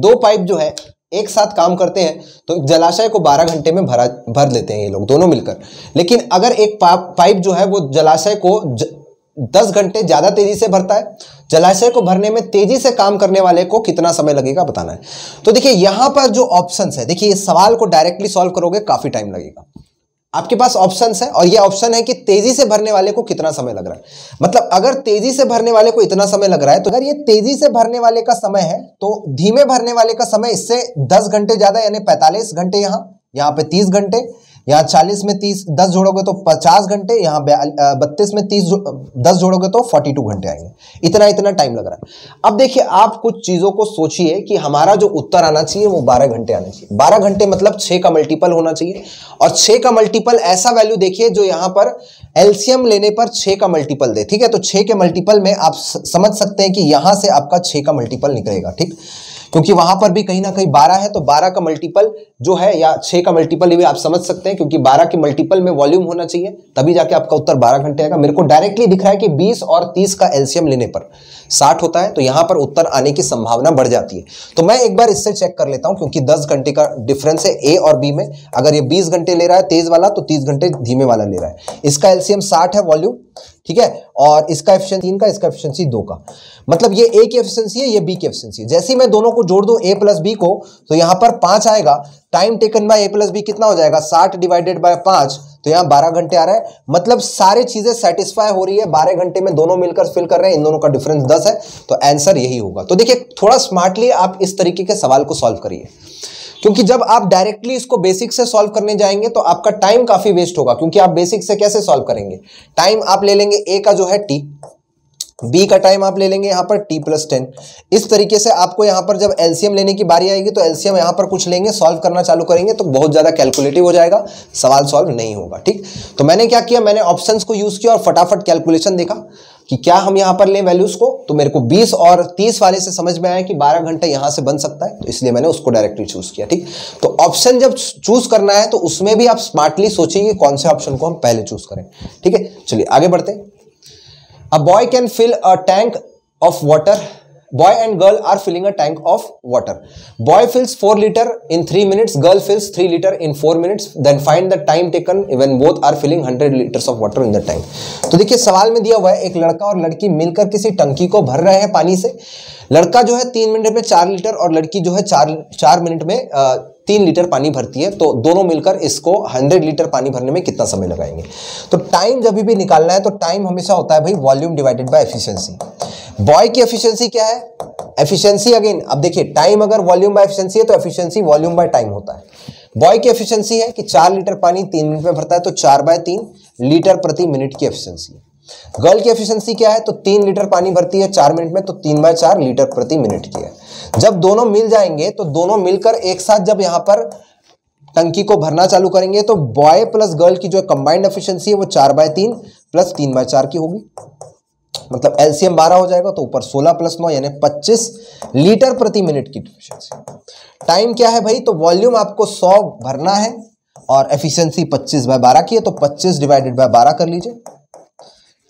दो पाइप जो है एक साथ काम करते हैं तो जलाशय को 12 घंटे में भरा भर लेते हैं ये लोग दोनों मिलकर लेकिन अगर एक पा, पाइप जो है वो जलाशय को ज, दस घंटे ज़्यादा तेजी से भरता है जलाशय को भरने में तेजी से काम करने वाले को कितना समय लगेगा बताना है तो देखिए यहां पर जो ऑप्शन है देखिए सवाल को डायरेक्टली सॉल्व करोगे काफ़ी टाइम लगेगा आपके पास ऑप्शन है और ये ऑप्शन है कि तेजी से भरने वाले को कितना समय लग रहा है मतलब अगर तेजी से भरने वाले को इतना समय लग रहा है तो अगर ये तेजी से भरने वाले का समय है तो धीमे भरने वाले का समय इससे 10 घंटे ज्यादा यानी 45 घंटे यहां यहां पे 30 घंटे यहाँ चालीस में तीस दस जोड़ोगे तो पचास घंटे यहाँ बत्तीस में तीस जो, दस जोड़ोगे तो फोर्टी टू घंटे आएंगे इतना इतना टाइम लग रहा है अब देखिए आप कुछ चीज़ों को सोचिए कि हमारा जो उत्तर आना चाहिए वो बारह घंटे आना चाहिए बारह घंटे मतलब छः का मल्टीपल होना चाहिए और छः का मल्टीपल ऐसा वैल्यू देखिए जो यहाँ पर एल्सियम लेने पर छः का मल्टीपल दे ठीक है तो छः के मल्टीपल में आप समझ सकते हैं कि यहाँ से आपका छः का मल्टीपल निकलेगा ठीक क्योंकि वहां पर भी कहीं ना कहीं बारह है तो बारह का मल्टीपल जो है या छह का मल्टीपल भी आप समझ सकते हैं क्योंकि बारह के मल्टीपल में वॉल्यूम होना चाहिए तभी जाके आपका उत्तर बारह घंटे आएगा मेरे को डायरेक्टली दिख रहा है कि बीस और तीस का एल्सियम लेने पर साठ होता है तो यहां पर उत्तर आने की संभावना बढ़ जाती है तो मैं एक बार इससे चेक कर लेता हूं क्योंकि दस घंटे का डिफरेंस है ए और बी में अगर ये बीस घंटे ले रहा है तेज वाला तो तीस घंटे धीमे वाला ले रहा है इसका एल्सियम साठ है वॉल्यूम ठीक है और इसका एफिशियन तीन का इसका एफिशिएंसी दो का मतलब ये ए की एफिशियंसी है ये बी की एफिशियंसी है जैसे ही मैं दोनों को जोड़ दूं ए प्लस बी को तो यहां पर पांच आएगा time taken by A plus B कितना हो जाएगा साठ डिवाइडेड बाय पांच तो यहां बारह घंटे आ रहा है मतलब सारी चीजें सेटिस्फाई हो रही है बारह घंटे में दोनों मिलकर फिल कर रहे हैं इन दोनों का डिफरेंस दस है तो आंसर यही होगा तो देखिए थोड़ा स्मार्टली आप इस तरीके के सवाल को सॉल्व करिए क्योंकि जब आप डायरेक्टली इसको बेसिक से सॉल्व करने जाएंगे तो आपका टाइम काफी वेस्ट होगा क्योंकि आप बेसिक से कैसे सॉल्व करेंगे टाइम आप ले लेंगे ए का जो है टी बी का टाइम आप ले लेंगे यहाँ पर टी प्लस टेन इस तरीके से आपको यहाँ पर जब एलसीएम लेने की बारी आएगी तो एलसीएम यहाँ पर कुछ लेंगे सॉल्व करना चालू करेंगे तो बहुत ज़्यादा कैलकुलेटिव हो जाएगा सवाल सॉल्व नहीं होगा ठीक तो मैंने क्या किया मैंने ऑप्शन को यूज़ किया और फटाफट कैलकुलेशन देखा कि क्या हम यहाँ पर लें वैल्यूज़ को तो मेरे को 20 और 30 वाले से समझ में आया कि 12 घंटे यहाँ से बन सकता है तो इसलिए मैंने उसको डायरेक्टली चूज़ किया ठीक तो ऑप्शन जब चूज़ करना है तो उसमें भी आप स्मार्टली सोचिए कौन से ऑप्शन को हम पहले चूज़ करें ठीक है चलिए आगे बढ़ते हैं a boy can fill a tank of water boy and girl are filling a tank of water boy fills four litre in three minutes girl fills three litre in four minutes then find the time taken even both are filling hundred litre of water in the tank तो देखिए सवाल में दिया हुआ है एक लड़का और लड़की मिलकर किसी टंकी को भर रहे हैं पानी से लड़का जो है तीन मिनट में चार लीटर और लड़की जो है चार चार मिनट में तीन लीटर पानी भरती है तो दोनों मिलकर इसको हंड्रेड लीटर पानी भरने में कितना समय लगाएंगे तो टाइम जब भी निकालना है तो टाइम हमेशा होता है भाई volume divided by efficiency boy की एफिशियंसी क्या है एफिशियंसी अगेन अब देखिए टाइम अगर वॉल्यूम बाय एफिशियंसी है तो एफिशियंसी वॉल्यूम बाय टाइम होता है बॉय की एफिशियंसी है कि चार लीटर पानी तीन मिनट में भरता है तो चार बाय तीन लीटर प्रति मिनट की एफिशियंसी गर्ल की एफिशियंसी क्या है तो तीन लीटर पानी भरती है चार मिनट में तो तीन बाय चार लीटर प्रति मिनट की है जब दोनों मिल जाएंगे तो दोनों मिलकर एक साथ जब यहां पर टंकी को भरना चालू करेंगे तो बॉय प्लस गर्ल की जो कंबाइंड एफिशिएंसी है वो चार बाय तीन प्लस तीन बाय चार की होगी मतलब एलसीएम बारह हो जाएगा तो ऊपर सोलह प्लस नौ यानी पच्चीस लीटर प्रति मिनट की एफिशिएंसी टाइम क्या है भाई तो वॉल्यूम आपको सौ भरना है और एफिशिएंसी पच्चीस बाय बारह की है तो पच्चीस डिवाइडेड बाय बारह कर लीजिए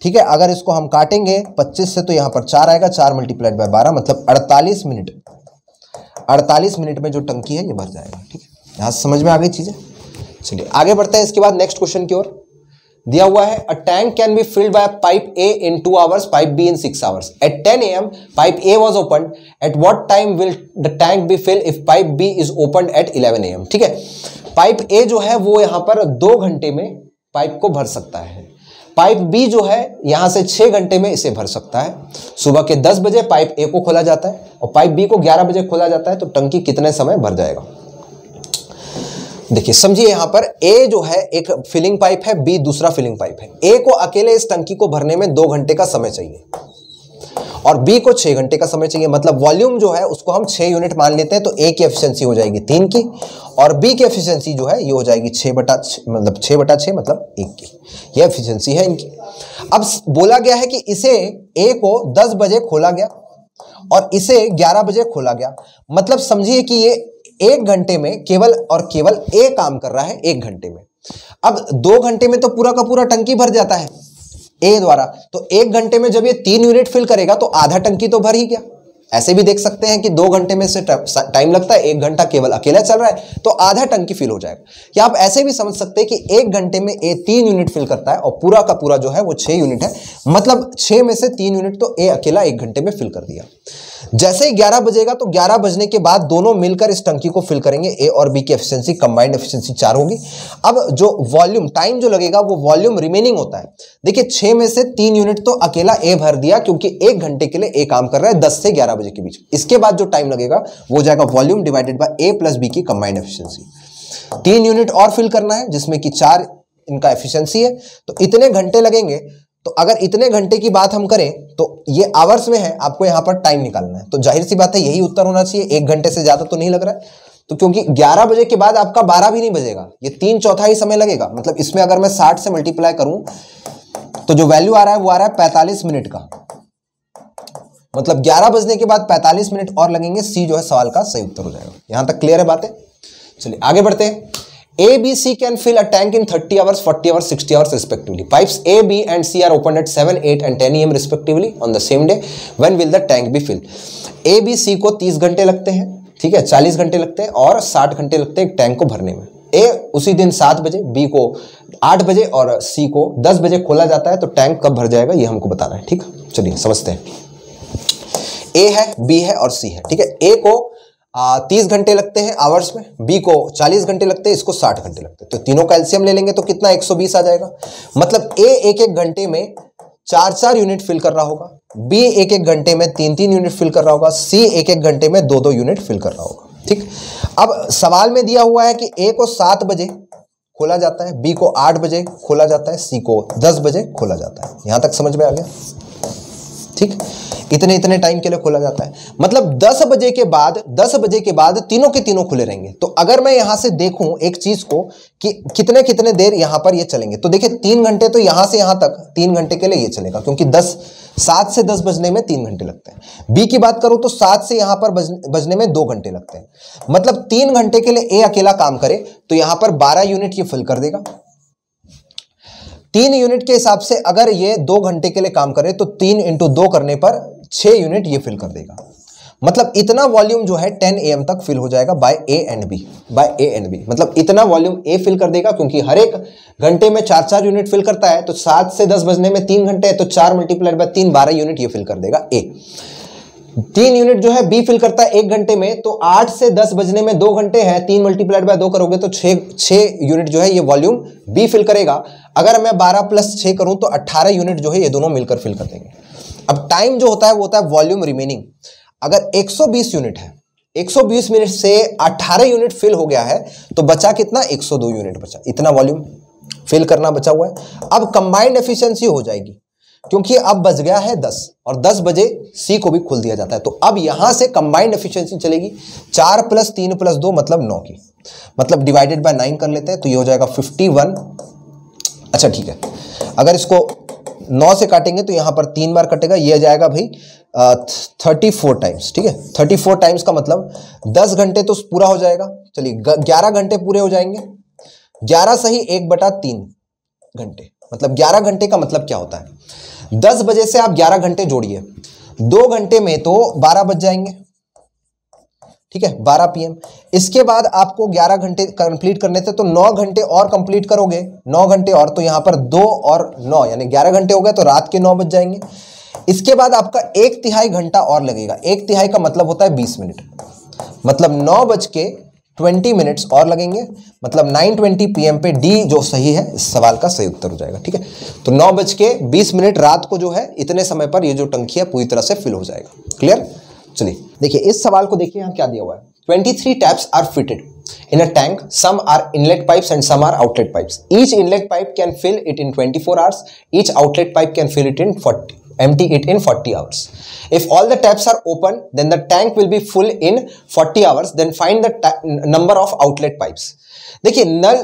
ठीक है अगर इसको हम काटेंगे 25 से तो यहाँ पर चार आएगा चार मल्टीप्लाइड बाय बारह मतलब 48 मिनट 48 मिनट में जो टंकी है ये भर जाएगा ठीक है यहां समझ में आ गई चीज़ें चलिए आगे बढ़ते हैं इसके बाद नेक्स्ट क्वेश्चन की ओर दिया हुआ है a tank can be filled by pipe A in two hours pipe B in six hours at ten a m pipe A was open at what time will the tank be fill if pipe B is open at eleven a m ठीक है पाइप ए जो है वो यहां पर दो घंटे में पाइप को भर सकता है पाइप बी जो है यहां से छह घंटे में इसे भर सकता है सुबह के दस बजे पाइप ए को खोला जाता है और पाइप बी को ग्यारह बजे खोला जाता है तो टंकी कितने समय भर जाएगा देखिए समझिए यहां पर ए जो है एक फिलिंग पाइप है बी दूसरा फिलिंग पाइप है ए को अकेले इस टंकी को भरने में दो घंटे का समय चाहिए और बी को छः घंटे का समय चाहिए मतलब वॉल्यूम जो है उसको हम छः यूनिट मान लेते हैं तो ए की एफिशिएंसी हो जाएगी तीन की और बी की एफिशिएंसी जो है ये हो जाएगी छः बटा मतलब छः बटा छः मतलब एक की ये एफिशिएंसी है इनकी अब बोला गया है कि इसे ए को दस बजे खोला गया और इसे ग्यारह बजे खोला गया मतलब समझिए कि ये एक घंटे में केवल और केवल एक काम कर रहा है एक घंटे में अब दो घंटे में तो पूरा का पूरा टंकी भर जाता है ए द्वारा तो एक घंटे में जब ये तीन यूनिट फिल करेगा तो आधा टंकी तो भर ही गया ऐसे भी देख सकते हैं कि दो घंटे में से टाइम लगता है एक घंटा केवल अकेला चल रहा है तो आधा टंकी फिल हो जाएगा या आप ऐसे भी समझ सकते हैं कि एक घंटे में ए तीन यूनिट फिल करता है और पूरा का पूरा जो है वो छः यूनिट है मतलब छः में से तीन यूनिट तो ए अकेला एक घंटे में फिल कर दिया जैसे ही ग्यारह बजेगा तो ग्यारह बजने के बाद दोनों मिलकर इस टंकी को फिल करेंगे ए और बी की एफिशियंसी कंबाइंड एफिशियंसी चार होगी अब जो वॉल्यूम टाइम जो लगेगा वो वॉल्यूम रिमेनिंग होता है देखिए छः में से तीन यूनिट तो अकेला ए भर दिया क्योंकि एक घंटे के लिए ए काम कर रहा है दस से ग्यारह बारह बजे के बीच इसके बाद जो टाइम लगेगा वो जाएगा volume divided by A plus B की कंबाइंड एफिशियंसी तीन यूनिट और फिल करना है जिसमें कि चार इनका एफिशियंसी है तो इतने घंटे लगेंगे तो अगर इतने घंटे की बात हम करें तो ये आवर्स में है आपको यहां पर टाइम निकालना है तो जाहिर सी बात है यही उत्तर होना चाहिए एक घंटे से ज़्यादा तो नहीं लग रहा है तो क्योंकि 11 बजे के बाद आपका 12 भी नहीं बजेगा ये तीन चौथा ही समय लगेगा मतलब इसमें अगर मैं 60 से मल्टीप्लाई करूं तो जो वैल्यू आ रहा है वो आ रहा है 45 मिनट का मतलब 11 बजने के बाद 45 मिनट और लगेंगे सी जो है सवाल का सही उत्तर हो जाएगा यहां तक क्लियर है बातें चलिए आगे बढ़ते हैं A B C can fill a tank in 30 hours 40 hours 60 hours respectively pipes A B and C are open at 7 8 and 10 M respectively on the same day when will the tank be fill A B C को 30 घंटे लगते हैं ठीक है 40 घंटे लगते हैं और 60 घंटे लगते हैं टैंक को भरने में ए उसी दिन सात बजे बी को आठ बजे और सी को दस बजे खोला जाता है तो टैंक कब भर जाएगा ये हमको बताना है ठीक चलिए समझते हैं ए है बी है और सी है ठीक है ए को तीस घंटे लगते हैं आवर्स में बी को चालीस घंटे लगते हैं इसको साठ घंटे लगते हैं तो तीनों कैल्सियम ले लेंगे तो कितना एक सौ बीस आ जाएगा मतलब ए एक एक घंटे में चार चार यूनिट फिल कर रहा होगा बी एक एक घंटे में तीन तीन यूनिट फिल कर रहा होगा सी एक एक घंटे में दो दो यूनिट फिल कर रहा होगा ठीक अब सवाल में दिया हुआ है कि ए को सात बजे खोला जाता है बी को आठ बजे खोला जाता है सी को दस बजे खोला जाता है यहां तक समझ में आ गया ठीक इतने इतने टाइम के लिए खोला जाता है मतलब 10 बजे के बाद 10 बजे के बाद तीनों के तीनों खुले रहेंगे तो अगर मैं यहां से देखूं एक चीज को कि कितने कितने देर यहां पर ये चलेंगे तो देखिए तीन घंटे तो यहां से यहां तक तीन घंटे के लिए ये चलेगा क्योंकि दस सात से दस बजने में तीन घंटे लगते हैं बी की बात करूं तो सात से यहां पर बज, बजने में दो घंटे लगते हैं मतलब तीन घंटे के लिए ए अकेला काम करे तो यहां पर बारह यूनिट ये फिल कर देगा तीन यूनिट के हिसाब से अगर ये दो घंटे के लिए काम करे तो तीन इंटू दो करने पर छह यूनिट ये फिल कर देगा मतलब इतना वॉल्यूम जो है 10 एम तक फिल हो जाएगा by A and B by A and B मतलब इतना वॉल्यूम ए फिल कर देगा क्योंकि हर एक घंटे में चार चार यूनिट फिल करता है तो सात से दस बजने में तीन घंटे है तो चार मल्टीप्लाइड बाय तीन बारह यूनिट ये फिल कर देगा ए तीन यूनिट जो है बी फिल करता है एक घंटे में तो आठ से दस बजने में दो घंटे हैं तीन मल्टीप्लाइड बाय दो करोगे तो छह यूनिट जो है ये वॉल्यूम बी फिल करेगा अगर मैं बारह प्लस छह करूं तो अट्ठारह यूनिट जो है ये दोनों मिलकर फिल कर देंगे अब टाइम जो होता है वो होता है वॉल्यूम रिमेनिंग अगर एक यूनिट है 120 मिनट से 18 यूनिट फिल हो गया है तो बचा कितना 102 यूनिट बचा इतना वॉल्यूम फिल करना बचा हुआ है अब कंबाइंड एफिशिएंसी हो जाएगी क्योंकि अब बज गया है दस और दस बजे सी को भी खोल दिया जाता है तो अब यहां से कंबाइंड एफिशिएंसी चलेगी चार प्लस तीन प्लस दो मतलब नौ की मतलब डिवाइडेड बाय नाइन कर लेते हैं तो ये हो जाएगा फिफ्टी वन अच्छा ठीक है अगर इसको नौ से काटेंगे तो यहां पर तीन बार कटेगा ये जाएगा भाई थर्टी फोर टाइम्स ठीक है थर्टी फोर टाइम्स का मतलब दस घंटे तो पूरा हो जाएगा चलिए ग्यारह घंटे पूरे हो जाएंगे ग्यारह सही एक बटा तीन घंटे मतलब ग्यारह घंटे का मतलब क्या होता है दस बजे से आप ग्यारह घंटे जोड़िए दो घंटे में तो बारह बज जाएंगे ठीक है बारह पीएम इसके बाद आपको ग्यारह घंटे कंप्लीट करने थे तो नौ घंटे और कंप्लीट करोगे नौ घंटे और तो यहां पर दो और नौ यानी ग्यारह घंटे हो गए तो रात के नौ बज जाएंगे इसके बाद आपका एक तिहाई घंटा और लगेगा एक तिहाई का मतलब होता है बीस मिनट मतलब नौ बज के ट्वेंटी मिनट्स और लगेंगे मतलब नाइन ट्वेंटी पी पे डी जो सही है इस सवाल का सही उत्तर हो जाएगा ठीक है तो नौ बज के बीस मिनट रात को जो है इतने समय पर ये जो टंकी है पूरी तरह से फिल हो जाएगा क्लियर चलिए देखिए इस सवाल को देखिए यहाँ क्या दिया हुआ है twenty three taps are fitted in a tank some are inlet pipes and some are outlet pipes each inlet pipe can fill it in 24 hours each outlet pipe can fill it in 40 empty it in 40 hours. If all the taps are open, then the tank will be full in 40 hours. Then find the number of outlet pipes. देखिए नल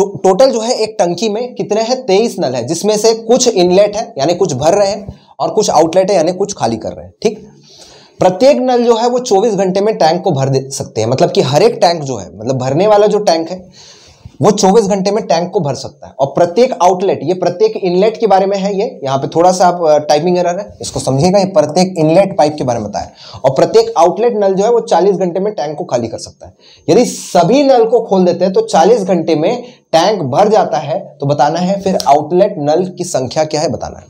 टोटल जो है एक टंकी में कितने हैं तेईस नल है जिसमें से कुछ इनलेट है यानी कुछ भर रहे हैं और कुछ आउटलेट है यानी कुछ खाली कर रहे हैं ठीक प्रत्येक नल जो है वो 24 घंटे में टैंक को भर दे सकते हैं मतलब कि हर एक टैंक जो है मतलब भरने वाला जो टैंक है वो 24 घंटे में टैंक को भर सकता है और प्रत्येक आउटलेट ये प्रत्येक इनलेट के बारे में है ये यहाँ पे थोड़ा सा आप टाइपिंग एरर है इसको समझिएगा ये प्रत्येक इनलेट पाइप के बारे में बताया और प्रत्येक आउटलेट नल जो है वो 40 घंटे में टैंक को खाली कर सकता है यदि सभी नल को खोल देते हैं तो 40 घंटे में टैंक भर जाता है तो बताना है फिर आउटलेट नल की संख्या क्या है बताना है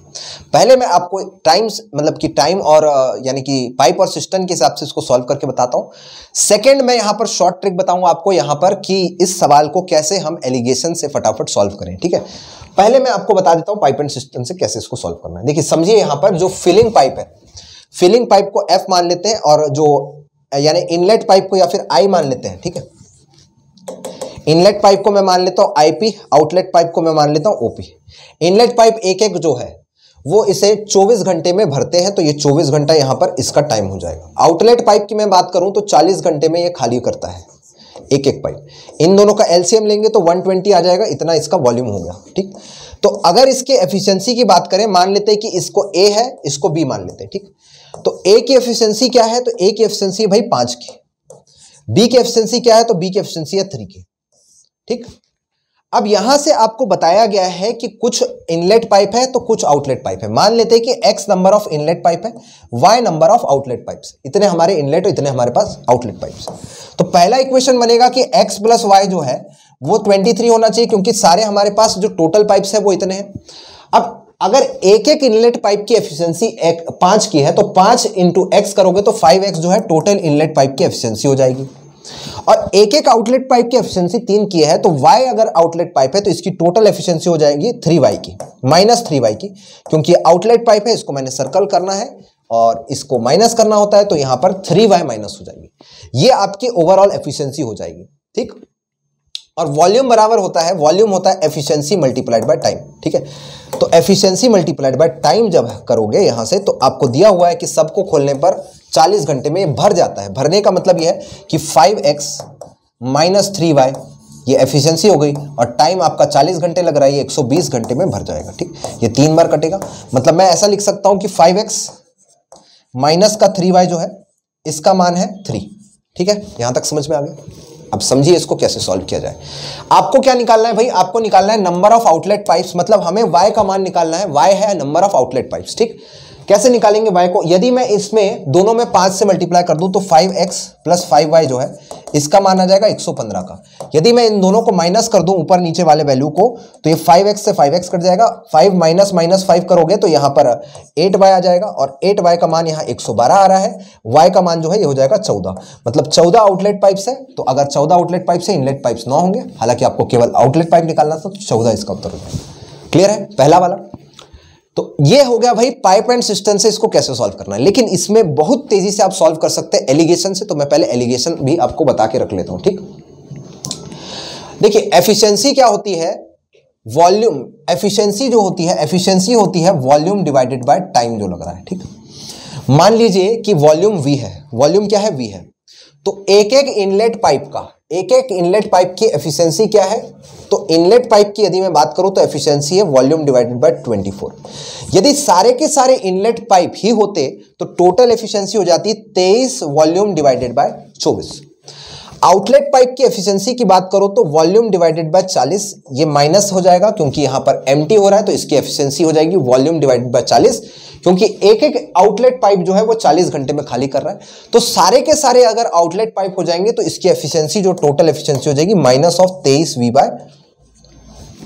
पहले मैं आपको टाइम्स मतलब कि टाइम और यानी कि पाइप और सिस्टम के हिसाब से इसको सॉल्व करके बताता हूँ सेकंड मैं यहाँ पर शॉर्ट ट्रिक बताऊँगा आपको यहां पर कि इस सवाल को कैसे हम एलिगेशन से फटाफट सॉल्व करें ठीक है पहले मैं आपको बता देता हूं पाइप एंड सिस्टम से कैसे इसको सॉल्व करना है देखिए समझिए यहाँ पर जो फिलिंग पाइप है फिलिंग पाइप को एफ मान लेते हैं और जो यानी इनलेट पाइप को या फिर आई मान लेते हैं ठीक है इनलेट पाइप को मैं मान लेता हूं आईपी आउटलेट पाइप को मैं मान लेता हूं ओपी इनलेट पाइप एक एक जो है वो इसे 24 घंटे में भरते हैं तो ये 24 घंटा यहां पर इसका टाइम हो जाएगा आउटलेट पाइप की मैं बात करूं तो 40 घंटे में ये खाली करता है एक एक पाइप इन दोनों का एलसीएम लेंगे तो 120 आ जाएगा इतना इसका वॉल्यूम हो गया ठीक तो अगर इसके एफिशिएंसी की बात करें मान लेते हैं कि इसको ए है इसको बी मान लेते हैं ठीक तो ए की एफिशियंसी क्या है तो ए की एफिशियंसी भाई पांच की बी की एफिशियंसी क्या है तो बी की एफिशियंसी है थ्री की ठीक अब यहां से आपको बताया गया है कि कुछ इनलेट पाइप है तो कुछ आउटलेट पाइप है मान लेते हैं कि X number of inlet pipe है Y number of outlet pipe इतने हमारे इनलेट और इतने हमारे पास आउटलेट पाइप तो पहला इक्वेशन बनेगा कि एक्स प्लस वाई जो है वो ट्वेंटी थ्री होना चाहिए क्योंकि सारे हमारे पास जो टोटल पाइप है वो इतने हैं अब अगर एक एक इनलेट पाइप की एफिशिएंसी पांच की है तो पांच इंटू एक्स करोगे तो फाइव एक्स जो है टोटल इनलेट पाइप की एफिशिएंसी हो जाएगी और एक एक आउटलेट पाइप की एफिशिएंसी तीन की है तो वाई अगर आउटलेट पाइप है तो इसकी टोटल एफिशिएंसी हो जाएगी थ्री वाई की माइनस थ्री वाई की क्योंकि आउटलेट पाइप है इसको मैंने सर्कल करना है और इसको माइनस करना होता है तो यहां पर थ्री वाई माइनस हो जाएगी ये आपकी ओवरऑल एफिशियंसी हो जाएगी ठीक और वॉल्यूम बराबर होता है वॉल्यूम होता है एफिशियंसी मल्टीप्लाइड बाय टाइम ठीक है तो एफिशियंसी मल्टीप्लाइड बाय टाइम जब करोगे यहां से तो आपको दिया हुआ है कि सबको खोलने पर चालीस घंटे में भर जाता है भरने का मतलब यह है कि five X minus three Y ये एफिशिएंसी हो गई और टाइम आपका 40 घंटे लग रहा है ये 120 घंटे में भर जाएगा ठीक ये तीन बार कटेगा मतलब मैं ऐसा लिख सकता हूं कि 5x माइनस का 3y जो है इसका मान है 3 ठीक है यहां तक समझ में आ गया अब समझिए इसको कैसे सॉल्व किया जाए आपको क्या निकालना है भाई आपको निकालना है नंबर ऑफ आउटलेट पाइप्स मतलब हमें वाई का मान निकालना है वाई है नंबर ऑफ आउटलेट पाइप्स ठीक कैसे निकालेंगे वाई को यदि मैं इसमें दोनों में पांच से मल्टीप्लाई कर दूं तो five X plus five Y जो है इसका मान आ जाएगा 115 का यदि मैं इन दोनों को माइनस कर दूं ऊपर नीचे वाले वैल्यू को तो ये फाइव एक्स से फाइव एक्स कट जाएगा फाइव माइनस माइनस फाइव करोगे तो यहां पर एट वाई आ जाएगा और एट वाई का मान यहां एक सौ बारह आ रहा है वाई का मान जो है ये हो जाएगा चौदह मतलब चौदह आउटलेट पाइप्स है तो अगर चौदह आउटलेट पाइप है इनलेट पाइप्स नौ होंगे हालांकि आपको केवल आउटलेट पाइप निकालना था तो चौदह इसका उत्तर क्लियर है पहला वाला तो ये हो गया भाई पाइप एंड सिस्टम से इसको कैसे सॉल्व करना है लेकिन इसमें बहुत तेजी से आप सॉल्व कर सकते हैं एलिगेशन से तो मैं पहले एलिगेशन भी आपको बता के रख लेता हूं ठीक देखिए एफिशिएंसी क्या होती है वॉल्यूम एफिशिएंसी जो होती है एफिशिएंसी होती है वॉल्यूम डिवाइडेड बाय टाइम जो लग रहा है ठीक मान लीजिए कि वॉल्यूम वी है वॉल्यूम क्या है वी है तो एक एक इनलेट पाइप का एक एक इनलेट पाइप की एफिशिएंसी क्या है तो इनलेट पाइप की यदि मैं बात करूं तो एफिशिएंसी है वॉल्यूम डिवाइडेड बाय 24 यदि सारे के सारे इनलेट पाइप ही होते तो टोटल एफिशिएंसी हो जाती 23 volume divided by 24 outlet pipe की एफिशिएंसी की बात करो तो वॉल्यूम डिवाइडेड बाय चालीस ये माइनस हो जाएगा क्योंकि यहां पर एम हो रहा है तो इसकी एफिशियंसी हो जाएगी वॉल्यूम डिवाइडेड बाय चालीस क्योंकि एक एक आउटलेट पाइप जो है वो 40 घंटे में खाली कर रहा है तो सारे के सारे अगर आउटलेट पाइप हो जाएंगे तो इसकी एफिशिएंसी जो टोटल एफिशिएंसी हो जाएगी माइनस ऑफ तेईस वी बाय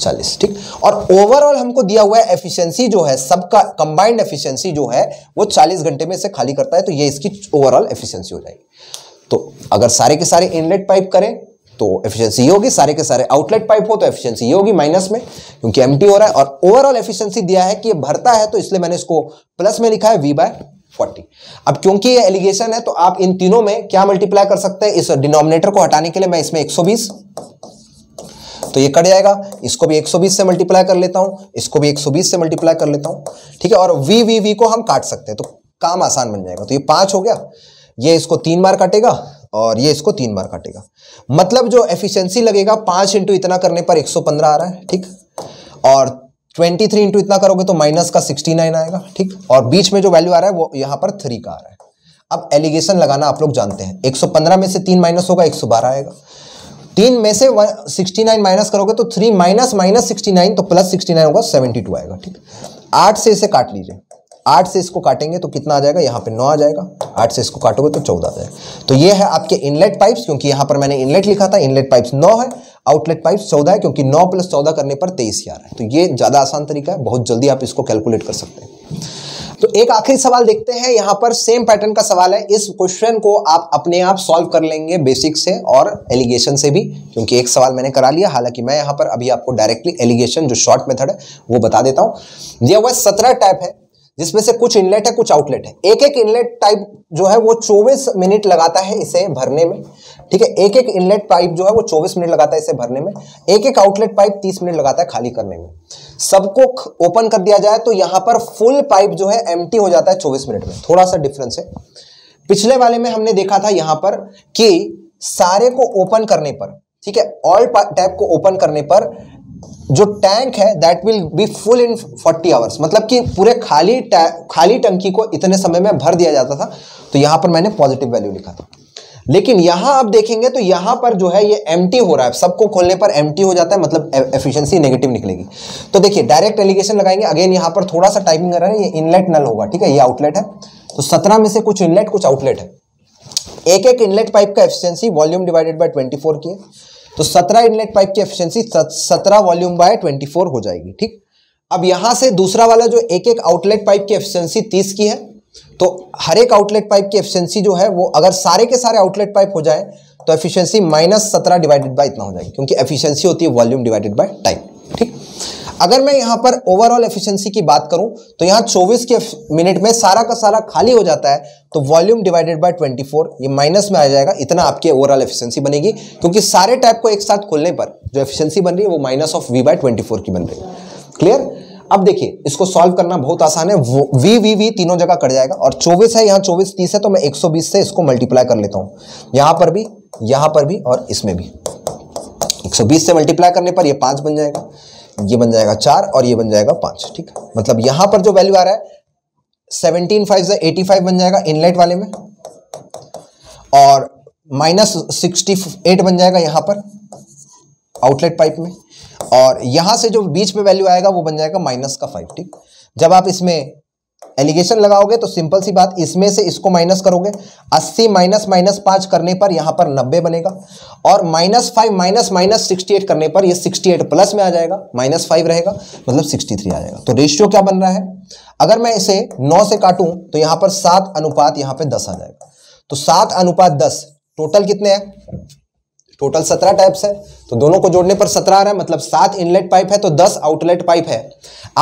चालीस ठीक और ओवरऑल हमको दिया हुआ है एफिशिएंसी जो है सबका कंबाइंड एफिशियंसी जो है वो चालीस घंटे में इसे खाली करता है तो ये इसकी ओवरऑल एफिशियंसी हो जाएगी तो अगर सारे के सारे इनलेट पाइप करें तो एफिशिएंसी होगी सारे के सारे आउटलेट पाइप हो तो एफिशिएंसी होगी माइनस में क्योंकि एम हो रहा है और ओवरऑल एफिशिएंसी दिया है कि ये भरता है तो इसलिए मैंने इसको प्लस में लिखा है वी बाय फोर्टी अब क्योंकि ये एलिगेशन है तो आप इन तीनों में क्या मल्टीप्लाई कर सकते हैं इस डिनोमिनेटर को हटाने के लिए मैं इसमें एक तो ये कट जाएगा इसको भी 120 से मल्टीप्लाई कर लेता हूं इसको भी 120 से मल्टीप्लाई कर लेता हूं ठीक है और वी वी वी को हम काट सकते हैं तो काम आसान बन जाएगा तो ये पांच हो गया ये इसको तीन बार काटेगा और ये इसको तीन बार काटेगा मतलब जो एफिशिएंसी लगेगा पांच इंटू इतना करने पर 115 आ रहा है ठीक और 23 थ्री इंटू इतना करोगे तो माइनस का 69 आएगा ठीक और बीच में जो वैल्यू आ रहा है वो यहां पर थ्री का आ रहा है अब एलिगेशन लगाना आप लोग जानते हैं एक में से तीन माइनस होगा एक आएगा तीन में से सिक्सटी नाइन माइनस करोगे तो three minus minus sixty nine तो प्लस सिक्सटी नाइन होगा सेवेंटी टू आएगा ठीक आठ से इसे काट लीजिए आठ से इसको काटेंगे तो कितना आ जाएगा यहाँ पे नौ आ जाएगा आठ से इसको काटोगे तो चौदह आ जाएगा तो ये है आपके इनलेट पाइप्स क्योंकि यहाँ पर मैंने इनलेट लिखा था इनलेट पाइप्स नौ है आउटलेट पाइप्स चौदह है क्योंकि नौ प्लस चौदह करने पर तेईस ही आ रहा है तो ये ज़्यादा आसान तरीका है बहुत जल्दी आप इसको कैलकुलेट कर सकते हैं तो एक आखिरी सवाल देखते हैं यहाँ पर सेम पैटर्न का सवाल है इस क्वेश्चन को आप अपने आप सॉल्व कर लेंगे बेसिक से और एलिगेशन से भी क्योंकि एक सवाल मैंने करा लिया हालांकि मैं यहाँ पर अभी आपको डायरेक्टली एलिगेशन जो शॉर्ट मेथड है वो बता देता हूँ दिया हुआ सत्रह टाइप है जिसमें से कुछ इनलेट है कुछ आउटलेट है एक एक इनलेट टाइप जो है वो 24 मिनट लगाता है इसे भरने में ठीक है एक एक इनलेट पाइप जो है वो 24 मिनट लगाता है इसे भरने में एक एक आउटलेट पाइप 30 मिनट लगाता है खाली करने में सबको ओपन कर दिया जाए तो यहां पर फुल पाइप जो है एम हो जाता है चौबीस मिनट में थोड़ा सा डिफरेंस है पिछले वाले में हमने देखा था यहां पर कि सारे को ओपन करने पर ठीक है ऑल टैप को ओपन करने पर जो टैंक है that will be full in 40 hours मतलब कि पूरे खाली खाली टंकी को इतने समय में भर दिया जाता था तो यहाँ पर मैंने पॉजिटिव वैल्यू लिखा था लेकिन यहां आप देखेंगे तो यहां पर जो है ये एम हो रहा है सबको खोलने पर एम हो जाता है मतलब एफिशिएंसी e, नेगेटिव निकलेगी तो देखिए डायरेक्ट एलिगेशन लगाएंगे अगेन यहां पर थोड़ा सा टाइपिंग कर रहा है ये इनलेट नल होगा ठीक है ये आउटलेट है तो सत्रह में से कुछ इनलेट कुछ आउटलेट है एक एक इनलेट पाइप का efficiency volume divided by twenty की है तो 17 इनलेट पाइप की एफिशिएंसी 17 वॉल्यूम बाय 24 हो जाएगी ठीक अब यहां से दूसरा वाला जो एक एक आउटलेट पाइप की एफिशिएंसी 30 की है तो हर एक आउटलेट पाइप की एफिशिएंसी जो है वो अगर सारे के सारे आउटलेट पाइप हो जाए तो एफिशियंसी माइनस सत्रह डिवाइडेड बाई इतना हो जाएगी क्योंकि एफिशियंसी होती है वॉल्यूम डिवाइडेड बाय टाइम ठीक अगर मैं यहां पर ओवरऑल एफिशिएंसी की बात करूं तो यहां 24 के मिनट में सारा का सारा खाली हो जाता है तो वॉल्यूम डिवाइडेड बाय 24 ये माइनस में आ जाएगा इतना आपकी ओवरऑल एफिशिएंसी बनेगी क्योंकि सारे टाइप को एक साथ खोलने पर जो एफिशिएंसी बन रही है वो minus of V by twenty की बन रही है क्लियर अब देखिए इसको सॉल्व करना बहुत आसान है वी वी वी तीनों जगह कट जाएगा और 24 है यहां 24 30 है तो मैं 120 से इसको मल्टीप्लाई कर लेता हूं यहां पर भी यहां पर भी और इसमें भी 120 से मल्टीप्लाई करने पर ये पांच बन जाएगा ये बन जाएगा चार और ये बन जाएगा पांच ठीक मतलब यहां पर जो वैल्यू आ रहा है सेवनटीन फाइव से एटी फाइव बन जाएगा इनलेट वाले में और माइनस सिक्सटी एट बन जाएगा यहां पर आउटलेट पाइप में और यहां से जो बीच में वैल्यू आएगा वो बन जाएगा माइनस का फाइव ठीक जब आप इसमें एलिगेशन लगाओगे तो सिंपल सी बात इसमें से इसको माइनस करोगे 80 माइनस माइनस पांच करने पर यहां पर 90 बनेगा और minus five minus minus sixty करने पर ये 68 प्लस में आ जाएगा माइनस फाइव रहेगा मतलब 63 आ जाएगा तो रेशियो क्या बन रहा है अगर मैं इसे नौ से काटूं तो यहां पर सात अनुपात यहां पर दस आ जाएगा तो सात अनुपात दस टोटल कितने हैं टोटल सत्रह टाइप्स है तो दोनों को जोड़ने पर सत्रह आ रहा है मतलब सात इनलेट पाइप है तो दस आउटलेट पाइप है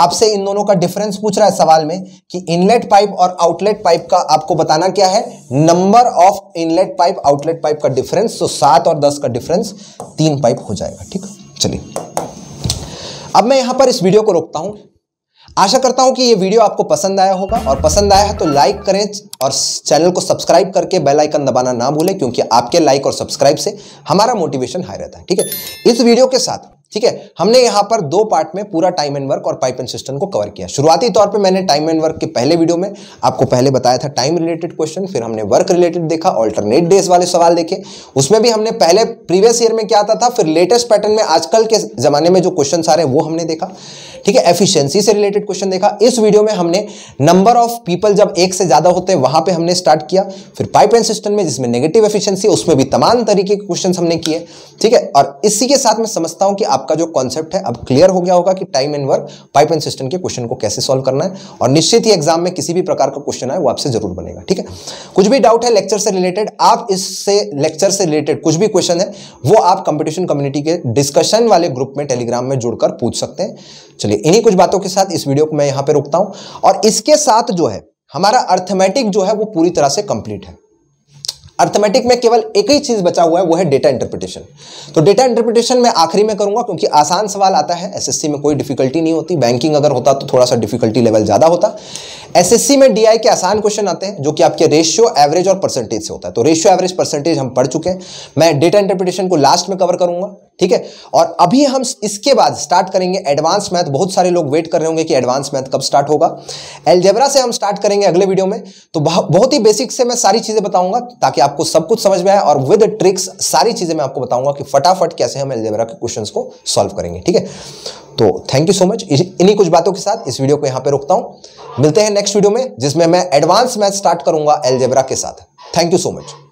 आपसे इन दोनों का डिफरेंस पूछ रहा है सवाल में कि इनलेट पाइप और आउटलेट पाइप का आपको बताना क्या है number of inlet pipe outlet pipe का डिफरेंस तो सात और दस का डिफरेंस तीन पाइप हो जाएगा ठीक चलिए अब मैं यहां पर इस वीडियो को रोकता हूं आशा करता हूं कि ये वीडियो आपको पसंद आया होगा और पसंद आया है तो लाइक करें और चैनल को सब्सक्राइब करके बेल आइकन दबाना ना भूलें क्योंकि आपके लाइक और सब्सक्राइब से हमारा मोटिवेशन हाई रहता है ठीक है इस वीडियो के साथ ठीक है हमने यहां पर दो पार्ट में पूरा टाइम एंड वर्क और पाइप एंड सिस्टम को कवर किया शुरुआती तौर पे मैंने टाइम एंड वर्क के पहले वीडियो में आपको पहले बताया था टाइम रिलेटेड क्वेश्चन फिर हमने वर्क रिलेटेड देखा ऑल्टरनेट डेज वाले सवाल देखे उसमें भी हमने पहले प्रीवियस ईयर में क्या आता था फिर लेटेस्ट पैटर्न में आजकल के जमाने में जो क्वेश्चन आ रहे हैं वो हमने देखा ठीक है एफिशियंसी से रिलेटेड क्वेश्चन देखा इस वीडियो में हमने नंबर ऑफ पीपल जब एक से ज्यादा होते हैं वहां पर हमने स्टार्ट किया फिर पाइप एंड सिस्टम में जिसमें नेगेटिव एफिशियंसी उसमें भी तमाम तरीके के क्वेश्चन हमने किए ठीक है और इसी के साथ मैं समझता हूँ कि आप आपका जो कॉन्सेप्ट है अब क्लियर हो गया होगा कि time and work pipe and system के क्वेश्चन को कैसे सॉल्व करना है और निश्चित ही एग्जाम में किसी भी प्रकार का क्वेश्चन आए वो आपसे जरूर बनेगा ठीक है कुछ भी डाउट है लेक्चर से रिलेटेड आप इससे लेक्चर से रिलेटेड कुछ भी क्वेश्चन है वो आप कंपिटिशन कम्युनिटी के डिस्कशन वाले ग्रुप में टेलीग्राम में जुड़कर पूछ सकते हैं चलिए इन्हीं कुछ बातों के साथ इस वीडियो को मैं यहाँ पर रुकता हूँ और इसके साथ जो है हमारा अर्थमेटिक जो है वो पूरी तरह से कंप्लीट है अर्थमेटिक में केवल एक ही चीज़ बचा हुआ है वो है डेटा इंटरप्रिटेशन तो डेटा इंटरप्रिटेशन में आखिरी में करूंगा क्योंकि आसान सवाल आता है एसएससी में कोई डिफिकल्टी नहीं होती बैंकिंग अगर होता तो थोड़ा सा डिफिकल्टी लेवल ज़्यादा होता एसएससी में डीआई के आसान क्वेश्चन आते हैं जो कि आपके रेशियो एवरेज और परसेंटेज से होता है तो रेशियो एवरेज परसेंटेज हम पढ़ चुके हैं मैं डेटा इंटरप्रिटेशन को लास्ट में कवर करूंगा ठीक है और अभी हम इसके बाद स्टार्ट करेंगे एडवांस मैथ बहुत सारे लोग वेट कर रहे होंगे कि एडवांस मैथ कब स्टार्ट होगा एलजेबरा से हम स्टार्ट करेंगे अगले वीडियो में तो बहुत ही बेसिक से मैं सारी चीज़ें बताऊंगा ताकि आपको सब कुछ समझ में आए और विद ट्रिक्स सारी चीज़ें मैं आपको बताऊंगा कि फटाफट कैसे हम एलजेबरा के क्वेश्चन को सॉल्व करेंगे ठीक है तो थैंक यू सो मच इन्हीं कुछ बातों के साथ इस वीडियो को यहां पर रोकता हूं मिलते हैं नेक्स्ट वीडियो में जिसमें मैं एडवांस मैथ स्टार्ट करूंगा एलजेबरा के साथ थैंक यू सो मच